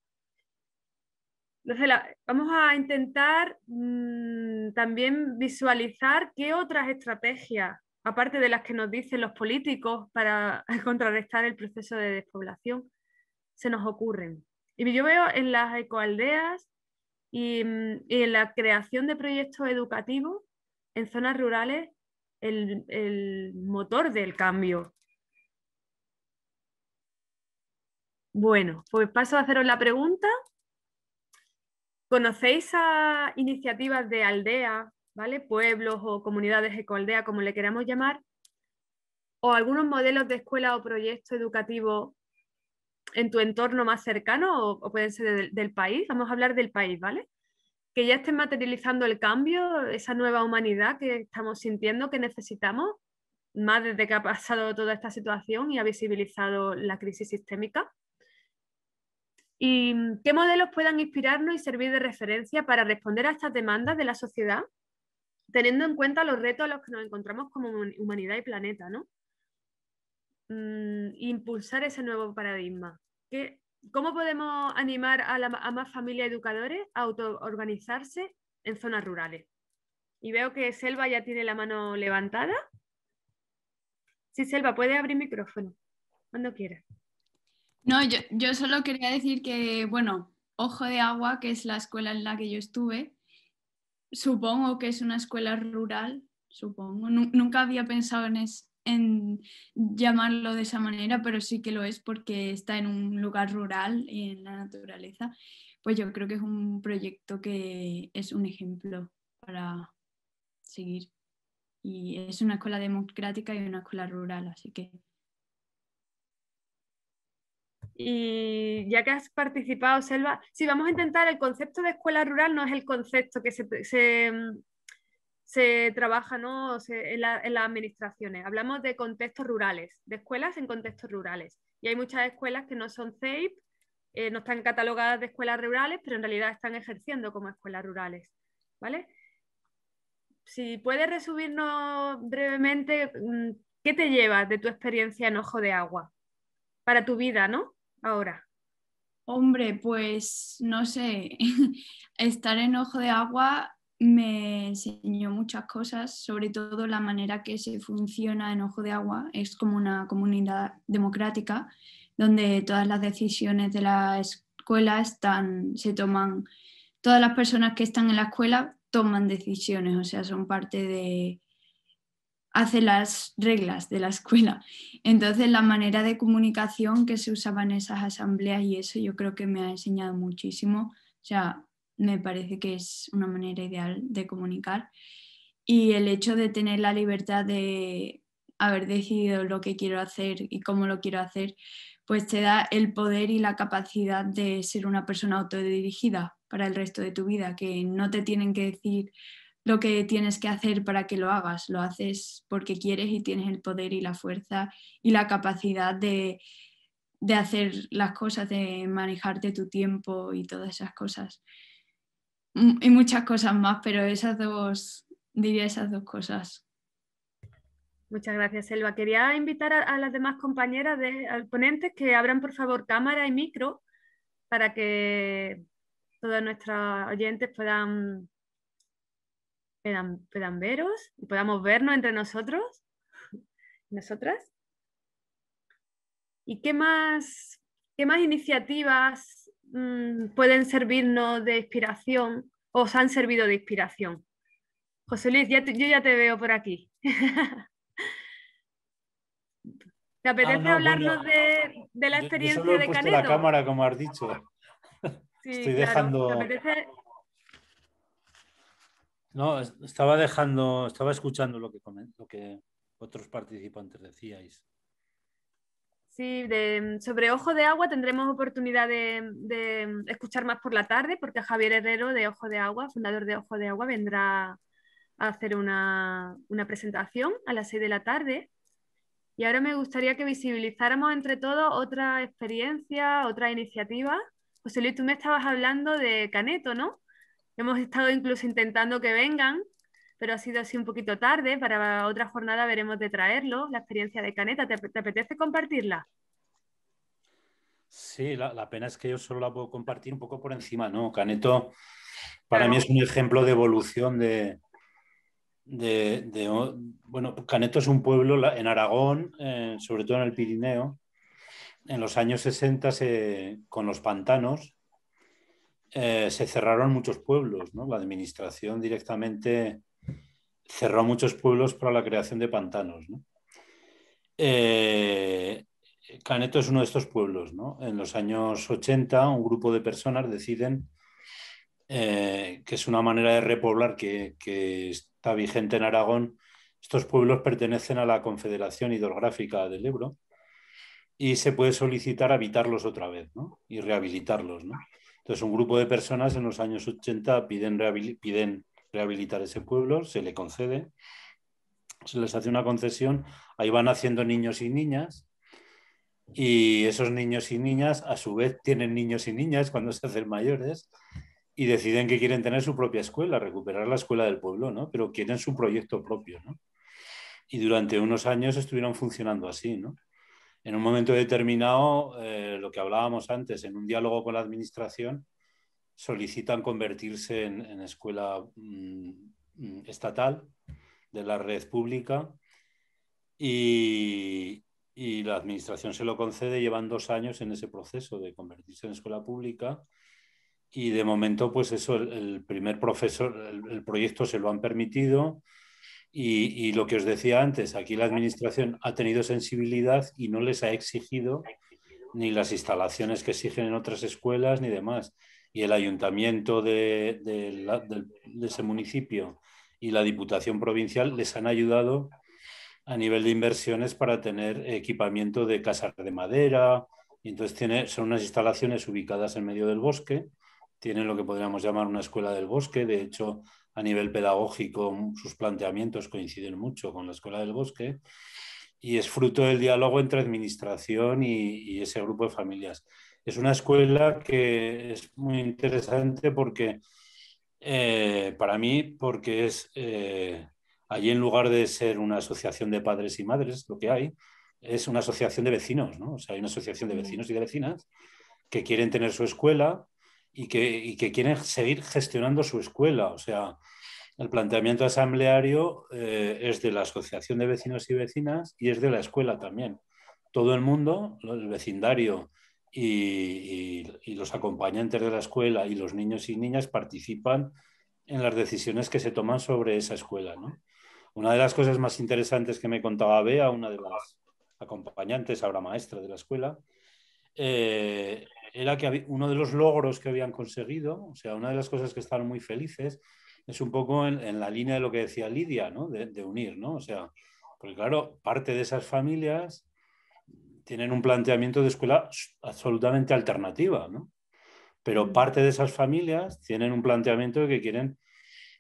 S3: vamos a intentar mm, también visualizar qué otras estrategias, aparte de las que nos dicen los políticos para contrarrestar el proceso de despoblación, se nos ocurren. Y yo veo en las ecoaldeas mm, y, en la creación de proyectos educativos en zonas rurales el, motor del cambio. Bueno, pues paso a haceros la pregunta. ¿Conocéis a iniciativas de aldea, ¿vale? pueblos o comunidades ecoaldea, como le queramos llamar, o algunos modelos de escuela o proyectos educativos en tu entorno más cercano o, pueden ser del, del, país, vamos a hablar del país, ¿vale? Que ya estén materializando el cambio, esa nueva humanidad que estamos sintiendo, que necesitamos, más desde que ha pasado toda esta situación y ha visibilizado la crisis sistémica. ¿Y qué modelos puedan inspirarnos y servir de referencia para responder a estas demandas de la sociedad, teniendo en cuenta los retos a los que nos encontramos como humanidad y planeta, ¿no? Mm, impulsar ese nuevo paradigma? ¿Cómo podemos animar a, más familias educadores a autoorganizarse en zonas rurales? Y veo que Selva ya tiene la mano levantada. Sí, Selva, puede abrir micrófono
S2: cuando quiera. No, yo, solo quería decir que, bueno, Ojo de Agua, que es la escuela en la que yo estuve, supongo que es una escuela rural, supongo. nunca había pensado en, eso en llamarlo de esa manera, pero sí que lo es porque está en un lugar rural y en la naturaleza, pues yo creo que es un proyecto que es un ejemplo para seguir. Y es una escuela democrática y una escuela rural, así que...
S3: Y
S2: ya que has participado, Selva,
S3: si vamos a intentar, el concepto de escuela rural no es el concepto que se se trabaja en, las administraciones. Hablamos de contextos rurales, de escuelas en contextos rurales. Y hay muchas escuelas que no son CEIP, eh, no están catalogadas de escuelas rurales, pero en realidad están ejerciendo como escuelas rurales. ¿vale? Si puedes resumirnos brevemente, mm, ¿qué te lleva de tu experiencia en
S2: Ojo de Agua para tu vida, ¿no? Ahora. Hombre, pues no sé, estar en Ojo de Agua me enseñó muchas cosas, sobre todo la manera que se funciona en Ojo de Agua. Es como una comunidad democrática donde todas las decisiones de la escuela están, se toman, todas las personas que están en la escuela toman decisiones, o sea, son parte de, hace las reglas de la escuela. Entonces, la manera de comunicación que se usaba en esas asambleas y eso yo creo que me ha enseñado muchísimo. O sea, me parece que es una manera ideal de comunicar. Y el hecho de tener la libertad de haber decidido lo que quiero hacer y cómo lo quiero hacer, pues te da el poder y la capacidad de ser una persona autodirigida para el resto de tu vida, que no te tienen que decir lo que tienes que hacer para que lo hagas, lo haces porque quieres y tienes el poder y la fuerza y la capacidad de, de hacer las cosas, de manejarte tu tiempo y todas esas cosas y muchas cosas más, pero esas dos, diría esas dos cosas.
S3: Muchas gracias, Elba. Quería invitar a, las demás compañeras, de, al ponentes, que abran por favor cámara y micro para que todos nuestros oyentes puedan, puedan, puedan veros y podamos vernos entre nosotros, nosotras. ¿Y qué más, qué más iniciativas Mm, pueden servirnos de inspiración, os han servido de inspiración. José Luis, ya yo ya te veo por aquí. ¿Te apetece ah, pues hablarnos de, de, la experiencia yo solo he de Canedo? la cámara,
S4: como has dicho. Estoy dejando... No, estaba dejando, estaba escuchando lo que, lo que otros participantes decíais.
S3: Sí, mm, sobre Ojo de Agua tendremos oportunidad de, mm, mm, escuchar más por la tarde, porque Javier Herrero de Ojo de Agua, fundador de Ojo de Agua, vendrá a hacer una, presentación a las seis de la tarde. Y ahora me gustaría que visibilizáramos entre todos otra experiencia, otra iniciativa. José Luis, tú me estabas hablando de Caneto, ¿no? Hemos estado incluso intentando que vengan pero ha sido así un poquito tarde. Para otra jornada veremos de traerlo, la experiencia de Caneta. ¿Te, apetece compartirla?
S4: Sí, la, pena es que yo solo la puedo compartir un poco por encima, ¿no? Caneto para mí es un ejemplo de evolución de, de, Bueno, Caneto es un pueblo en Aragón, eh, sobre todo en el Pirineo. En los años 60, con los pantanos, eh, se cerraron muchos pueblos, ¿no? La administración directamente cerró muchos pueblos para la creación de pantanos. Eh, Caneto es uno de estos pueblos. En los años 80, un grupo de personas deciden eh, que es una manera de repoblar que, está vigente en Aragón. Estos pueblos pertenecen a la Confederación Hidrográfica del Ebro y se puede solicitar habitarlos otra vez y rehabilitarlos. Entonces, un grupo de personas en los años 80 piden, piden rehabilitar ese pueblo, se le concede, se les hace una concesión, ahí van haciendo niños y niñas, y esos niños y niñas a su vez tienen niños y niñas cuando se hacen mayores y deciden que quieren tener su propia escuela, recuperar la escuela del pueblo, ¿no? Pero quieren su proyecto propio, Y durante unos años estuvieron funcionando así, ¿no? En un momento determinado, eh, lo que hablábamos antes, en un diálogo con la administración, solicitan convertirse en, escuela mm, mm, estatal de la red pública y, la administración se lo concede. Llevan dos años en ese proceso de convertirse en escuela pública y de momento, pues eso, el, primer profesor, el, proyecto se lo han permitido. y, lo que os decía antes, aquí la administración ha tenido sensibilidad y no les ha exigido ni las instalaciones que exigen en otras escuelas ni demás y el ayuntamiento de, ese municipio y la Diputación Provincial les han ayudado a nivel de inversiones para tener equipamiento de casas de madera. Y entonces tiene, son unas instalaciones ubicadas en medio del bosque, tienen lo que podríamos llamar una escuela del bosque. De hecho, a nivel pedagógico, sus planteamientos coinciden mucho con la escuela del bosque. Y es fruto del diálogo entre administración y ese grupo de familias es una escuela que es muy interesante porque, eh, para mí, porque es eh, allí en lugar de ser una asociación de padres y madres, lo que hay, es una asociación de vecinos, ¿no? O sea, hay una asociación de vecinos y de vecinas que quieren tener su escuela y que, quieren seguir gestionando su escuela. O sea, el planteamiento asambleario eh, es de la asociación de vecinos y vecinas y es de la escuela también. Todo el mundo, el vecindario, y, los acompañantes de la escuela y los niños y niñas participan en las decisiones que se toman sobre esa escuela. Una de las cosas más interesantes que me contaba Bea, una de las acompañantes, ahora maestra de la escuela, eh, era que uno de los logros que habían conseguido, o sea, una de las cosas que estaban muy felices, es un poco en, la línea de lo que decía Lidia, de, de unir, O sea, porque claro, parte de esas familias tienen un planteamiento de escuela absolutamente alternativa, ¿no? Pero mm. parte de esas familias tienen un planteamiento de que quieren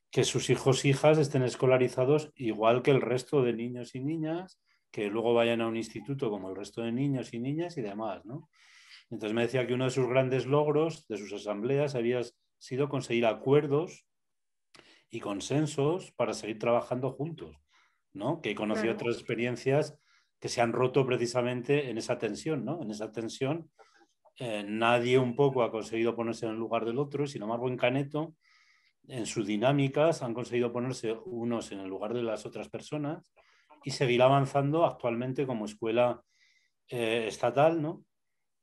S4: que sus hijos e hijas estén escolarizados igual que el resto de niños y niñas, que luego vayan a un instituto como el resto de niños y niñas y demás, ¿no? Entonces me decía que uno de sus grandes logros de sus asambleas había sido conseguir acuerdos y consensos para seguir trabajando juntos, ¿no? Que he conocido otras experiencias que se han roto precisamente en esa tensión, ¿no? En esa tensión eh, nadie un poco ha conseguido ponerse en el lugar del otro, sino sin embargo en Caneto, en sus dinámicas, han conseguido ponerse unos en el lugar de las otras personas y seguir avanzando actualmente como escuela eh, estatal, ¿no?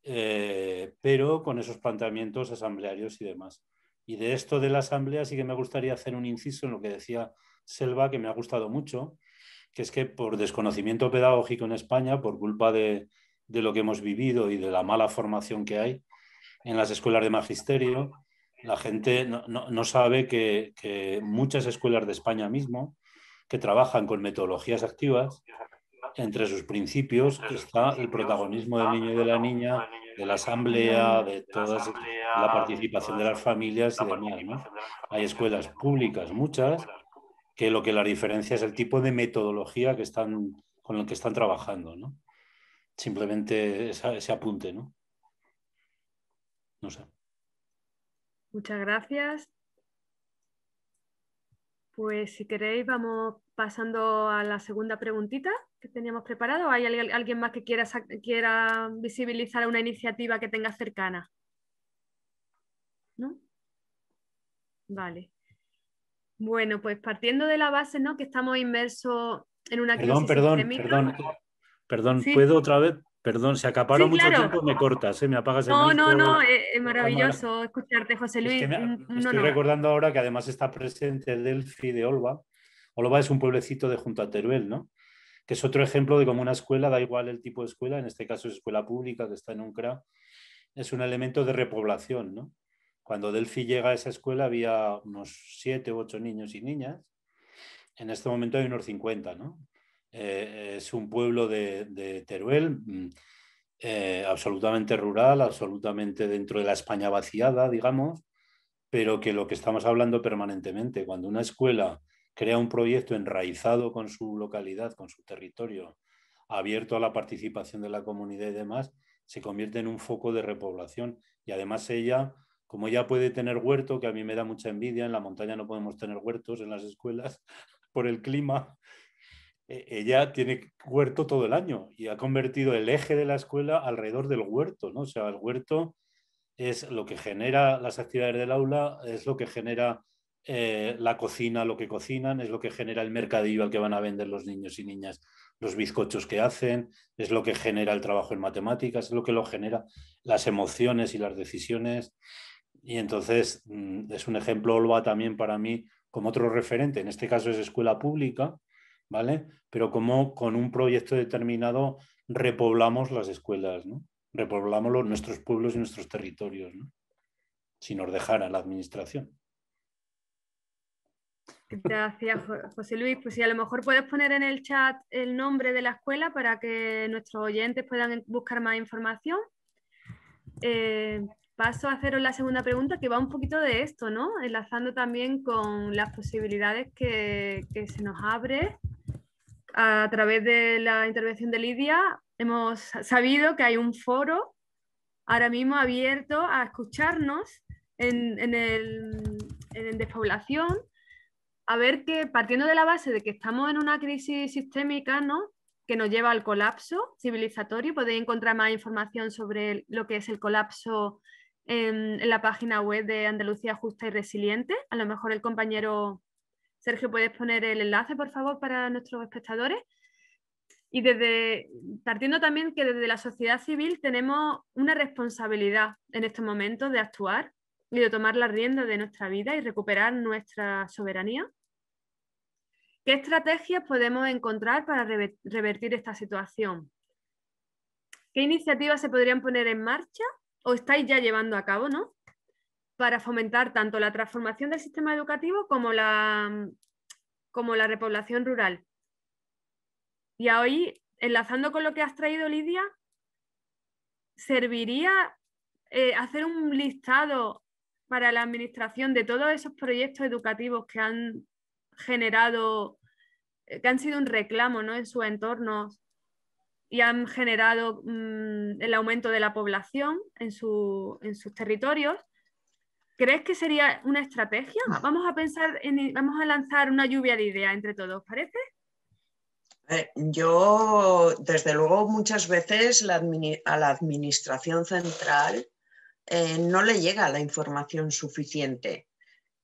S4: Eh, pero con esos planteamientos asamblearios y demás. Y de esto de la asamblea sí que me gustaría hacer un inciso en lo que decía Selva, que me ha gustado mucho, que es que por desconocimiento pedagógico en España, por culpa de, lo que hemos vivido y de la mala formación que hay en las escuelas de magisterio, la gente no, sabe que, muchas escuelas de España mismo, que trabajan con metodologías activas, entre sus principios está el protagonismo del niño y de la niña, de la asamblea, de toda la participación de las familias y Hay escuelas públicas, muchas, que lo que la diferencia es el tipo de metodología que están, con el que están trabajando, Simplemente ese apunte, ¿no? No sé.
S3: Muchas gracias. Pues si queréis vamos pasando a la segunda preguntita que teníamos preparado. ¿Hay alguien más que quiera, quiera visibilizar una iniciativa que tenga cercana? ¿No? Vale. Bueno, pues partiendo de la base, ¿no? Que estamos inmersos en una crisis perdón, Perdón,
S4: perdón, ¿puedo otra vez? Perdón, se acaparó mucho tiempo, me cortas, ¿eh? me apagas el No, no, no,
S3: eh, es maravilloso escucharte, José Luis. Es que estoy
S4: recordando ahora que además está presente Delfi de Olva. Olva es un pueblecito de junto a Teruel, ¿no? Que es otro ejemplo de cómo una escuela, da igual el tipo de escuela, en este caso es escuela pública que está en un CRA, es un elemento de repoblación, ¿no? Cuando Delphi llega a esa escuela había unos siete u ocho niños y niñas. En este momento hay unos 50, ¿no? Eh, es un pueblo de, Teruel mm, eh, absolutamente rural, absolutamente dentro de la España vaciada, digamos, pero que lo que estamos hablando permanentemente, cuando una escuela crea un proyecto enraizado con su localidad, con su territorio, abierto a la participación de la comunidad y demás, se convierte en un foco de repoblación. Y además ella como ya puede tener huerto, que a mí me da mucha envidia, en la montaña no podemos tener huertos en las escuelas por el clima, e-, ella tiene huerto todo el año y ha convertido el eje de la escuela alrededor del huerto, ¿no? O sea, el huerto es lo que genera las actividades del aula, es lo que genera eh, la cocina, lo que cocinan, es lo que genera el mercadillo al que van a vender los niños y niñas, los bizcochos que hacen, es lo que genera el trabajo en matemáticas, es lo que lo genera las emociones y las decisiones. Y entonces mm, es un ejemplo Olva también para mí como otro referente, en este caso es escuela pública, ¿vale? Pero como con un proyecto determinado repoblamos las escuelas, ¿no? Repoblamos mm. nuestros pueblos y nuestros territorios, ¿no? Si nos dejara la administración.
S3: Gracias, José Luis. Pues si a lo mejor puedes poner en el chat el nombre de la escuela para que nuestros oyentes puedan buscar más información. Eh, paso a haceros la segunda pregunta que va un poquito de esto, ¿no? Enlazando también con las posibilidades que, se nos abre a través de la intervención de Lidia. Hemos sabido que hay un foro ahora mismo abierto a escucharnos en, el, despoblación, a ver que partiendo de la base de que estamos en una crisis sistémica, ¿no? que nos lleva al colapso civilizatorio. Podéis encontrar más información sobre lo que es el colapso en, la página web de Andalucía Justa y Resiliente. A lo mejor el compañero Sergio puedes poner el enlace, por favor, para nuestros espectadores. Y desde, partiendo también que desde la sociedad civil tenemos una responsabilidad en estos momentos de actuar y de tomar la rienda de nuestra vida y recuperar nuestra soberanía. ¿Qué estrategias podemos encontrar para revertir esta situación? ¿Qué iniciativas se podrían poner en marcha o estáis ya llevando a cabo, ¿no? Para fomentar tanto la transformación del sistema educativo como la, como la repoblación rural. Y hoy, enlazando con lo que has traído, Lidia, ¿serviría eh, hacer un listado para la administración de todos esos proyectos educativos que han generado, eh, que han sido un reclamo ¿no? en sus entornos y han generado mm, el aumento de la población en, sus territorios. ¿Crees que sería una estrategia? Mm. Vamos a pensar, en, vamos a lanzar una lluvia de ideas entre todos, ¿parece?
S9: Eh, yo, desde luego, muchas veces a la administración central eh, no le llega la información suficiente.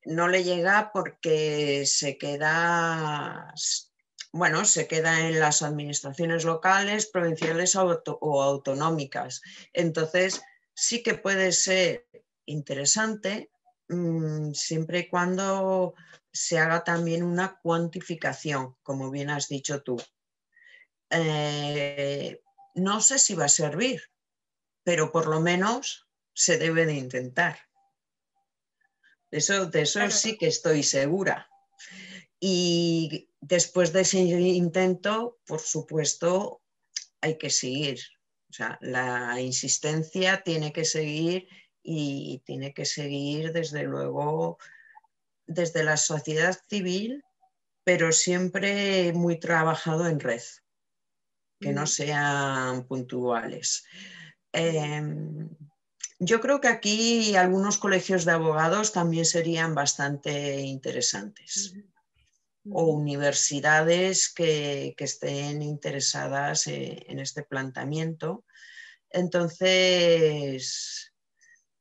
S9: No le llega porque se queda bueno, se queda en las administraciones locales, provinciales o autonómicas. Entonces, sí que puede ser interesante mm, siempre y cuando se haga también una cuantificación, como bien has dicho tú. Eh, no sé si va a servir, pero por lo menos se debe de intentar. de eso sí que estoy segura. Y después de ese intento, por supuesto, hay que seguir. O sea, la insistencia tiene que seguir y tiene que seguir desde luego desde la sociedad civil, pero siempre muy trabajado en red, que no sean puntuales. Em, yo creo que aquí algunos colegios de abogados también serían bastante interesantes o universidades que, estén interesadas eh, en este planteamiento. Entonces,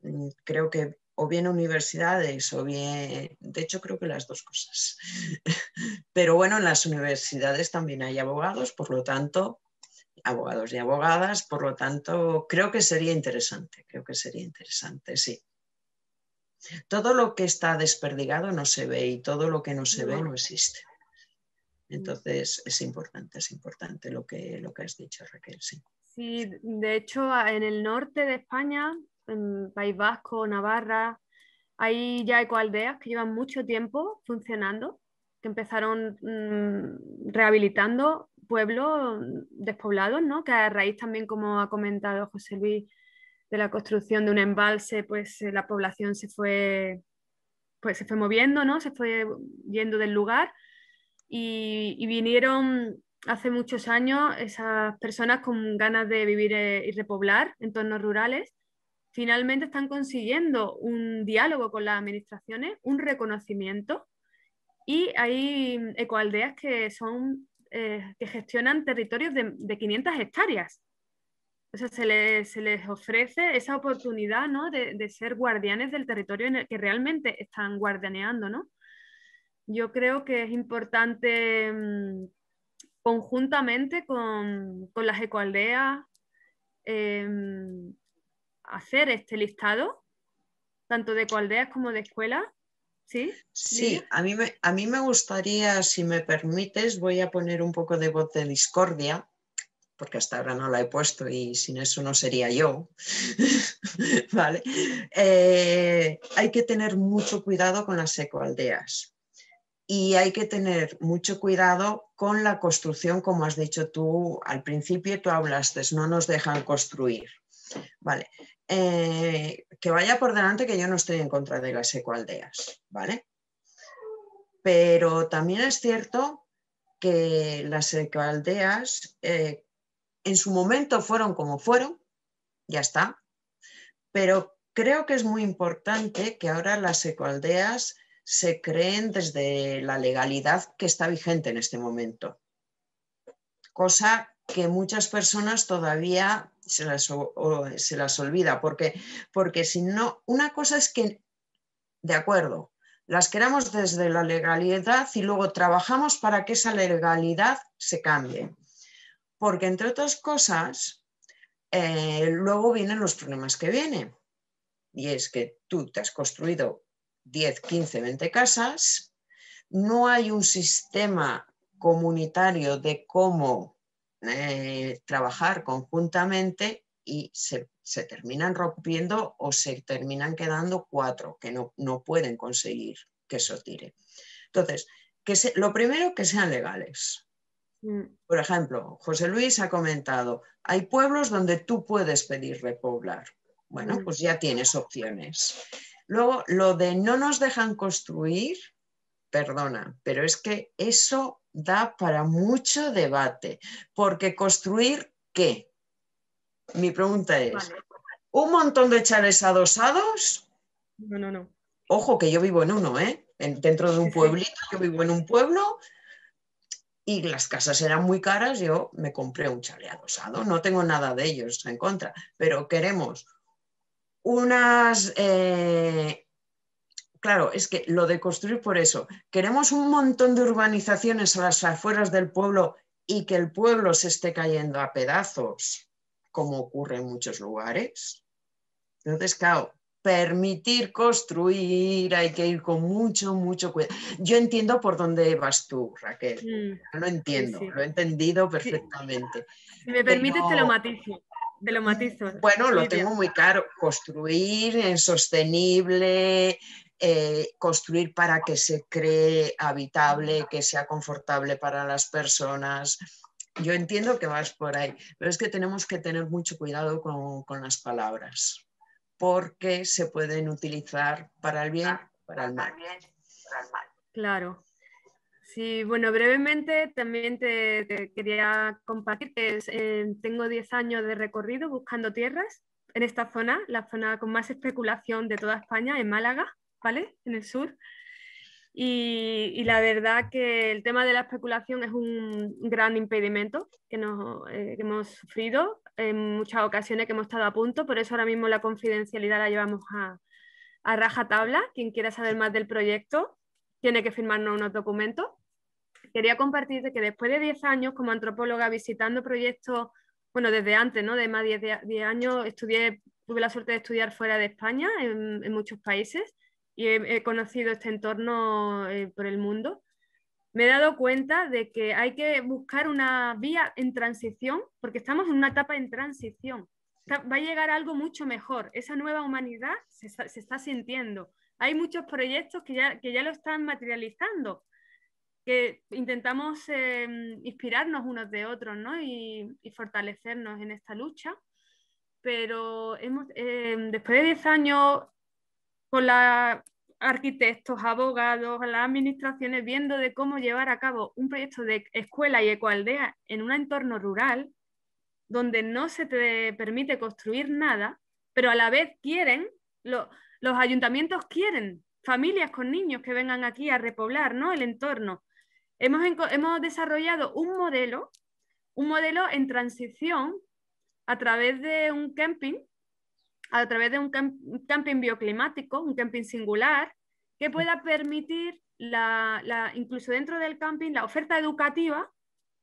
S9: mm, creo que o bien universidades o bien, de hecho creo que las dos cosas. Pero bueno, en las universidades también hay abogados, por lo tanto, abogados y abogadas, por lo tanto, creo que sería interesante, creo que sería interesante, sí. Todo lo que está desperdigado no se ve y todo lo que no se ve no existe. Entonces es importante, es importante lo que, lo que has dicho, Raquel. Sí.
S3: de hecho en el norte de España, en País Vasco, Navarra, hay ya ecoaldeas que llevan mucho tiempo funcionando, que empezaron mm, rehabilitando pueblos mm, despoblados, ¿no? que a raíz también, como ha comentado José Luis, de la construcción de un embalse, pues eh, la población se fue, pues, se fue moviendo, ¿no? Se fue yendo del lugar y, vinieron hace muchos años esas personas con ganas de vivir eh, y repoblar entornos rurales finalmente están consiguiendo un diálogo con las administraciones, un reconocimiento y hay ecoaldeas que son eh, que gestionan territorios de, de, 500 hectáreas se les, ofrece esa oportunidad, De, ser guardianes del territorio en el que realmente están guardianeando, Yo creo que es importante mm, conjuntamente con, las ecoaldeas eh, mm, hacer este listado, tanto de ecoaldeas como de escuelas, ¿Sí?
S9: a mí, me, a mí me gustaría, si me permites, voy a poner un poco de voz de discordia, porque hasta ahora no la he puesto y sin eso no sería yo, ¿vale? Eh, hay que tener mucho cuidado con las ecoaldeas y hay que tener mucho cuidado con la construcción, como has dicho tú al principio, tú hablaste, no nos dejan construir, ¿vale? Eh, que vaya por delante que yo no estoy en contra de las ecoaldeas, ¿vale? Pero también es cierto que las ecoaldeas eh, en su momento fueron como fueron, ya está, pero creo que es muy importante que ahora las ecoaldeas se creen desde la legalidad que está vigente en este momento, cosa que muchas personas todavía se las, se las olvida, porque, porque si no, una cosa es que, de acuerdo, las creamos desde la legalidad y luego trabajamos para que esa legalidad se cambie porque entre otras cosas, eh, luego vienen los problemas que vienen. Y es que tú te has construido 10, 15, 20 casas, no hay un sistema comunitario de cómo eh, trabajar conjuntamente y se, terminan rompiendo o se terminan quedando cuatro que no, pueden conseguir que eso tire. Entonces, que lo primero que sean legales, Mm. Por ejemplo, José Luis ha comentado, hay pueblos donde tú puedes pedir repoblar. Bueno, mm. pues ya tienes opciones. Luego, lo de no nos dejan construir, perdona, pero es que eso da para mucho debate, porque construir qué? Mi pregunta es, ¿un montón de chales adosados? No, no, no. Ojo que yo vivo en uno, ¿eh? dentro de un pueblito, yo vivo en un pueblo y las casas eran muy caras, yo me compré un chalet adosado, no tengo nada de ellos en contra, pero queremos unas... Eh, claro, es que lo de construir por eso, queremos un montón de urbanizaciones a las afueras del pueblo y que el pueblo se esté cayendo a pedazos, como ocurre en muchos lugares. Entonces, claro, permitir construir, hay que ir con mucho, mucho cuidado. Yo entiendo por dónde vas tú, Raquel. Mm. Lo entiendo, lo he entendido perfectamente.
S3: Si me permites, te lo matizo. lo Bueno, lo tengo
S9: muy claro. Construir en sostenible, eh, construir para que se cree habitable, mm. que sea confortable para las personas. Yo entiendo que vas por ahí, pero es que tenemos que tener mucho cuidado con, con las palabras porque se pueden utilizar para el bien, ah, para el mal. Claro. Sí, bueno, brevemente
S3: también te, quería compartir que eh, tengo 10 años de recorrido buscando tierras en esta zona, la zona con más especulación de toda España, en Málaga, ¿vale? En el sur. Y, la verdad que el tema de la especulación es un gran impedimento que, eh, que hemos sufrido en muchas ocasiones que hemos estado a punto, por eso ahora mismo la confidencialidad la llevamos a, a tabla Quien quiera saber más del proyecto tiene que firmarnos unos documentos. Quería compartirte que después de 10 años como antropóloga visitando proyectos, bueno, desde antes, ¿no? De más de 10, años estudié, tuve la suerte de estudiar fuera de España, en, muchos países, y he, conocido este entorno eh, por el mundo me he dado cuenta de que hay que buscar una vía en transición, porque estamos en una etapa en transición. Va a llegar algo mucho mejor. Esa nueva humanidad se está, sintiendo. Hay muchos proyectos que ya, ya lo están materializando, que intentamos eh, inspirarnos unos de otros y, fortalecernos en esta lucha. Pero hemos, eh, después de 10 años con la arquitectos, abogados, las administraciones viendo de cómo llevar a cabo un proyecto de escuela y ecoaldea en un entorno rural donde no se te permite construir nada, pero a la vez quieren, los ayuntamientos quieren familias con niños que vengan aquí a repoblar ¿no? el entorno. Hemos, hemos desarrollado un modelo, un modelo en transición a través de un camping a través de un camping bioclimático, un camping singular, que pueda permitir, la, incluso dentro del camping, la oferta educativa,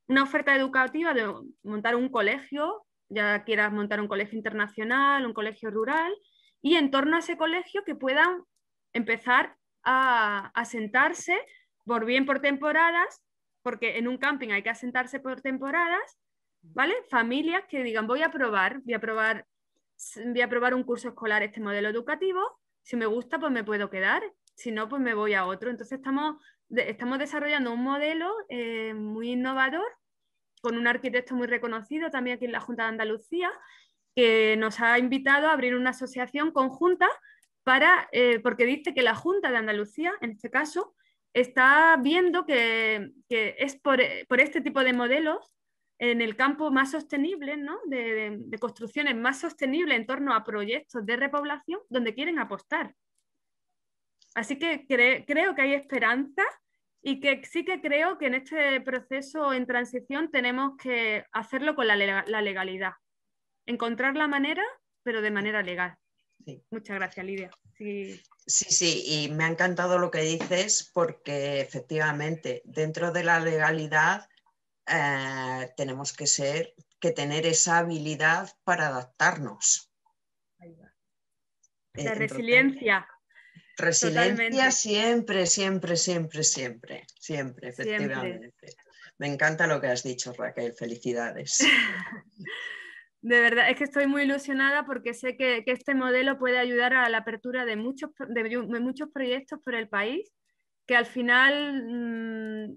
S3: una oferta educativa de montar un colegio, ya quieras montar un colegio internacional, un colegio rural, y en torno a ese colegio que puedan empezar a, asentarse por bien por temporadas, porque en un camping hay que asentarse por temporadas, ¿vale? Familias que digan, voy a probar, voy a probar voy a probar un curso escolar, este modelo educativo, si me gusta, pues me puedo quedar, si no, pues me voy a otro. Entonces estamos, estamos desarrollando un modelo eh, muy innovador con un arquitecto muy reconocido también aquí en la Junta de Andalucía, que nos ha invitado a abrir una asociación conjunta para, eh, porque dice que la Junta de Andalucía, en este caso, está viendo que, es por, eh, por, este tipo de modelos en el campo más sostenible, ¿no? de, construcciones más sostenibles en torno a proyectos de repoblación donde quieren apostar. Así que creo que hay esperanza y que sí que creo que en este proceso en transición tenemos que hacerlo con la, legalidad, encontrar
S9: la manera, pero de manera legal. Muchas gracias, Lidia. Sí. sí. sí, y me ha encantado lo que dices porque efectivamente dentro de la legalidad eh, tenemos que, ser, que tener esa habilidad para adaptarnos. La eh,
S3: resiliencia.
S9: Resiliencia siempre, siempre, siempre, siempre, siempre, efectivamente. Me encanta lo que has dicho, Raquel. Felicidades.
S3: De verdad, es que estoy muy ilusionada porque sé que, este modelo puede ayudar a la apertura de muchos, de, muchos proyectos por el país, que al final mm,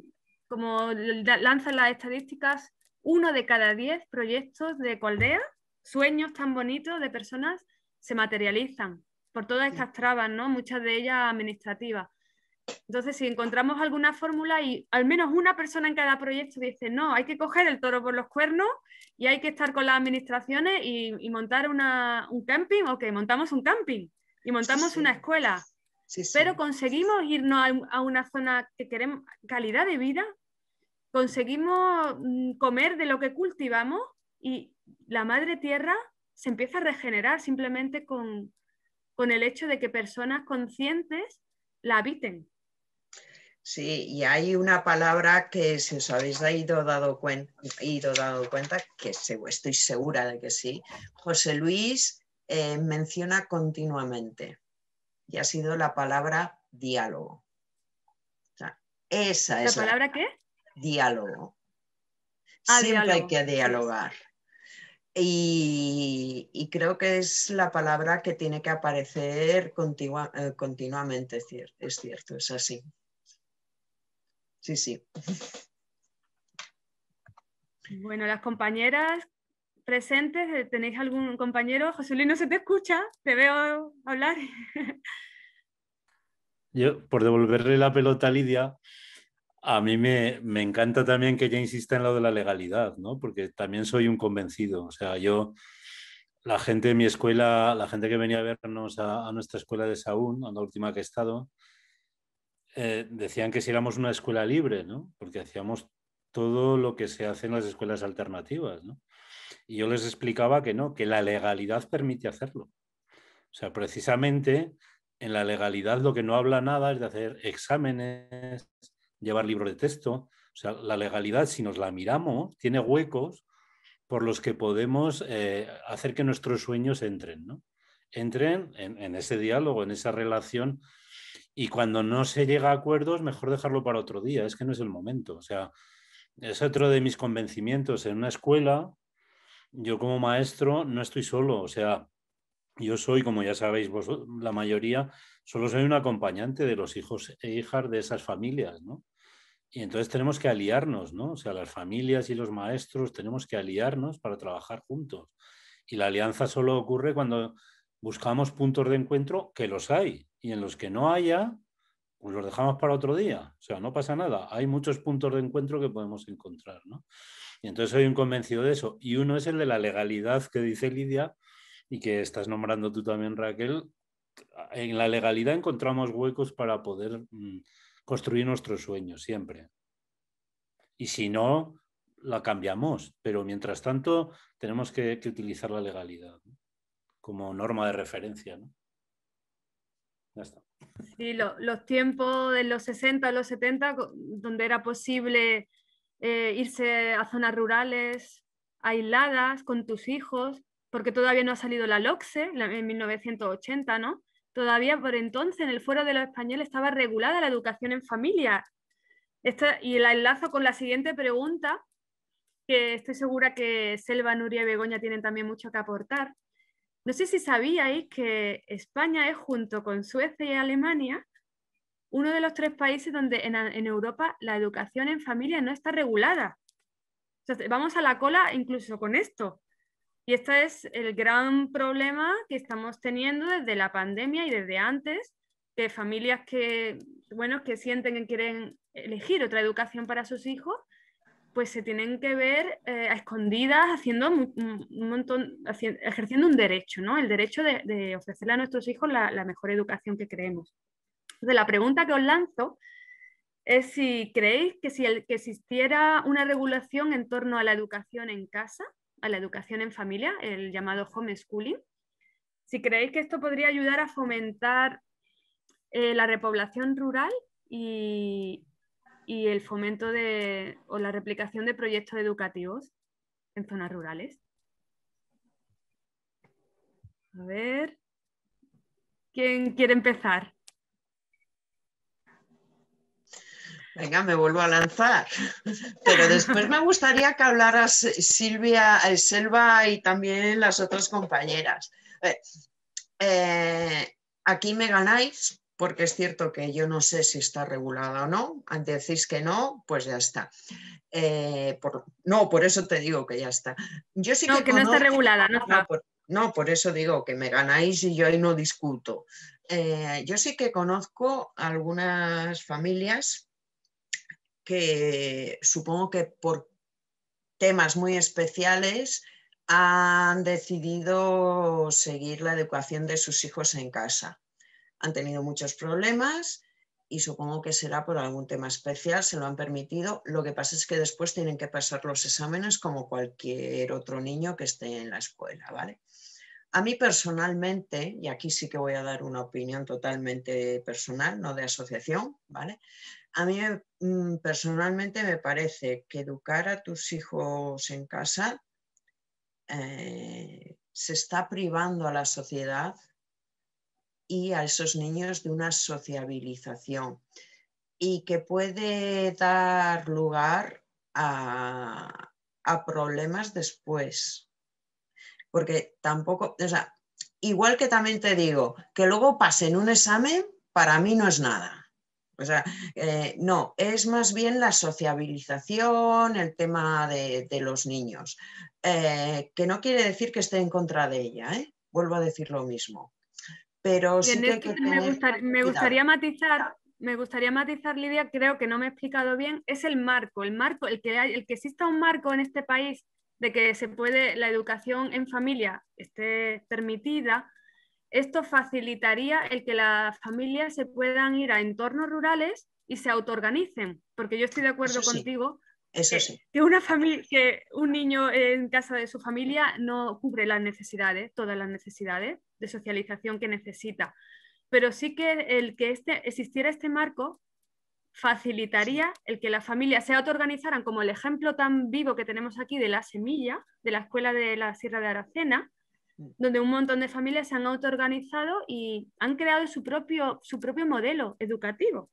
S3: como lanzan las estadísticas, uno de cada diez proyectos de Coldea, sueños tan bonitos de personas, se materializan por todas estas trabas, ¿no? Muchas de ellas administrativas. Entonces, si encontramos alguna fórmula y al menos una persona en cada proyecto dice, no, hay que coger el toro por los cuernos y hay que estar con las administraciones y, montar una, un camping, ok, montamos un camping y montamos una escuela, pero conseguimos irnos a, una zona que queremos, calidad de vida, conseguimos mm, comer de lo que cultivamos y la madre tierra se empieza a regenerar simplemente con, con el hecho de que personas conscientes la habiten.
S9: Sí, y hay una palabra que si os habéis ido dado, dado cuenta, que estoy segura de que sí, José Luis eh, menciona continuamente, y ha sido la palabra diálogo. esa es la palabra qué? diálogo. Ah, Siempre hay que dialogar. Y, creo que es la palabra que tiene que aparecer eh, continuamente, es, es cierto, es así. Sí, sí.
S3: Bueno, las compañeras presentes, eh, ¿tenéis algún compañero? José Luis, no se te escucha, te veo hablar.
S4: Yo, por devolverle la pelota a Lidia, a mí me, encanta también que ya insista en lo de la legalidad, ¿no? Porque también soy un convencido. O sea, yo, la gente de mi escuela, la gente que venía a vernos a, nuestra escuela de Saúl, a la última que he estado, eh, decían que si éramos una escuela libre, ¿no? Porque hacíamos todo lo que se hace en las escuelas alternativas, Y yo les explicaba que no, que la legalidad permite hacerlo. O sea, precisamente en la legalidad lo que no habla nada es de hacer exámenes, llevar libro de texto. O sea, la legalidad, si nos la miramos, tiene huecos por los que podemos eh, hacer que nuestros sueños entren, ¿no? Entren en, en, ese diálogo, en esa relación. Y cuando no se llega a acuerdos, mejor dejarlo para otro día, es que no es el momento. O sea, es otro de mis convencimientos. En una escuela, yo como maestro no estoy solo, o sea, yo soy, como ya sabéis vos la mayoría, solo soy un acompañante de los hijos e hijas de esas familias, ¿no? Y entonces tenemos que aliarnos, ¿no? O sea, las familias y los maestros tenemos que aliarnos para trabajar juntos. Y la alianza solo ocurre cuando buscamos puntos de encuentro que los hay. Y en los que no haya, pues los dejamos para otro día. O sea, no pasa nada. Hay muchos puntos de encuentro que podemos encontrar, ¿no? Y entonces soy un convencido de eso. Y uno es el de la legalidad que dice Lidia, y que estás nombrando tú también, Raquel, en la legalidad encontramos huecos para poder mm, construir nuestros sueños siempre. Y si no, la cambiamos, pero mientras tanto tenemos que, utilizar la legalidad como norma de referencia. ¿no? Ya está.
S3: Sí, los tiempos de los 60, los 70, donde era posible eh, irse a zonas rurales aisladas con tus hijos, porque todavía no ha salido la LOCSE en 1980, ¿no? Todavía por entonces en el Foro de los Españoles estaba regulada la educación en familia. y la enlazo con la siguiente pregunta, que estoy segura que Selva, Nuria y Begoña tienen también mucho que aportar. No sé si sabíais que España es, junto con Suecia y Alemania, uno de los tres países donde en, Europa la educación en familia no está regulada. vamos a la cola incluso con esto. Y este es el gran problema que estamos teniendo desde la pandemia y desde antes, que familias que, que sienten que quieren elegir otra educación para sus hijos, pues se tienen que ver eh, escondidas haciendo un, montón, ejerciendo un derecho, ¿no? El derecho de, ofrecerle a nuestros hijos la, mejor educación que creemos. Entonces, la pregunta que os lanzo es si creéis que si existiera una regulación en torno a la educación en casa, a la educación en familia, el llamado homeschooling. Si creéis que esto podría ayudar a fomentar eh, la repoblación rural y, el fomento de, o la replicación de proyectos educativos en zonas rurales. A ver, ¿quién quiere empezar?
S9: Venga, me vuelvo a lanzar. Pero después me gustaría que hablaras Silvia, eh, Selva y también las otras compañeras. Eh, eh, aquí me ganáis, porque es cierto que yo no sé si está regulada o no. Antes Decís que no, pues ya está. no, por eso te digo que ya está. Yo sí no, que, no está regulada, no, por, eso digo que me ganáis y yo ahí no discuto. yo sí que conozco algunas familias que supongo que por temas muy especiales han decidido seguir la educación de sus hijos en casa. Han tenido muchos problemas y supongo que será por algún tema especial, se lo han permitido. Lo que pasa es que después tienen que pasar los exámenes como cualquier otro niño que esté en la escuela, ¿vale? A mí personalmente, y aquí sí que voy a dar una opinión totalmente personal, no de asociación, ¿vale? A mí mm, personalmente me parece que educar a tus hijos en casa eh, se está privando a la sociedad y a esos niños de una sociabilización y que puede dar lugar a, a problemas después. Porque tampoco, o sea, igual que también te digo, que luego pasen un examen, para mí no es nada o sea, eh, no, es más bien la sociabilización, el tema de, los niños, eh, que no quiere decir que esté en contra de ella, ¿eh? vuelvo a decir lo mismo. Pero sí que me, gustaría,
S3: matizar me gustaría matizar, Lidia, creo que no me he explicado bien, es el marco, el marco, el que, el que exista un marco en este país de que se puede la educación en familia esté permitida, esto facilitaría el que las familias se puedan ir a entornos rurales y se autoorganicen, porque yo estoy de acuerdo contigo.
S9: que,
S3: una un niño en casa de su familia no cubre las necesidades, todas las necesidades de socialización que necesita. Pero sí que el que este, existiera este marco facilitaría el que las familias se autoorganizaran, como el ejemplo tan vivo que tenemos aquí de la semilla, de la escuela de la Sierra de Aracena, Mm. donde un montón de familias se han autoorganizado y han creado su propio, modelo educativo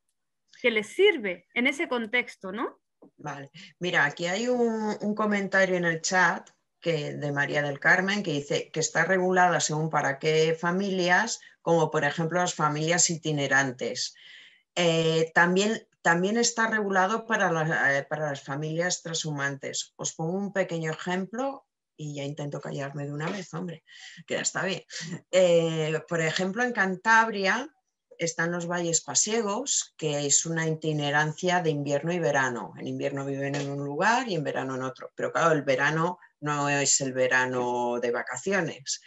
S3: que les sirve en ese contexto, ¿no?
S9: Vale. Mira, aquí hay un, comentario en el chat de María del Carmen que dice que está regulada según para qué familias, como por ejemplo las familias itinerantes. Eh, también, también está regulado para, eh, para las familias transhumantes. Os pongo un pequeño ejemplo y ya intento callarme de una vez, hombre, que ya está bien. Eh, por ejemplo, en Cantabria están los valles pasiegos, que es una itinerancia de invierno y verano. En invierno viven en un lugar y en verano en otro. Pero claro, el verano no es el verano de vacaciones.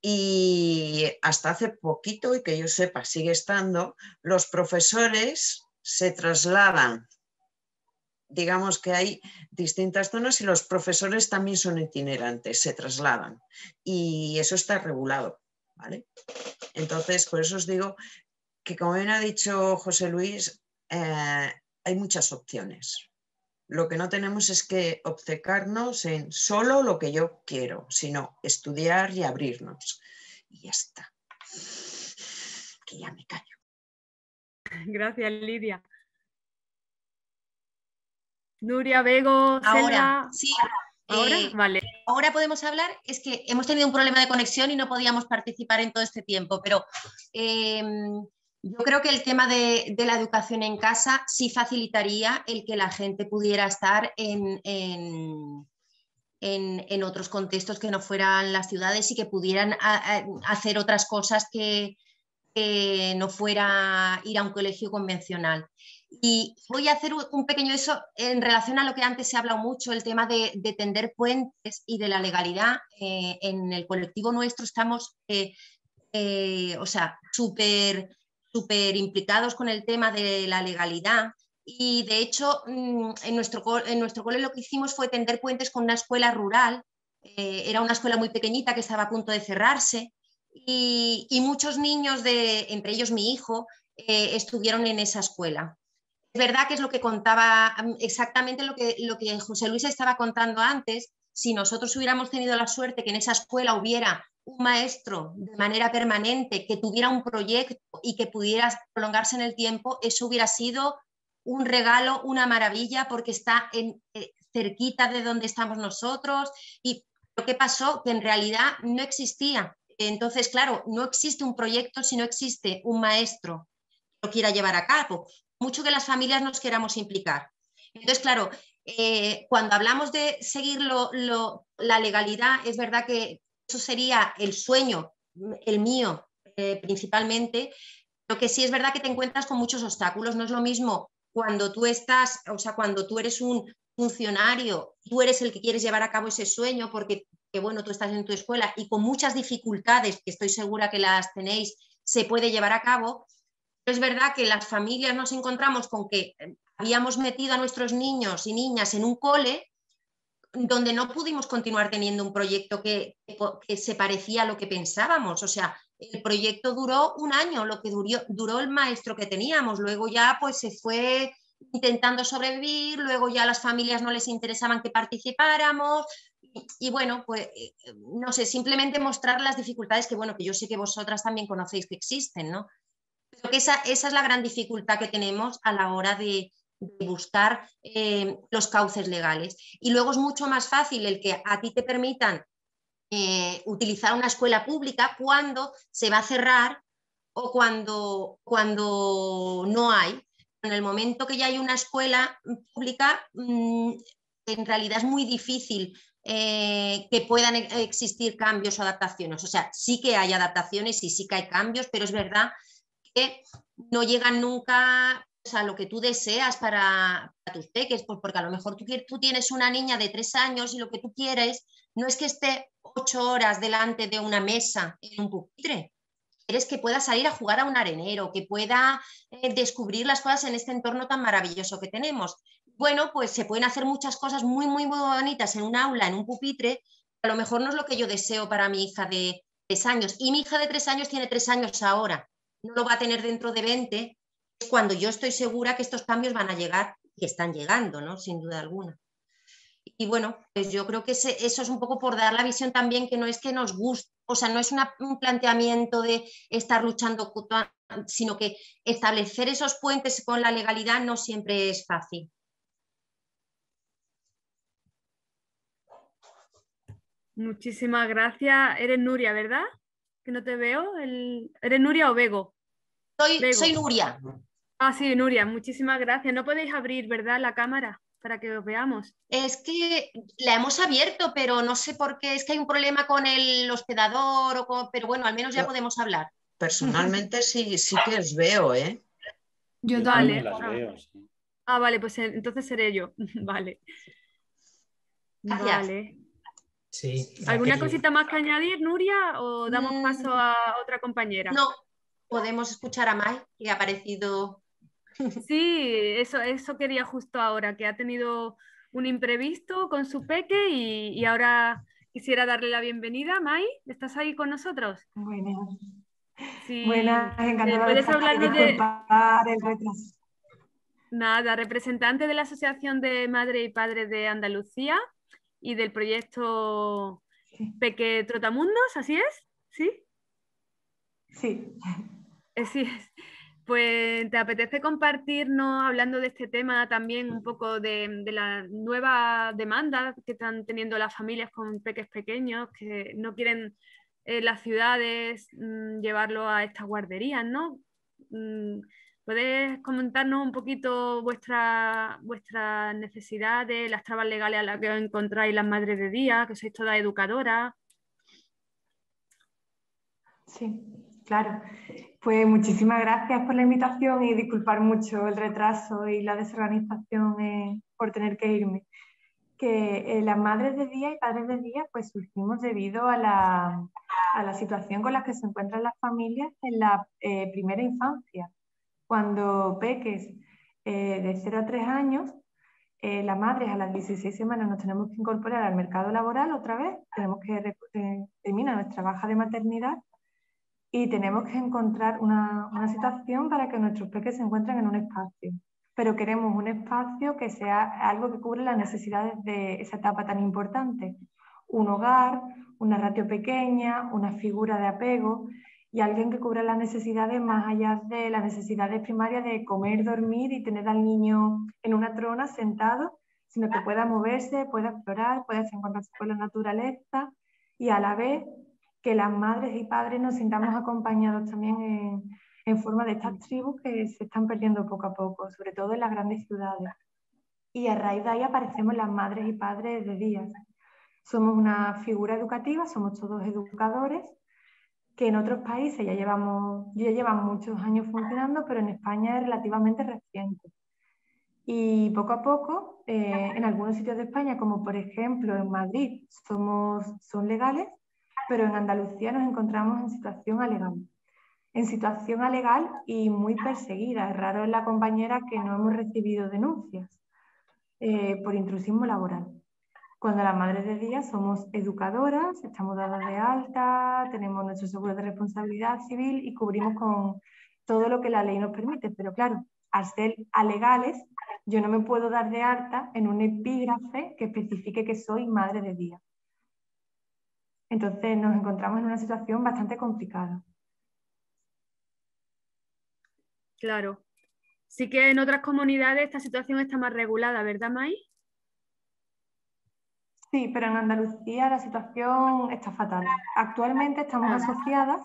S9: Y hasta hace poquito, y que yo sepa, sigue estando, los profesores se trasladan digamos que hay distintas zonas y los profesores también son itinerantes, se trasladan y eso está regulado. ¿vale? Entonces, por eso os digo que como bien ha dicho José Luis, eh, hay muchas opciones. Lo que no tenemos es que obcecarnos en solo lo que yo quiero, sino estudiar y abrirnos. Y ya está. Que ya me callo.
S3: Gracias, Lidia. Nuria, Bego, Ahora, sí. Eh,
S5: ¿Ahora? podemos hablar, es que hemos tenido un problema de conexión y no podíamos participar en todo este tiempo, pero em, yo creo que el tema de, la educación en casa sí facilitaría el que la gente pudiera estar en, otros contextos que no fueran las ciudades y que pudieran hacer otras cosas que, que no fuera ir a un colegio convencional. Y voy a hacer un pequeño eso en relación a lo que antes se ha hablado mucho, el tema de, tender puentes y de la legalidad. Eh, en el colectivo nuestro estamos, eh, eh, o sea, súper super implicados con el tema de la legalidad. Y de hecho, mm, en nuestro, en nuestro lo que hicimos fue tender puentes con una escuela rural. era una escuela muy pequeñita que estaba a punto de cerrarse. Y, y muchos niños, de, entre ellos mi hijo, estuvieron en esa escuela. Es verdad que es lo que contaba, mm, exactamente lo que, José Luis estaba contando antes, si nosotros hubiéramos tenido la suerte que en esa escuela hubiera un maestro de manera permanente que tuviera un proyecto y que pudiera prolongarse en el tiempo, eso hubiera sido un regalo, una maravilla, porque está en, eh, cerquita de donde estamos nosotros. ¿Y lo que pasó? Que en realidad no existía. Entonces, claro, no existe un proyecto si no existe un maestro que lo quiera llevar a cabo mucho que las familias nos queramos implicar. Entonces, claro, eh, cuando hablamos de seguir la legalidad, es verdad que eso sería el sueño, el mío eh, principalmente, pero que sí es verdad que te encuentras con muchos obstáculos. No es lo mismo cuando tú estás, o sea, cuando tú eres un funcionario, tú eres el que quieres llevar a cabo ese sueño porque, bueno, tú estás en tu escuela y con muchas dificultades, que estoy segura que las tenéis, se puede llevar a cabo, es verdad que las familias nos encontramos con que eh, habíamos metido a nuestros niños y niñas en un cole donde no pudimos continuar teniendo un proyecto que, se parecía a lo que pensábamos. O sea, el proyecto duró un año, lo que duró, duró el maestro que teníamos. Luego ya pues se fue intentando sobrevivir, luego ya las familias no les interesaban que participáramos, y bueno, pues eh, no sé, simplemente mostrar las dificultades que bueno, que yo sé que vosotras también conocéis que existen, ¿no? esa, es la gran dificultad que tenemos a la hora de, buscar eh, los cauces legales. Y luego es mucho más fácil el que a ti te permitan eh, utilizar una escuela pública cuando se va a cerrar o cuando, no hay. En el momento que ya hay una escuela pública, mm, en realidad es muy difícil eh, que puedan existir cambios o adaptaciones. O sea, sí que hay adaptaciones y sí que hay cambios, pero es verdad que no llegan nunca a lo que tú deseas para, tus peques, pues porque a lo mejor tú, tú tienes una niña de tres años y lo que tú quieres no es que esté ocho horas delante de una mesa en un pupitre, quieres que pueda salir a jugar a un arenero, que pueda eh, descubrir las cosas en este entorno tan maravilloso que tenemos. Bueno, pues se pueden hacer muchas cosas muy, muy, muy bonitas en un aula, en un pupitre, a lo mejor no es lo que yo deseo para mi hija de tres años. Y mi hija de tres años tiene tres años ahora no lo va a tener dentro de 20, es cuando yo estoy segura que estos cambios van a llegar y están llegando, ¿no? Sin duda alguna. Y bueno, pues yo creo que eso es un poco por dar la visión también que no es que nos guste, o sea, no es un planteamiento de estar luchando, sino que establecer esos
S3: puentes con la legalidad no siempre es fácil. Muchísimas gracias. Eres Nuria, ¿verdad? que no te veo. El... ¿Eres Nuria o Bego? Soy, Nuria. Ah, sí, Nuria, muchísimas gracias. No podéis abrir, ¿verdad? La cámara para que os veamos. Es que la hemos abierto, pero no sé por qué. Es que hay un problema con el hospedador, o pero bueno, al menos ya podemos hablar.
S9: Personalmente sí, sí que os veo, ¿eh?
S3: Yo, dale. Ah. ah. vale, pues entonces seré yo. vale. Gracias. Vale. ¿Alguna cosita más que añadir, Nuria? ¿O damos mm. paso a otra compañera? No, podemos escuchar a Mai, que ha aparecido. Sí, eso, eso quería justo ahora, que ha tenido un imprevisto con su peque y, ahora quisiera darle la bienvenida. Mai, ¿estás ahí con nosotros? Buenas. Sí. Buenas, eh, encantada ¿Puedes de... retraso. Nada, representante de la Asociación de Madre y Padres de Andalucía y del proyecto Peque Trotamundos, ¿así es? ¿Sí? Sí. Así es. Pues te apetece compartirnos, hablando de este tema también, un poco de, de la nueva demanda que están teniendo las familias con peques pequeños, que no quieren eh, las ciudades mm, llevarlo a estas guarderías, ¿no? Mm, ¿Puedes comentarnos un poquito vuestras necesidades, las trabas legales a las que os encontráis las madres de día, que sois todas educadoras?
S8: Sí, claro. Pues muchísimas gracias por la invitación y disculpar mucho el retraso y la desorganización por tener que irme. Que eh, las madres de día y padres de día pues surgimos debido a la, situación con la que se encuentran las familias en la eh, primera infancia cuando peques eh, de 0 a 3 años, eh, las madres a las 16 semanas nos tenemos que incorporar al mercado laboral otra vez, tenemos que terminar nuestra baja de maternidad y tenemos que encontrar una, una situación para que nuestros peques se encuentren en un espacio. Pero queremos un espacio que sea algo que cubra las necesidades de esa etapa tan importante. Un hogar, una ratio pequeña, una figura de apego y alguien que cubra las necesidades más allá de las necesidades primarias de comer, dormir y tener al niño en una trona sentado, sino que pueda moverse, pueda explorar, pueda encontrarse con la naturaleza y a la vez que las madres y padres nos sintamos acompañados también en, forma de estas tribus que se están perdiendo poco a poco, sobre todo en las grandes ciudades. Y a raíz de ahí aparecemos las madres y padres de días. Somos una figura educativa, somos todos educadores en otros países ya llevamos, ya llevan muchos años funcionando, pero en España es relativamente reciente. Y poco a poco, eh, en algunos sitios de España, como por ejemplo en Madrid, somos, son legales, pero en Andalucía nos encontramos en situación alegal. En situación alegal y muy perseguida. Es raro en la compañera que no hemos recibido denuncias eh, por intrusismo laboral. Cuando las madres de día somos educadoras, estamos dadas de alta, tenemos nuestro seguro de responsabilidad civil y cubrimos con todo lo que la ley nos permite. Pero claro, al ser alegales, yo no me puedo dar de alta en un epígrafe que especifique que soy madre de día. Entonces nos encontramos en una situación bastante complicada.
S3: Claro. Sí que en otras comunidades esta situación está más regulada, ¿verdad, May?
S8: Sí, pero en Andalucía la situación está fatal. Actualmente estamos ah. asociadas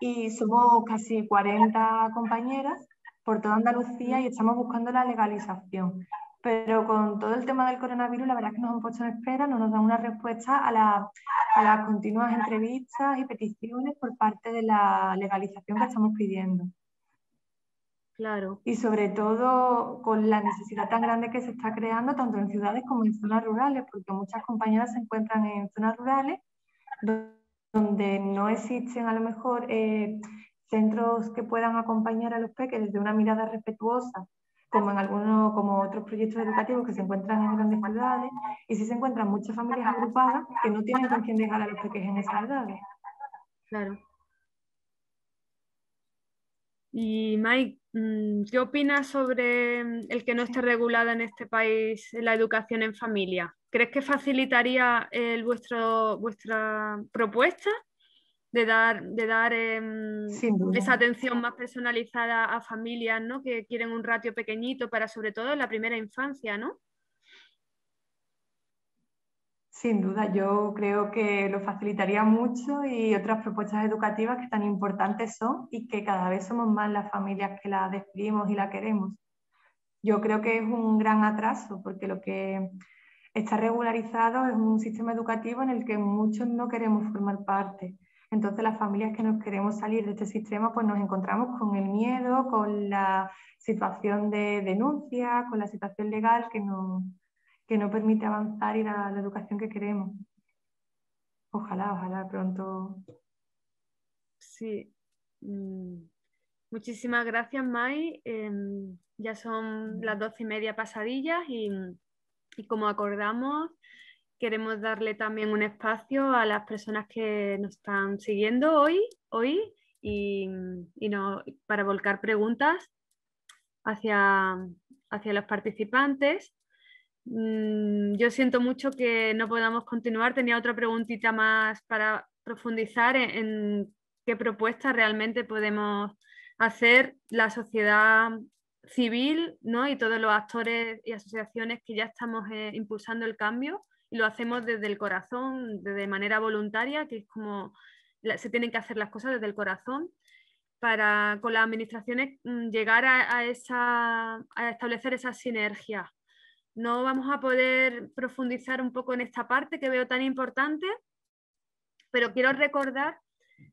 S8: y somos casi 40 compañeras por toda Andalucía y estamos buscando la legalización. Pero con todo el tema del coronavirus, la verdad es que nos han puesto en espera, no nos dan una respuesta a, las continuas entrevistas y peticiones por parte de la legalización que estamos pidiendo. Claro. Y sobre todo con la necesidad tan grande que se está creando tanto en ciudades como en zonas rurales, porque muchas compañeras se encuentran en zonas rurales donde no existen a lo mejor eh, centros que puedan acompañar a los peques desde una mirada respetuosa, como en algunos, como otros proyectos educativos que se encuentran en grandes ciudades, y sí se encuentran muchas familias agrupadas que no tienen con quién dejar a los peques en esas edades.
S3: Claro. Y Mike, Mm, ¿Qué opinas sobre mm, el que no esté regulada en este país la educación en familia? ¿Crees que facilitaría eh, vuestra propuesta de dar, de dar em, esa atención más personalizada a familias ¿no? que quieren un ratio pequeñito para sobre todo la primera infancia? ¿no?
S8: Sin duda, yo creo que lo facilitaría mucho y otras propuestas educativas que tan importantes son y que cada vez somos más las familias que la despedimos y la queremos. Yo creo que es un gran atraso porque lo que está regularizado es un sistema educativo en el que muchos no queremos formar parte. Entonces las familias que nos queremos salir de este sistema pues nos encontramos con el miedo, con la situación de denuncia, con la situación legal que nos que no permite avanzar y la, la educación que queremos. Ojalá, ojalá pronto.
S3: Sí. Mm. Muchísimas gracias, Mai. Em, ya son las doce y media pasadillas y, como acordamos, queremos darle también un espacio a las personas que nos están siguiendo hoy, hoy y, para volcar preguntas hacia, hacia los participantes. Mm, yo siento mucho que no podamos continuar. Tenía otra preguntita más para profundizar en, qué propuestas realmente podemos hacer la sociedad civil y todos los actores y asociaciones que ya estamos eh, impulsando el cambio y lo hacemos desde el corazón, de manera voluntaria, que es como se tienen que hacer las cosas desde el corazón para con las administraciones mm, llegar a, esa, a establecer esa sinergia ¿No vamos a poder profundizar un poco en esta parte que veo tan importante? Pero quiero recordar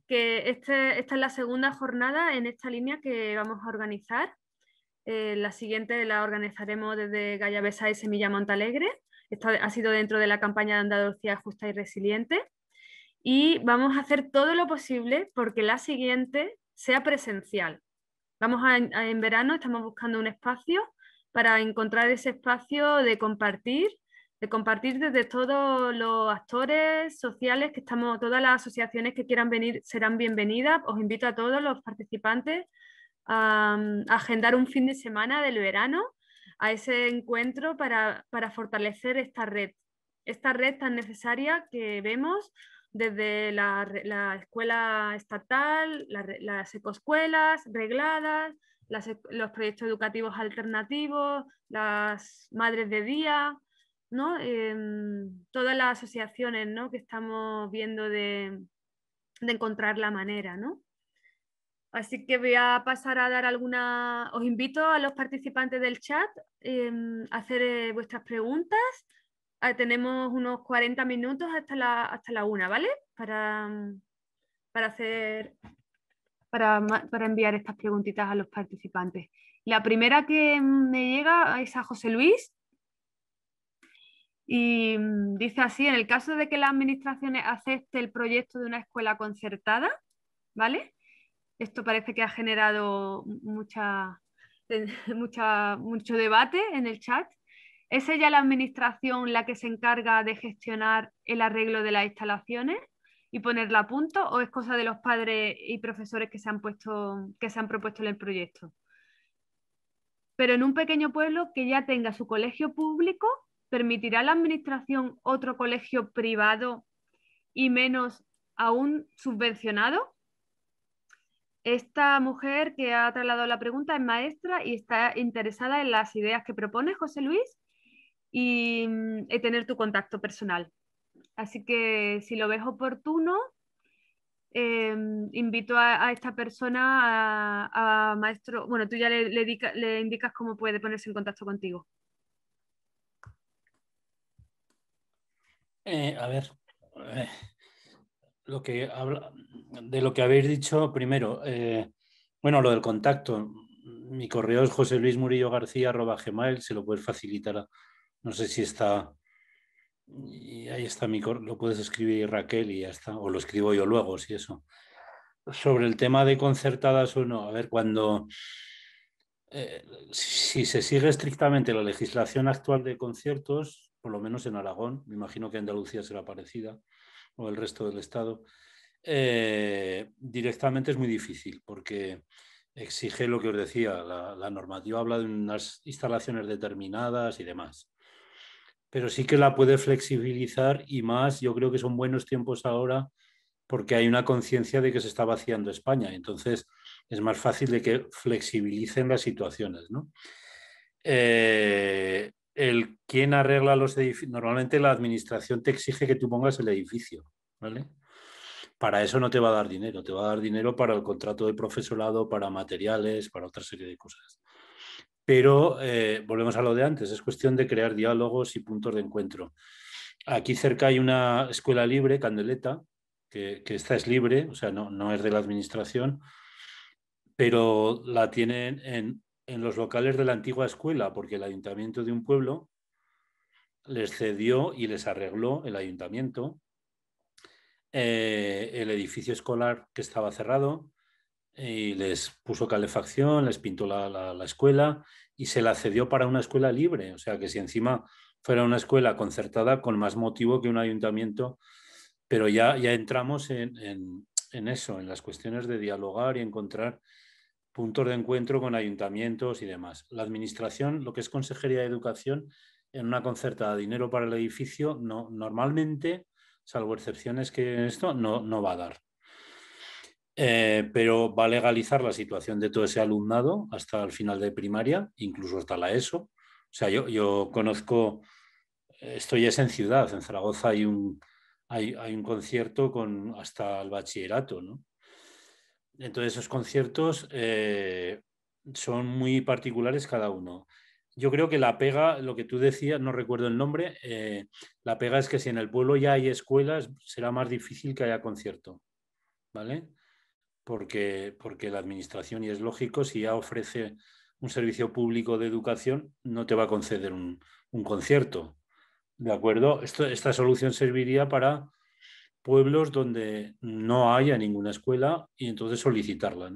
S3: que este, esta es la segunda jornada en esta línea que vamos a organizar. Eh, la siguiente la organizaremos desde Gallavesa y Semilla Montalegre. Esto ha sido dentro de la campaña de Andalucía Justa y Resiliente. Y vamos a hacer todo lo posible porque la siguiente sea presencial. Vamos en verano, estamos buscando un espacio para encontrar ese espacio de compartir, de compartir desde todos los actores sociales que estamos, todas las asociaciones que quieran venir serán bienvenidas. Os invito a todos los participantes a, mm, agendar un fin de semana del verano a ese encuentro para, fortalecer esta red, esta red tan necesaria que vemos desde la, escuela estatal, las ecoescuelas regladas, e, los proyectos educativos alternativos, las madres de día, em, todas las asociaciones que estamos viendo de, encontrar la manera. Así que voy a pasar a dar alguna, os invito a los participantes del chat em, a hacer eh, vuestras preguntas. Ah, tenemos unos 40 minutos hasta la, hasta la una, ¿vale? Para, para hacer para, enviar estas preguntitas a los participantes. La primera que me llega es a José Luis, y mm, dice así, en el caso de que la Administración acepte el proyecto de una escuela concertada, ¿vale? Esto parece que ha generado mucha, mucha, mucho debate en el chat. ¿Es ella la administración la que se encarga de gestionar el arreglo de las instalaciones? y ponerla a punto o es cosa de los padres y profesores que se han puesto, que se han propuesto en el proyecto? Pero en un pequeño pueblo que ya tenga su colegio público, ¿permitirá la administración otro colegio privado y menos aún subvencionado? Esta mujer que ha trasladado la pregunta es maestra y está interesada en las ideas que propone José Luis y mm, tener tu contacto personal. Así que si lo ves oportuno, em, invito a, esta persona, a, maestro, bueno, tú ya le, le, indicas cómo puede ponerse en contacto contigo.
S4: Eh, a ver, eh, lo que habla, de lo que habéis dicho primero, eh, bueno, lo del contacto. Mi correo es José Luis Murillo García se lo puedes facilitar. No sé si está y ahí está mi lo puedes escribir Raquel y ya está, o lo escribo yo luego, si eso. Sobre el tema de concertadas o no, a ver, cuando eh, si, se sigue estrictamente la legislación actual de conciertos, por lo menos en Aragón, me imagino que Andalucía será parecida, o el resto del Estado, eh, directamente es muy difícil porque exige lo que os decía, la normativa habla de unas instalaciones determinadas y demás pero sí que la puede flexibilizar y más, yo creo que son buenos tiempos ahora porque hay una conciencia de que se está vaciando España, entonces es más fácil de que flexibilicen las situaciones. ¿no? Eh, el quién arregla los edificios, normalmente la administración te exige que tú pongas el edificio, ¿vale? Para eso no te va a dar dinero, te va a dar dinero para el contrato de profesorado, para materiales, para otra serie de cosas. Pero eh, volvemos a lo de antes, es cuestión de crear diálogos y puntos de encuentro. Aquí cerca hay una escuela libre, Candeleta, que, esta es libre, o sea, no, es de la administración, pero la tienen en, los locales de la antigua escuela, porque el ayuntamiento de un pueblo les cedió y les arregló el ayuntamiento eh, el edificio escolar que estaba cerrado y les puso calefacción, les pintó la escuela y se la cedió para una escuela libre. O sea que si encima fuera una escuela concertada, con más motivo que un ayuntamiento. Pero ya, ya entramos en, eso, en las cuestiones de dialogar y encontrar puntos de encuentro con ayuntamientos y demás. La administración, lo que es Consejería de Educación, en una concertada de dinero para el edificio, no, normalmente, salvo excepciones que en esto, no, no va a dar. Eh, pero va a legalizar la situación de todo ese alumnado hasta el final de primaria, incluso hasta la ESO. O sea, yo, conozco, eh, estoy es en ciudad, en Zaragoza hay un, hay, un concierto con hasta el bachillerato, Entonces esos conciertos eh, son muy particulares cada uno. Yo creo que la pega, lo que tú decías, no recuerdo el nombre, la pega es que si en el pueblo ya hay escuelas, será más difícil que haya concierto, ¿vale? porque, porque la administración, y es lógico, si ya ofrece un servicio público de educación, no te va a conceder un, concierto. ¿De acuerdo? esta solución serviría para pueblos donde no haya ninguna escuela y entonces solicitarla.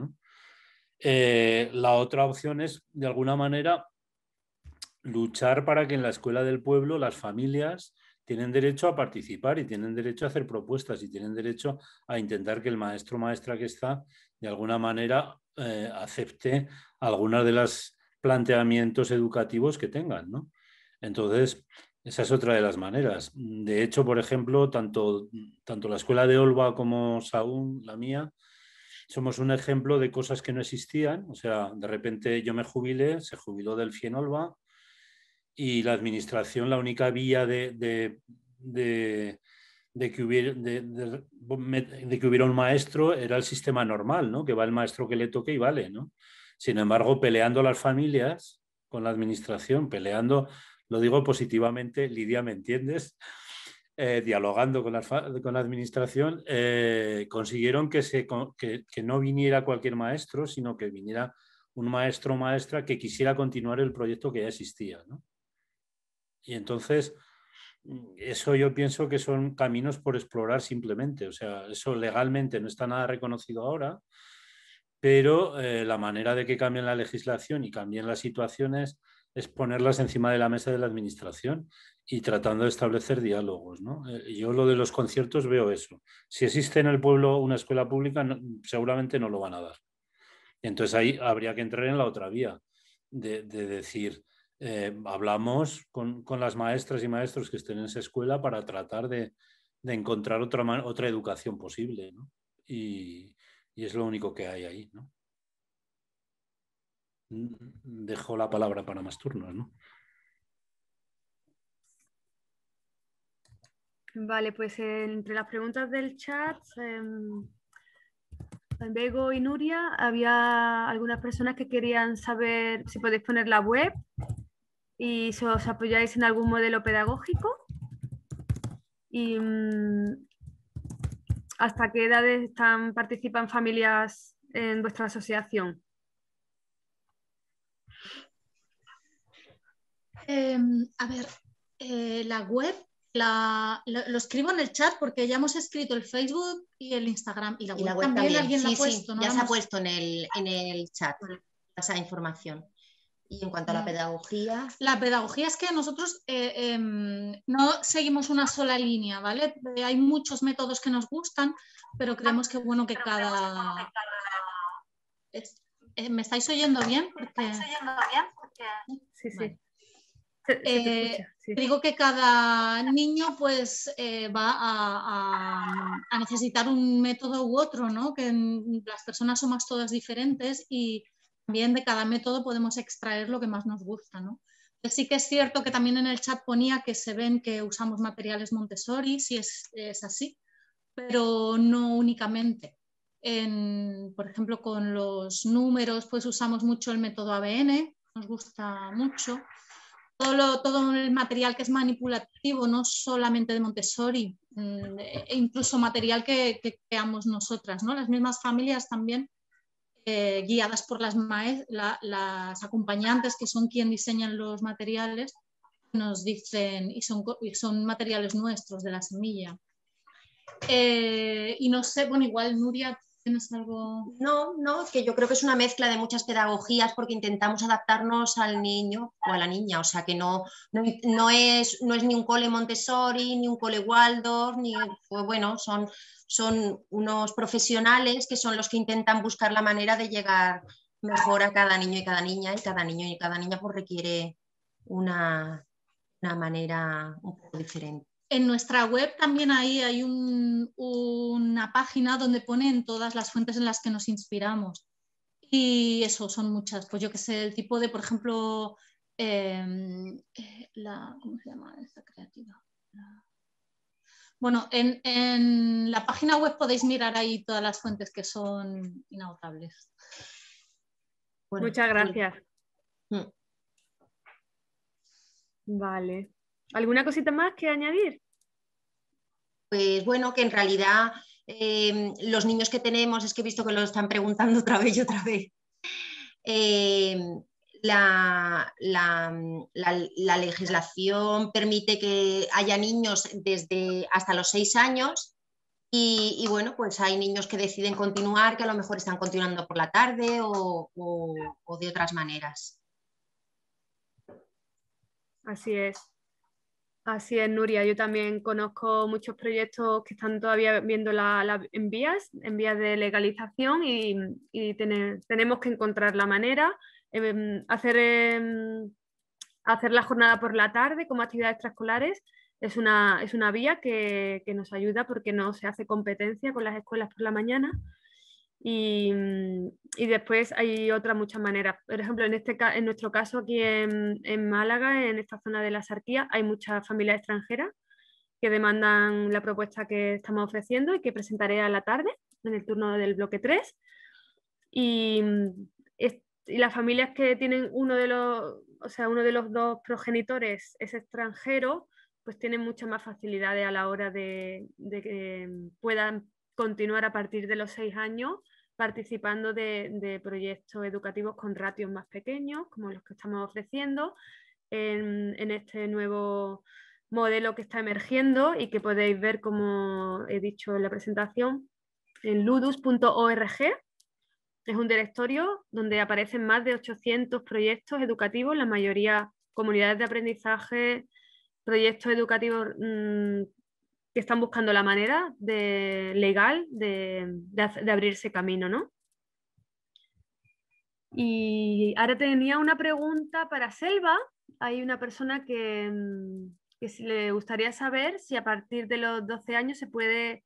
S4: Eh, la otra opción es, de alguna manera, luchar para que en la escuela del pueblo las familias tienen derecho a participar y tienen derecho a hacer propuestas y tienen derecho a intentar que el maestro o maestra que está de alguna manera eh, acepte algunos de los planteamientos educativos que tengan. ¿no? Entonces, esa es otra de las maneras. De hecho, por ejemplo, tanto, tanto la escuela de Olva como Saúl, la mía, somos un ejemplo de cosas que no existían. O sea, de repente yo me jubilé, se jubiló del Olva, y la administración, la única vía de, que, hubiera, de, que hubiera un maestro era el sistema normal, ¿no? que va el maestro que le toque y vale. ¿no? Sin embargo, peleando las familias con la administración, peleando, lo digo positivamente, Lidia, ¿me entiendes? Eh, dialogando con la, con administración, eh, consiguieron que, se, que no viniera cualquier maestro, sino que viniera un maestro o maestra que quisiera continuar el proyecto que ya existía. ¿no? Y entonces, eso yo pienso que son caminos por explorar simplemente. O sea, eso legalmente no está nada reconocido ahora, pero eh, la manera de que cambien la legislación y cambien las situaciones es ponerlas encima de la mesa de la administración y tratando de establecer diálogos. ¿no? Eh, yo lo de los conciertos veo eso. Si existe en el pueblo una escuela pública, seguramente no lo van a dar. Entonces ahí habría que entrar en la otra vía de decir, eh, hablamos con, las maestras y maestros que estén en esa escuela para tratar de, encontrar otra, otra educación posible. Y, es lo único que hay ahí. ¿no? Dejo la palabra para más turnos. ¿no?
S3: Vale, pues eh, entre las preguntas del chat, eh, Bego y Nuria, había algunas personas que querían saber si podéis poner la web y si os apoyáis en algún modelo pedagógico mm, hasta qué edades están, participan familias en vuestra asociación.
S7: Em, a ver, eh, la web lo, escribo en el chat porque ya hemos escrito el Facebook y el Instagram. Y la web, también, alguien ha puesto. Ya se ha puesto
S5: en el, en el chat esa información. Y en cuanto a la pedagogía.
S7: La pedagogía es que nosotros eh, em, no seguimos una sola línea, ¿vale? Eh, hay muchos métodos que nos gustan, pero creemos que bueno que cada. Eh, ¿Me estáis oyendo bien? ¿Me estáis oyendo bien? Sí, sí. digo que cada niño pues va a, necesitar un método u otro, ¿no? Que las personas somos todas diferentes y también de cada método podemos extraer lo que más nos gusta, ¿no? Sí que es cierto que también en el chat ponía que se ven que usamos materiales Montessori, si es, es así, pero no únicamente. En, por ejemplo, con los números, pues usamos mucho el método ABN, nos gusta mucho. Todo, todo el material que es manipulativo, no solamente de Montessori, mm, e incluso material que, que creamos nosotras, ¿no? Las mismas familias también eh, guiadas por las, las acompañantes, que son quien diseñan los materiales, nos dicen, y son, son materiales nuestros de la semilla. Eh, y no sé, igual Nuria, no
S5: No, que yo creo que es una mezcla de muchas pedagogías porque intentamos adaptarnos al niño o a la niña, o sea que no, no, es, no es ni un cole Montessori, ni un cole Waldorf, ni, pues bueno, son, son unos profesionales que son los que intentan buscar la manera de llegar mejor a cada niño y cada niña, y cada niño y cada niña pues requiere una, una manera un poco diferente.
S7: En nuestra web también ahí hay una página donde ponen todas las fuentes en las que nos inspiramos. Y eso, son muchas. Pues yo que sé, el tipo de, por ejemplo, em, eh, ¿cómo se llama esta creativa? Bueno, en, la página web podéis mirar ahí todas las fuentes que son inagotables. Muchas gracias.
S3: Mm. Vale. ¿Alguna cosita más que añadir?
S5: pues bueno, que en realidad em, los niños que tenemos, es que he visto que lo están preguntando otra vez y otra vez, em, la, legislación permite que haya niños desde hasta los seis años y, bueno, pues hay niños que deciden continuar, que a lo mejor están continuando por la tarde o de otras maneras.
S3: Así es. Así es, Nuria. Yo también conozco muchos proyectos que están todavía viendo en vías, en vías de legalización y, tenemos que encontrar la manera, em, hacer, em, hacer la jornada por la tarde como actividades extraescolares. Es una, vía que, nos ayuda porque no se hace competencia con las escuelas por la mañana Mm, y, después hay otras muchas maneras. Por ejemplo, este en, nuestro caso aquí en, Málaga, en esta zona de la Sarquía, hay muchas familias extranjeras que demandan la propuesta que estamos ofreciendo y que presentaré a la tarde en el turno del bloque 3. Mm, y, las familias que tienen uno de los, o sea, uno de los dos progenitores es extranjero, pues tienen muchas más facilidades a la hora de, de que puedan continuar a partir de los seis años participando de, proyectos educativos con ratios más pequeños, como los que estamos ofreciendo en, este nuevo modelo que está emergiendo y que podéis ver, como he dicho en la presentación, en ludus.org. Es un directorio donde aparecen más de 800 proyectos educativos, la mayoría comunidades de aprendizaje, proyectos educativos mm, que están buscando la manera de, legal de, abrirse camino, ¿no? Y ahora tenía una pregunta para Selva. Hay una persona que, mm, le gustaría saber si a partir de los 12 años se puede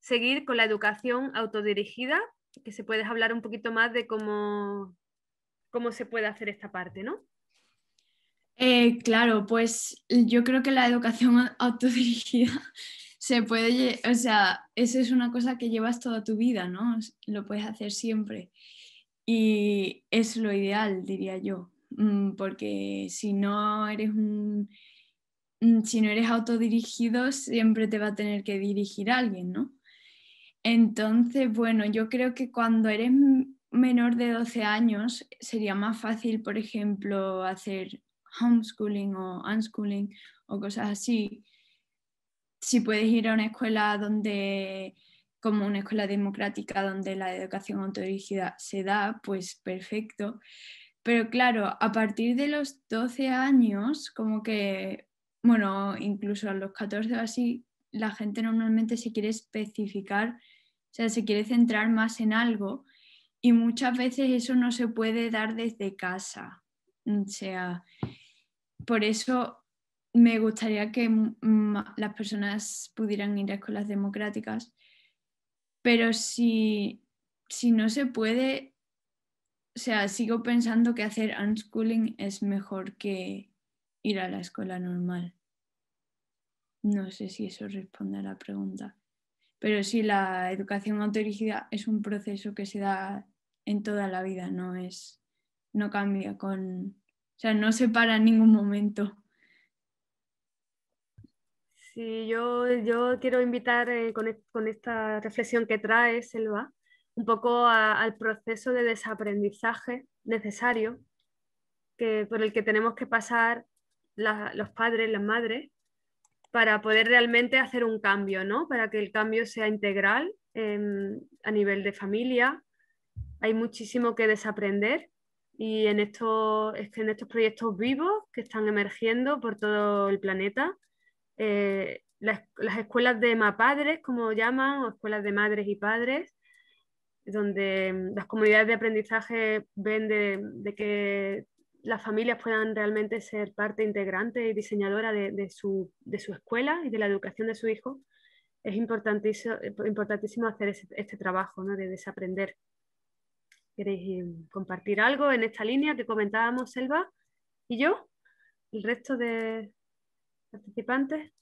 S3: seguir con la educación autodirigida, que se puede hablar un poquito más de cómo, cómo se puede hacer esta parte, ¿no?
S2: Eh, claro, pues yo creo que la educación autodirigida se puede, o sea, eso es una cosa que llevas toda tu vida, ¿no? Lo puedes hacer siempre. Y es lo ideal, diría yo, mm, porque si no eres un, mm, si no eres autodirigido, siempre te va a tener que dirigir alguien, ¿no? Entonces, bueno, yo creo que cuando eres menor de 12 años sería más fácil, por ejemplo, hacer homeschooling o unschooling o cosas así, si puedes ir a una escuela donde como una escuela democrática donde la educación autodirigida se da, pues perfecto. Pero claro, a partir de los 12 años, como que, bueno, incluso a los 14 o así, la gente normalmente se quiere especificar, o sea, se quiere centrar más en algo y muchas veces eso no se puede dar desde casa. O sea, por eso me gustaría que las personas pudieran ir a escuelas democráticas, pero si, no se puede, o sea, sigo pensando que hacer unschooling es mejor que ir a la escuela normal. No sé si eso responde a la pregunta. Pero sí, la educación autorizada es un proceso que se da en toda la vida, no es no cambia con o sea, no se para en ningún momento. Sí,
S3: yo, yo quiero invitar eh, e-, con, esta reflexión que trae Selva un poco al proceso de desaprendizaje necesario que, por el que tenemos que pasar los padres, las madres, para poder realmente hacer un cambio, ¿no? Para que el cambio sea integral em, a nivel de familia. Hay muchísimo que desaprender y en estos, en estos proyectos vivos que están emergiendo por todo el planeta. Eh, las, escuelas de mapadres, como llaman, o escuelas de madres y padres, donde mm, las comunidades de aprendizaje ven de, que las familias puedan realmente ser parte integrante y diseñadora de, su, escuela y de la educación de su hijo, es importantísimo, importantísimo hacer este, trabajo de desaprender ¿Queréis eh, compartir algo en esta línea que comentábamos Selva y yo? ¿El resto de participantes?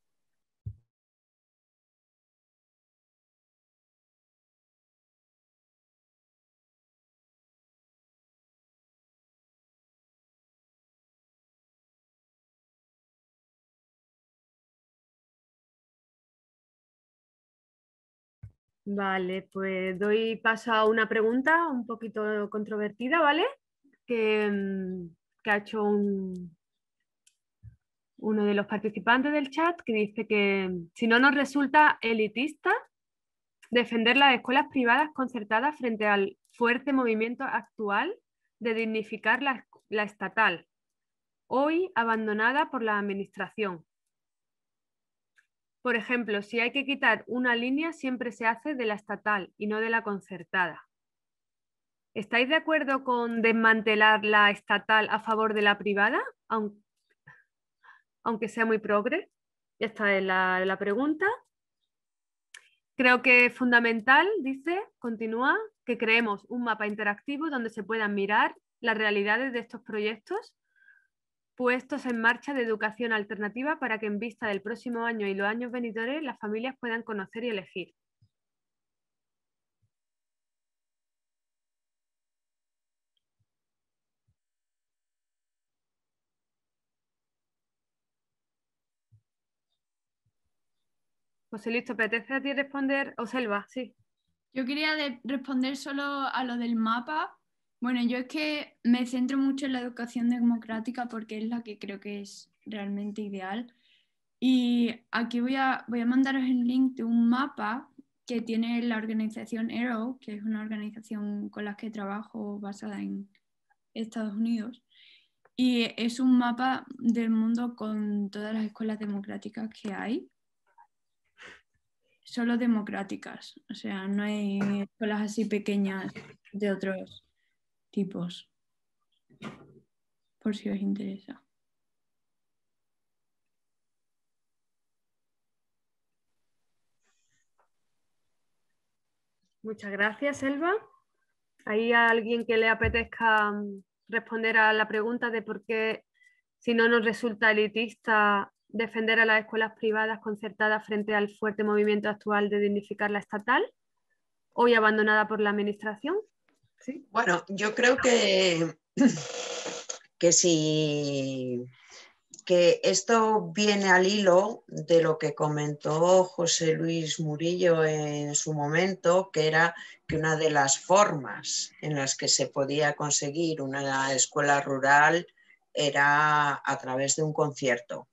S3: Vale, pues doy paso a una pregunta un poquito controvertida, ¿vale? Que, mm, ha hecho uno de los participantes del chat que dice que mm, si no nos resulta elitista defender las escuelas privadas concertadas frente al fuerte movimiento actual de dignificar la estatal, hoy abandonada por la administración, por ejemplo, si hay que quitar una línea, siempre se hace de la estatal y no de la concertada. ¿Estáis de acuerdo con desmantelar la estatal a favor de la privada, aunque sea muy progre? Esta es la, la pregunta. Creo que es fundamental, dice, continúa, que creemos un mapa interactivo donde se puedan mirar las realidades de estos proyectos puestos en marcha de educación alternativa para que en vista del próximo año y los años venidores las familias puedan conocer y elegir.
S2: José listo. ¿te apetece a ti responder? O Selva, sí. Yo quería responder solo a lo del mapa, bueno, yo es que me centro mucho en la educación democrática porque es la que creo que es realmente ideal. Y aquí voy a, mandaros el link de un mapa que tiene la organización Arrow, que es una organización con la que trabajo basada en Estados Unidos. Y es un mapa del mundo con todas las escuelas democráticas que hay. Solo democráticas, o sea, no hay escuelas así pequeñas de otros tipos, por si os interesa.
S3: Muchas gracias, Elba. ¿Hay alguien que le apetezca mm, responder a la pregunta de por qué, si no nos resulta elitista, defender a las escuelas privadas concertadas frente al fuerte movimiento actual de dignificar la estatal, hoy abandonada por la Administración?
S9: Bueno, yo creo que, que si que esto viene al hilo de lo que comentó José Luis Murillo en su momento, que era que una de las formas en las que se podía conseguir una escuela rural era a través de un concierto.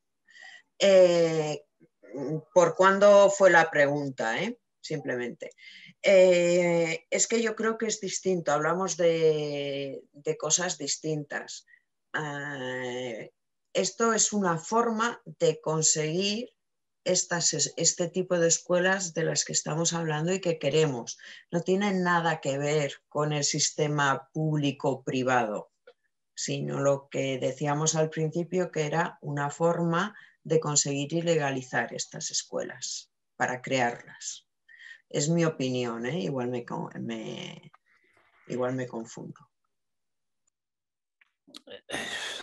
S9: Eh, ¿Por cuándo fue la pregunta? Eh? simplemente. Eh, es que yo creo que es distinto, hablamos de, cosas distintas. Eh, esto es una forma de conseguir estas, este tipo de escuelas de las que estamos hablando y que queremos. No tiene nada que ver con el sistema público-privado, sino lo que decíamos al principio que era una forma de conseguir y legalizar estas escuelas para crearlas. Es mi opinión, ¿eh? igual, me, igual me confundo.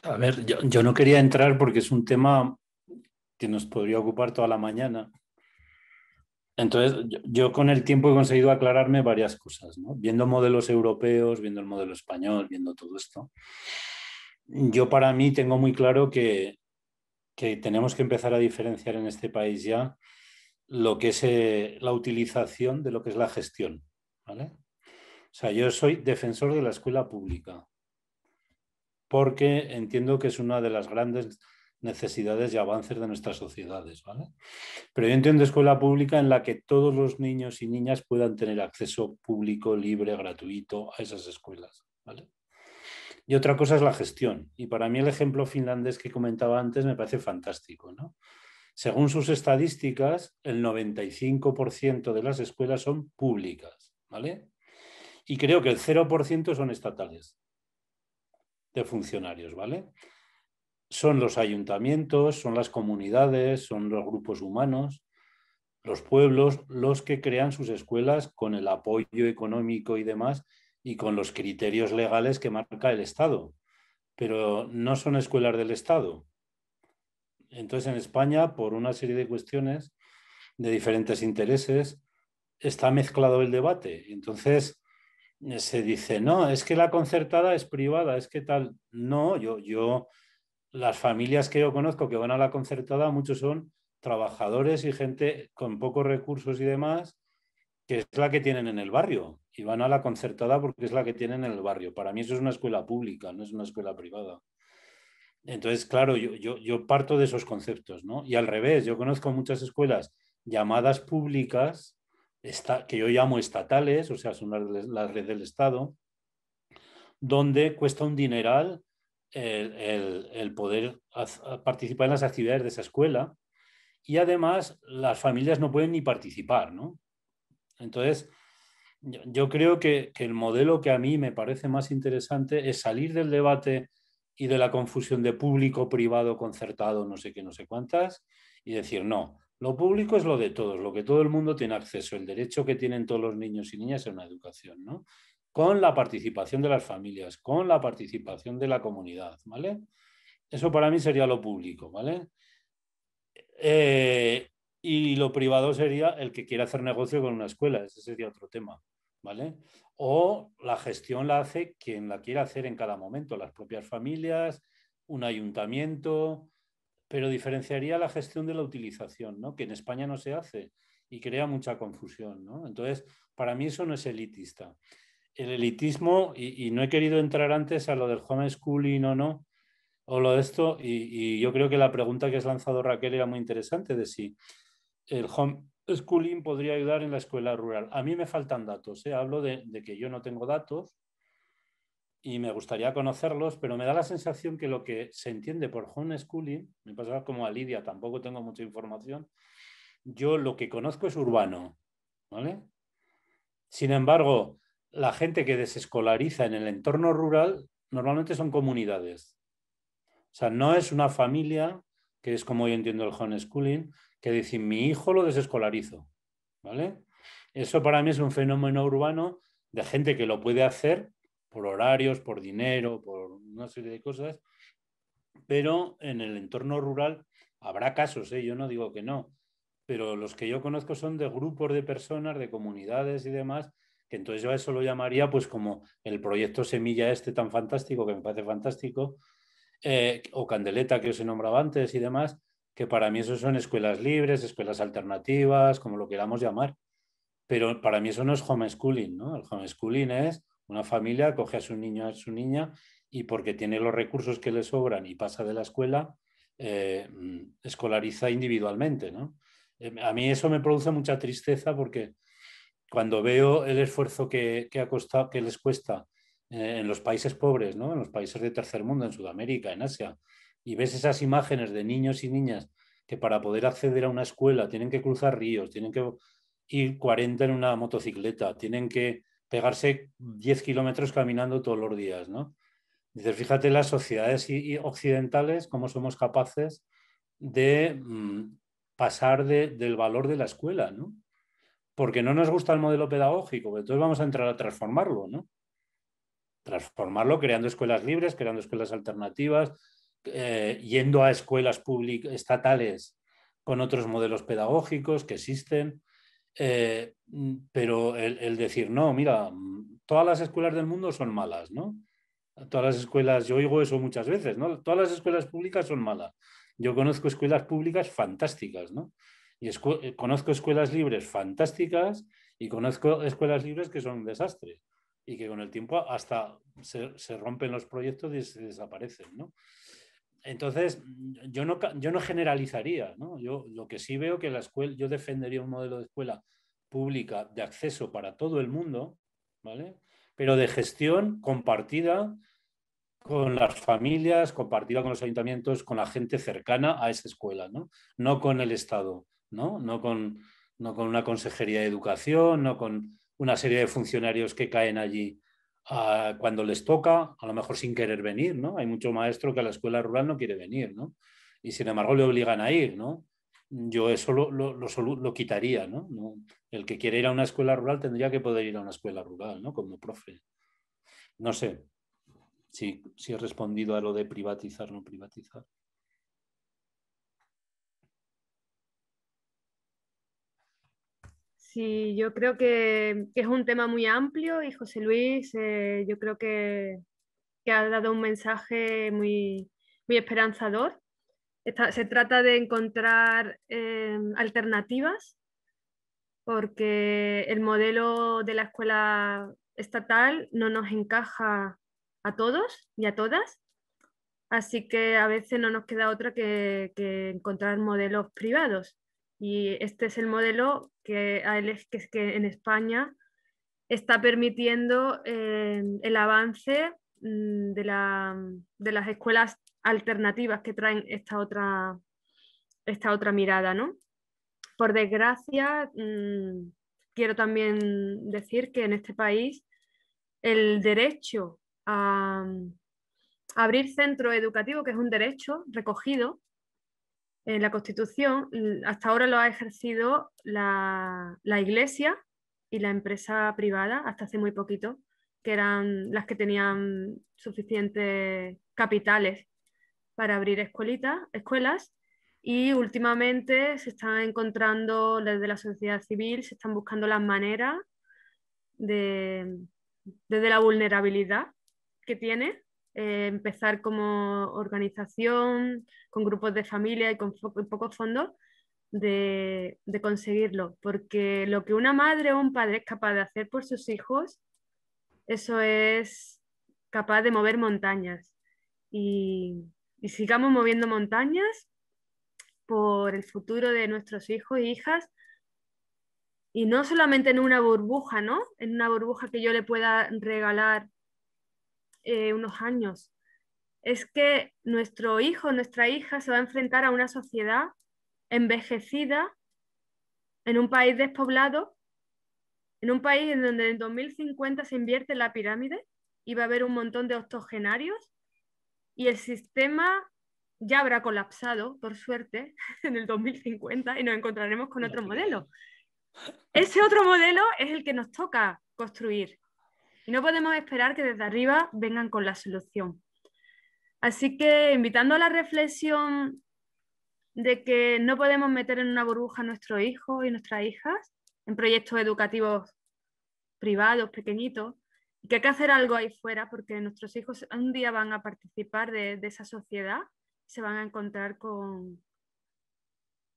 S9: A ver, yo, no quería
S4: entrar porque es un tema que nos podría ocupar toda la mañana. Entonces, yo, con el tiempo he conseguido aclararme varias cosas, Viendo modelos europeos, viendo el modelo español, viendo todo esto. Yo para mí tengo muy claro que, que tenemos que empezar a diferenciar en este país ya lo que es eh, la utilización de lo que es la gestión. ¿vale? O sea, yo soy defensor de la escuela pública porque entiendo que es una de las grandes necesidades y avances de nuestras sociedades. ¿vale? Pero yo entiendo escuela pública en la que todos los niños y niñas puedan tener acceso público, libre, gratuito a esas escuelas. ¿vale? Y otra cosa es la gestión. Y para mí el ejemplo finlandés que comentaba antes me parece fantástico. ¿no? Según sus estadísticas, el 95% de las escuelas son públicas, ¿vale? Y creo que el 0% son estatales de funcionarios, ¿vale? Son los ayuntamientos, son las comunidades, son los grupos humanos, los pueblos, los que crean sus escuelas con el apoyo económico y demás y con los criterios legales que marca el Estado. Pero no son escuelas del Estado, entonces, en España, por una serie de cuestiones de diferentes intereses, está mezclado el debate. Entonces, se dice, no, es que la concertada es privada, es que tal. No, yo, yo, las familias que yo conozco que van a la concertada, muchos son trabajadores y gente con pocos recursos y demás, que es la que tienen en el barrio. Y van a la concertada porque es la que tienen en el barrio. Para mí eso es una escuela pública, no es una escuela privada. Entonces, claro, yo, parto de esos conceptos, ¿no? Y al revés, yo conozco muchas escuelas llamadas públicas, que yo llamo estatales, o sea, son las la red del Estado, donde cuesta un dineral el, poder participar en las actividades de esa escuela y además las familias no pueden ni participar, ¿no? Entonces, yo, creo que, que el modelo que a mí me parece más interesante es salir del debate y de la confusión de público, privado, concertado, no sé qué, no sé cuántas, y decir, no, lo público es lo de todos, lo que todo el mundo tiene acceso, el derecho que tienen todos los niños y niñas a una educación, ¿no? Con la participación de las familias, con la participación de la comunidad, ¿vale? Eso para mí sería lo público, ¿vale? Eh, y lo privado sería el que quiera hacer negocio con una escuela, ese sería otro tema. ¿vale? O la gestión la hace quien la quiera hacer en cada momento, las propias familias, un ayuntamiento, pero diferenciaría la gestión de la utilización, ¿no? Que en España no se hace y crea mucha confusión, ¿no? Entonces, para mí eso no es elitista. El elitismo, y, no he querido entrar antes a lo del homeschooling o no, o lo de esto, y, yo creo que la pregunta que has lanzado Raquel era muy interesante de si el home, Schooling podría ayudar en la escuela rural. A mí me faltan datos, ¿eh? hablo de, que yo no tengo datos y me gustaría conocerlos, pero me da la sensación que lo que se entiende por home schooling, me pasa como a Lidia, tampoco tengo mucha información, yo lo que conozco es urbano, Sin embargo, la gente que desescolariza en el entorno rural normalmente son comunidades. O sea, no es una familia que es como yo entiendo el homeschooling, que dicen, mi hijo lo desescolarizo, ¿vale? Eso para mí es un fenómeno urbano de gente que lo puede hacer por horarios, por dinero, por una serie de cosas, pero en el entorno rural habrá casos, ¿eh? yo no digo que no, pero los que yo conozco son de grupos de personas, de comunidades y demás, que entonces yo a eso lo llamaría pues como el proyecto Semilla este tan fantástico, que me parece fantástico, eh, o Candeleta que os he nombrado antes y demás, que para mí eso son escuelas libres, escuelas alternativas, como lo queramos llamar. Pero para mí eso no es homeschooling, ¿no? El homeschooling es una familia coge a su niño, a su niña, y porque tiene los recursos que le sobran y pasa de la escuela, eh, escolariza individualmente, eh, a mí eso me produce mucha tristeza porque cuando veo el esfuerzo que, ha costado, que les cuesta eh, en los países pobres, ¿no? en los países de tercer mundo, en Sudamérica, en Asia, y ves esas imágenes de niños y niñas que para poder acceder a una escuela tienen que cruzar ríos, tienen que ir 40 en una motocicleta, tienen que pegarse 10 kilómetros caminando todos los días, ¿no? Dices, fíjate las sociedades occidentales, cómo somos capaces de mm, pasar del valor de la escuela, ¿no? Porque no nos gusta el modelo pedagógico, entonces vamos a entrar a transformarlo, ¿no? transformarlo creando escuelas libres, creando escuelas alternativas, eh, yendo a escuelas públicas estatales con otros modelos pedagógicos que existen. Eh, mm, pero el, decir, no, mira, mm, todas las escuelas del mundo son malas, ¿no? Todas las escuelas, yo oigo eso muchas veces, ¿no? Todas las escuelas públicas son malas. Yo conozco escuelas públicas fantásticas, ¿no? Y eh, conozco escuelas libres fantásticas y conozco escuelas libres que son un desastre y que con el tiempo hasta se, rompen los proyectos y se desaparecen, ¿no? Entonces, yo no, yo no generalizaría, ¿no? Yo lo que sí veo que la escuela, yo defendería un modelo de escuela pública de acceso para todo el mundo, ¿vale? Pero de gestión compartida con las familias, compartida con los ayuntamientos, con la gente cercana a esa escuela, ¿no? No con el Estado, ¿no? No con, no con una consejería de educación, no con una serie de funcionarios que caen allí ah, cuando les toca, a lo mejor sin querer venir, ¿no? Hay mucho maestro que a la escuela rural no quiere venir, ¿no? Y sin embargo le obligan a ir, ¿no? Yo eso lo, lo, quitaría, ¿no? El que quiere ir a una escuela rural tendría que poder ir a una escuela rural, ¿no? Como profe. No sé si, si he respondido a lo de privatizar o no privatizar.
S3: Sí, yo creo que, es un tema muy amplio y José Luis, eh, yo creo que, que, ha dado un mensaje muy, esperanzador. se trata de encontrar eh, alternativas porque el modelo de la escuela estatal no nos encaja a todos y a todas, así que a veces no nos queda otra que, que encontrar modelos privados. Y este es el modelo que, en España está permitiendo eh, el avance mm, de, las escuelas alternativas que traen esta otra, esta otra mirada, ¿no? Por desgracia, mm, quiero también decir que en este país el derecho a mm, abrir centro educativo, que es un derecho recogido la Constitución hasta ahora lo ha ejercido la, Iglesia y la empresa privada, hasta hace muy poquito, que eran las que tenían suficientes capitales para abrir escuelitas, escuelas. Y últimamente se están encontrando desde la sociedad civil, se están buscando las maneras de, desde la vulnerabilidad que tiene eh, empezar como organización, con grupos de familia y con pocos fondos, de, conseguirlo. Porque lo que una madre o un padre es capaz de hacer por sus hijos, eso es capaz de mover montañas. Y, sigamos moviendo montañas por el futuro de nuestros hijos e hijas y no solamente en una burbuja, ¿no? En una burbuja que yo le pueda regalar eh, unos años. Es que nuestro hijo, nuestra hija se va a enfrentar a una sociedad envejecida en un país despoblado, en un país en donde en 2050 se invierte la pirámide y va a haber un montón de octogenarios y el sistema ya habrá colapsado, por suerte, en el 2050 y nos encontraremos con otro modelo. Ese otro modelo es el que nos toca construir y no podemos esperar que desde arriba vengan con la solución. Así que invitando a la reflexión de que no podemos meter en una burbuja a nuestros hijos y nuestras hijas en proyectos educativos privados, pequeñitos, y que hay que hacer algo ahí fuera porque nuestros hijos un día van a participar de, esa sociedad, y se van a encontrar con,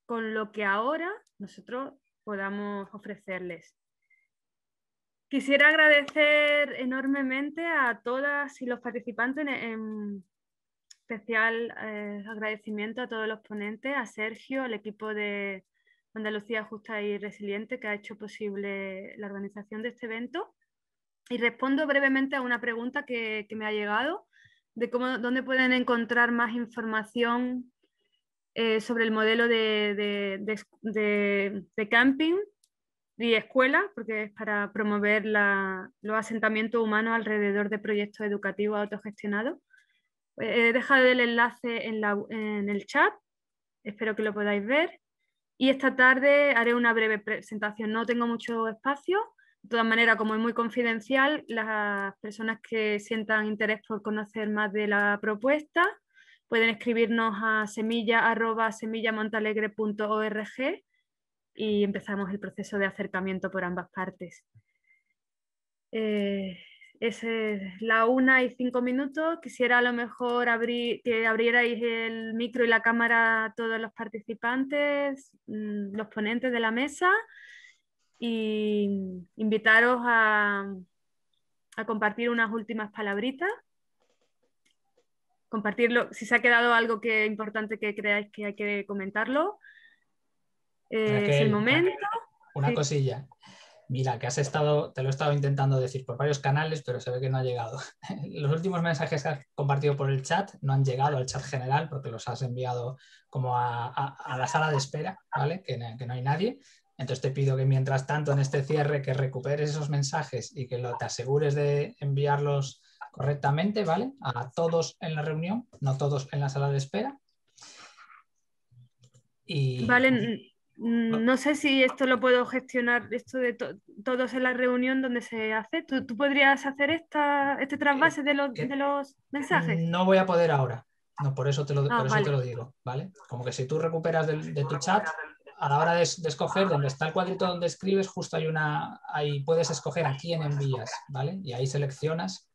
S3: con lo que ahora nosotros podamos ofrecerles. Quisiera agradecer enormemente a todas y los participantes, en, especial eh, agradecimiento a todos los ponentes, a Sergio, al equipo de Andalucía Justa y Resiliente que ha hecho posible la organización de este evento. Y respondo brevemente a una pregunta que, me ha llegado de cómo, dónde pueden encontrar más información eh, sobre el modelo de, de camping y escuela porque es para promover los asentamientos humanos alrededor de proyectos educativos autogestionados. Eh, he dejado el enlace en, el chat, espero que lo podáis ver. Y esta tarde haré una breve presentación, no tengo mucho espacio. De todas maneras, como es muy confidencial, las personas que sientan interés por conocer más de la propuesta pueden escribirnos a semilla.org y empezamos el proceso de acercamiento por ambas partes. Eh, es la una y cinco minutos. Quisiera a lo mejor abrir, que abrierais el micro y la cámara a todos los participantes, mm, los ponentes de la mesa y invitaros a, a compartir unas últimas palabritas. Compartirlo, si se ha quedado algo que importante que creáis que hay que comentarlo, eh, el momento.
S1: una cosilla. Mira, que has estado, te lo he estado intentando decir por varios canales, pero se ve que no ha llegado. Los últimos mensajes que has compartido por el chat no han llegado al chat general porque los has enviado como a, la sala de espera, ¿vale? Que, que no hay nadie. Entonces te pido que mientras tanto en este cierre que recuperes esos mensajes y que lo, te asegures de enviarlos correctamente, ¿vale? A todos en la reunión, no todos en la sala de espera. Y...
S3: Vale, Mm, ah. no sé si esto lo puedo gestionar, esto de todos en la reunión donde se hace. ¿Tú, podrías hacer esta, este trasvase eh, de los, de los, mensajes? Mm,
S1: no voy a poder ahora. No, por eso te lo, ah, lo digo, ¿vale? Como que si tú recuperas de tu chat, a la hora de, escoger donde está el cuadrito donde escribes, justo hay una, ahí puedes escoger a quién envías, ¿vale? Y ahí seleccionas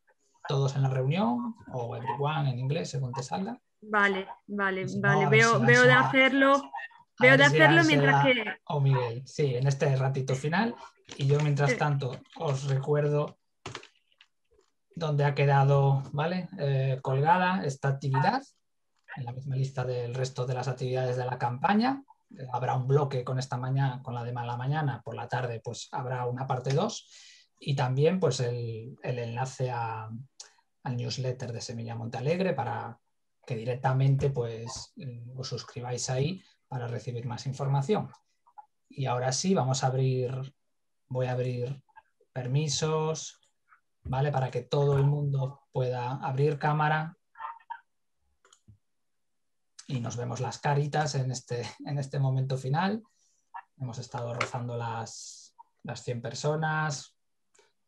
S1: todos en la reunión o everyone en inglés, según te salga. Vale,
S3: vale, vale. veo, de hacerlo.
S1: Veo de hacerlo mientras que... O Miguel, sí, en este ratito final. Y yo mientras tanto os recuerdo donde ha quedado ¿vale? Eh, colgada esta actividad, en la misma lista del resto de las actividades de la campaña. Eh, habrá un bloque con esta mañana, con la de la mañana, por la tarde pues habrá una parte 2 y también pues el, enlace al newsletter de Semilla Montalegre para que directamente pues eh, os suscribáis ahí para recibir más información. Y ahora sí, vamos a abrir, voy a abrir permisos, ¿vale? Para que todo el mundo pueda abrir cámara. Y nos vemos las caritas en este, en este momento final. Hemos estado rozando las, las 100 personas,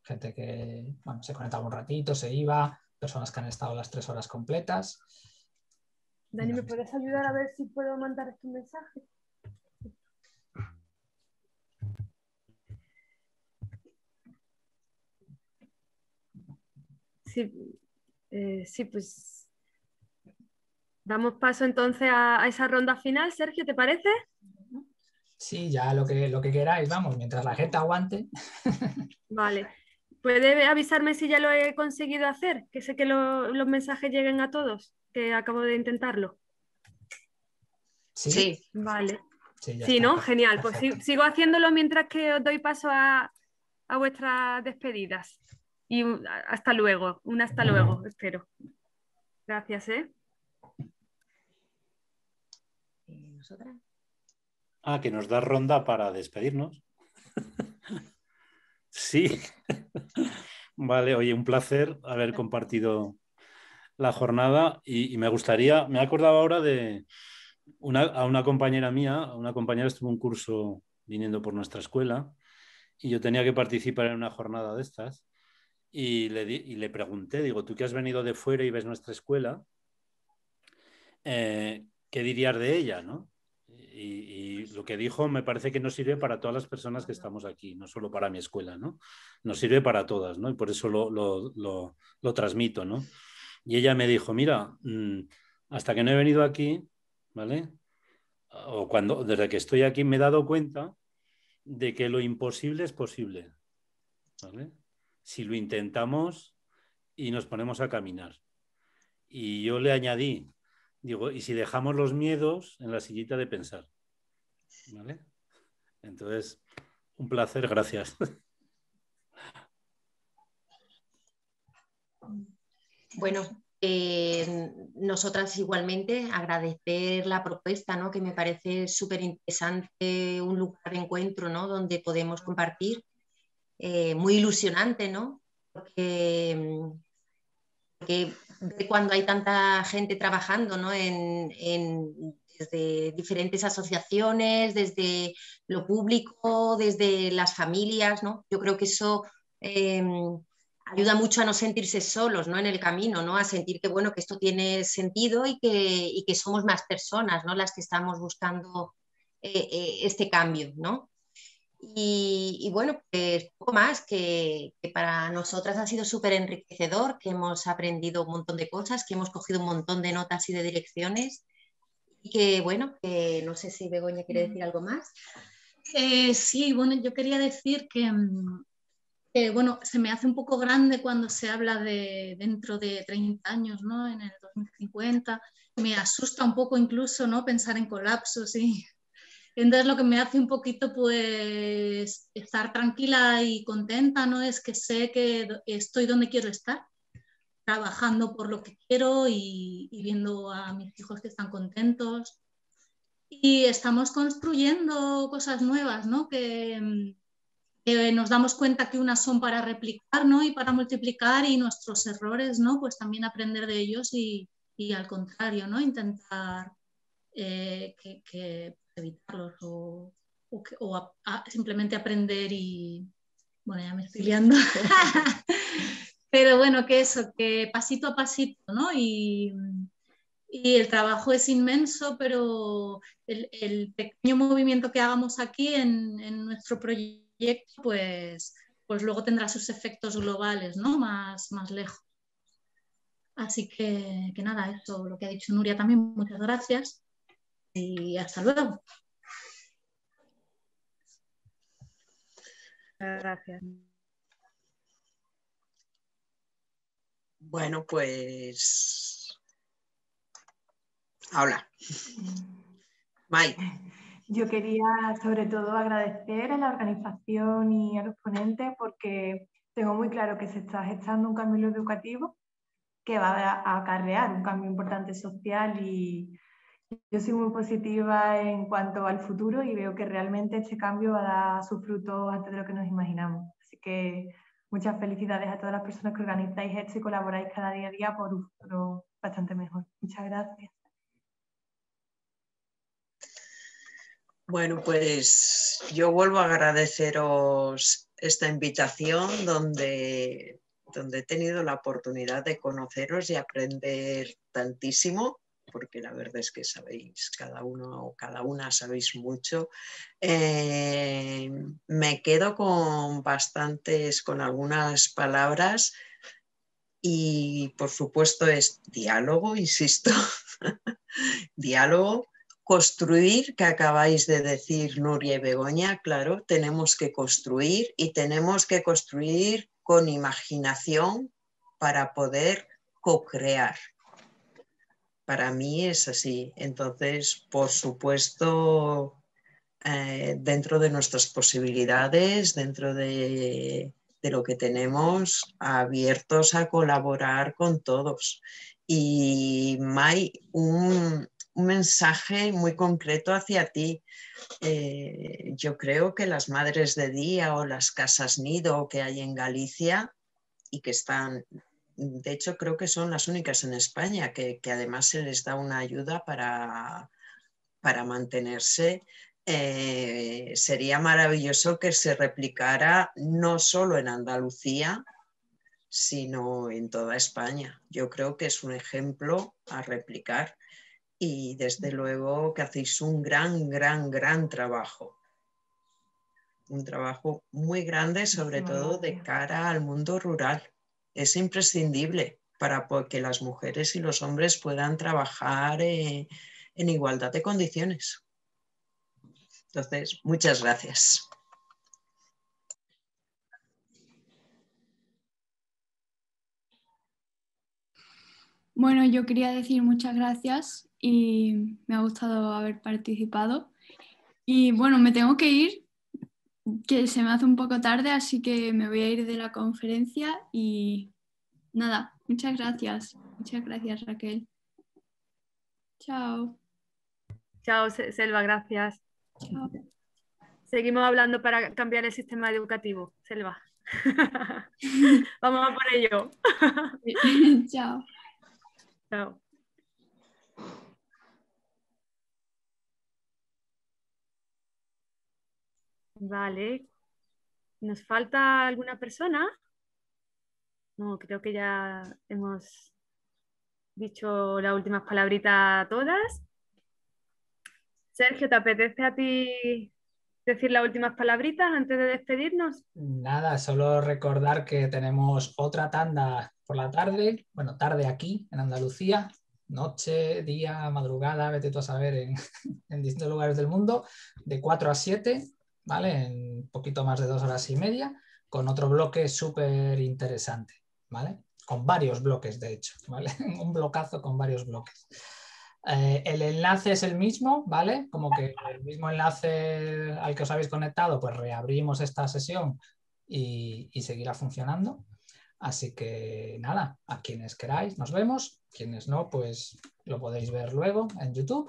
S1: gente que se conectaba un ratito, se iba, personas que han estado las tres horas completas. Dani, ¿me
S3: puedes ayudar a ver si puedo mandar este mensaje? Sí, eh, pues damos paso entonces a, esa ronda final, Sergio, ¿te parece?
S1: Sí, ya lo que, lo que queráis, vamos, mientras la gente aguante.
S3: Vale. ¿Puede avisarme si ya lo he conseguido hacer? Que sé que los mensajes lleguen a todos que acabo de intentarlo? Sí. Vale. Sí, ¿no? Genial. Pues sigo haciéndolo mientras que os doy paso a, vuestras despedidas. Y hasta luego, un hasta luego, espero. Gracias, ¿eh?
S7: ¿Nosotras?
S4: Ah, que nos da ronda para despedirnos. sí. vale, oye, un placer haber compartido la jornada y, me gustaría, me acordaba acordado ahora de una, a una compañera mía, una compañera estuvo un curso viniendo por nuestra escuela y yo tenía que participar en una jornada de estas y le, y le pregunté, digo, tú que has venido de fuera y ves nuestra escuela, eh, ¿qué dirías de ella? ¿no? Y, lo que dijo me parece que no sirve para todas las personas que estamos aquí, no solo para mi escuela, ¿no? Nos sirve para todas, ¿no? Y por eso lo, lo transmito, ¿no? Y ella me dijo, mira, mm, hasta que no he venido aquí, ¿vale? O cuando, desde que estoy aquí me he dado cuenta de que lo imposible es posible, ¿vale? Si lo intentamos y nos ponemos a caminar. Y yo le añadí, digo, y si dejamos los miedos en la sillita de pensar, ¿vale? Entonces, un placer, gracias.
S7: Bueno,
S5: eh, nosotras igualmente agradecer la propuesta, ¿no? que me parece súper interesante, un lugar de encuentro ¿no? donde podemos compartir, eh, muy ilusionante, ¿no? porque, cuando hay tanta gente trabajando ¿no? en, desde diferentes asociaciones, desde lo público, desde las familias, ¿no? yo creo que eso... Eh, ayuda mucho a no sentirse solos ¿no? en el camino, ¿no? a sentir que, bueno, que esto tiene sentido y que, y que somos más personas ¿no? las que estamos buscando eh, eh, este cambio. ¿no? Y, y, bueno, pues poco más, que, para nosotras ha sido súper enriquecedor, que hemos aprendido un montón de cosas, que hemos cogido un montón de notas y de direcciones.
S7: Y que bueno, que no sé si Begoña quiere decir algo más. Eh, sí, bueno, yo quería decir que, mm, bueno, se me hace un poco grande cuando se habla de dentro de 30 años, ¿no? En el 2050. Me asusta un poco incluso, ¿no? Pensar en colapsos y... Entonces lo que me hace un poquito pues estar tranquila y contenta, ¿no? Es que sé que estoy donde quiero estar, trabajando por lo que quiero y, y viendo a mis hijos que están contentos. Y estamos construyendo cosas nuevas, ¿no? Que, mm, eh, nos damos cuenta que unas son para replicar y para multiplicar y nuestros errores, ¿no? pues también aprender de ellos y, al contrario, ¿no? intentar eh, evitarlos o, simplemente aprender y... Bueno, ya me estoy liando. Pero bueno, que eso, que pasito a pasito, Y, el trabajo es inmenso, pero el, pequeño movimiento que hagamos aquí en nuestro proyecto proyecto, pues, pues luego tendrá sus efectos globales, ¿no? Más, más lejos. Así que, que nada, eso, lo que ha dicho Nuria también, muchas gracias y hasta luego. Gracias.
S9: Bueno, pues... Hola. Bye.
S8: Yo quería sobre todo agradecer a la organización y a los ponentes porque tengo muy claro que se está gestando un cambio educativo que va a acarrear un cambio importante social y yo soy muy positiva en cuanto al futuro y veo que realmente este cambio va a dar su fruto antes de lo que nos imaginamos. Así que muchas felicidades a todas las personas que organizáis esto y colaboráis cada día a día por un futuro bastante mejor. Muchas gracias.
S9: Bueno, pues yo vuelvo a agradeceros esta invitación donde, he tenido la oportunidad de conoceros y aprender tantísimo porque la verdad es que sabéis, cada uno o cada una sabéis mucho. Eh, me quedo con bastantes, con algunas palabras y por supuesto es diálogo, insisto, diálogo construir, que acabáis de decir Nuria y Begoña, claro, tenemos que construir y tenemos que construir con imaginación para poder co-crear. Para mí es así. Entonces, por supuesto, eh, dentro de nuestras posibilidades, dentro de, de lo que tenemos, abiertos a colaborar con todos. Y May, un, un mensaje muy concreto hacia ti. Eh, yo creo que las madres de día o las casas nido que hay en Galicia y que están, de hecho creo que son las únicas en España que, además se les da una ayuda para, para mantenerse. Eh, sería maravilloso que se replicara no solo en Andalucía, sino en toda España. Yo creo que es un ejemplo a replicar y desde luego que hacéis un gran, gran, gran trabajo. Un trabajo muy grande, sobre todo de cara al mundo rural. Es imprescindible para que las mujeres y los hombres puedan trabajar eh, en igualdad de condiciones. Entonces, muchas gracias.
S2: Bueno, yo quería decir muchas gracias y me ha gustado haber participado. Y bueno, me tengo que ir, que se me hace un poco tarde, así que me voy a ir de la conferencia y nada, muchas gracias. Muchas gracias, Raquel. Chao.
S3: Chao, Selva, gracias. Chao. Seguimos hablando para cambiar el sistema educativo, Selva. Vamos a por ello.
S2: Chao.
S3: Chao. Vale. ¿Nos falta alguna persona? No, creo que ya hemos dicho las últimas palabritas todas. Sergio, ¿te apetece a ti decir las últimas palabritas antes de despedirnos?
S1: Nada, solo recordar que tenemos otra tanda por la tarde, bueno, tarde aquí en Andalucía, noche, día, madrugada, vete tú a saber, en, en distintos lugares del mundo, de 4 a 7 ¿vale? En un poquito más de dos horas y media, con otro bloque súper interesante, ¿vale? Con varios bloques, de hecho, ¿vale? un blocazo con varios bloques. Eh, el enlace es el mismo, ¿vale? Como que el mismo enlace al que os habéis conectado, pues reabrimos esta sesión y, y seguirá funcionando. Así que nada, a quienes queráis, nos vemos. Quienes no, pues lo podéis ver luego en YouTube.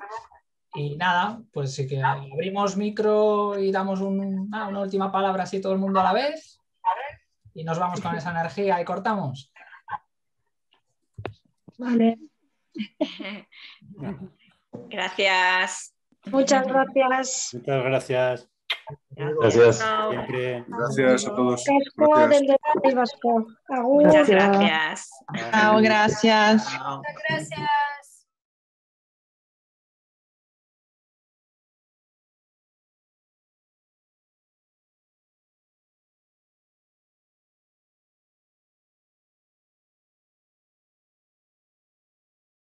S1: Y nada, pues sí que abrimos micro y damos una última palabra así todo el mundo a la vez. Y nos vamos con esa energía y cortamos. Vale.
S8: Gracias. Muchas gracias.
S4: Muchas gracias. Gracias. Gracias a todos.
S9: Muchas
S2: gracias.
S9: gracias.
S2: gracias.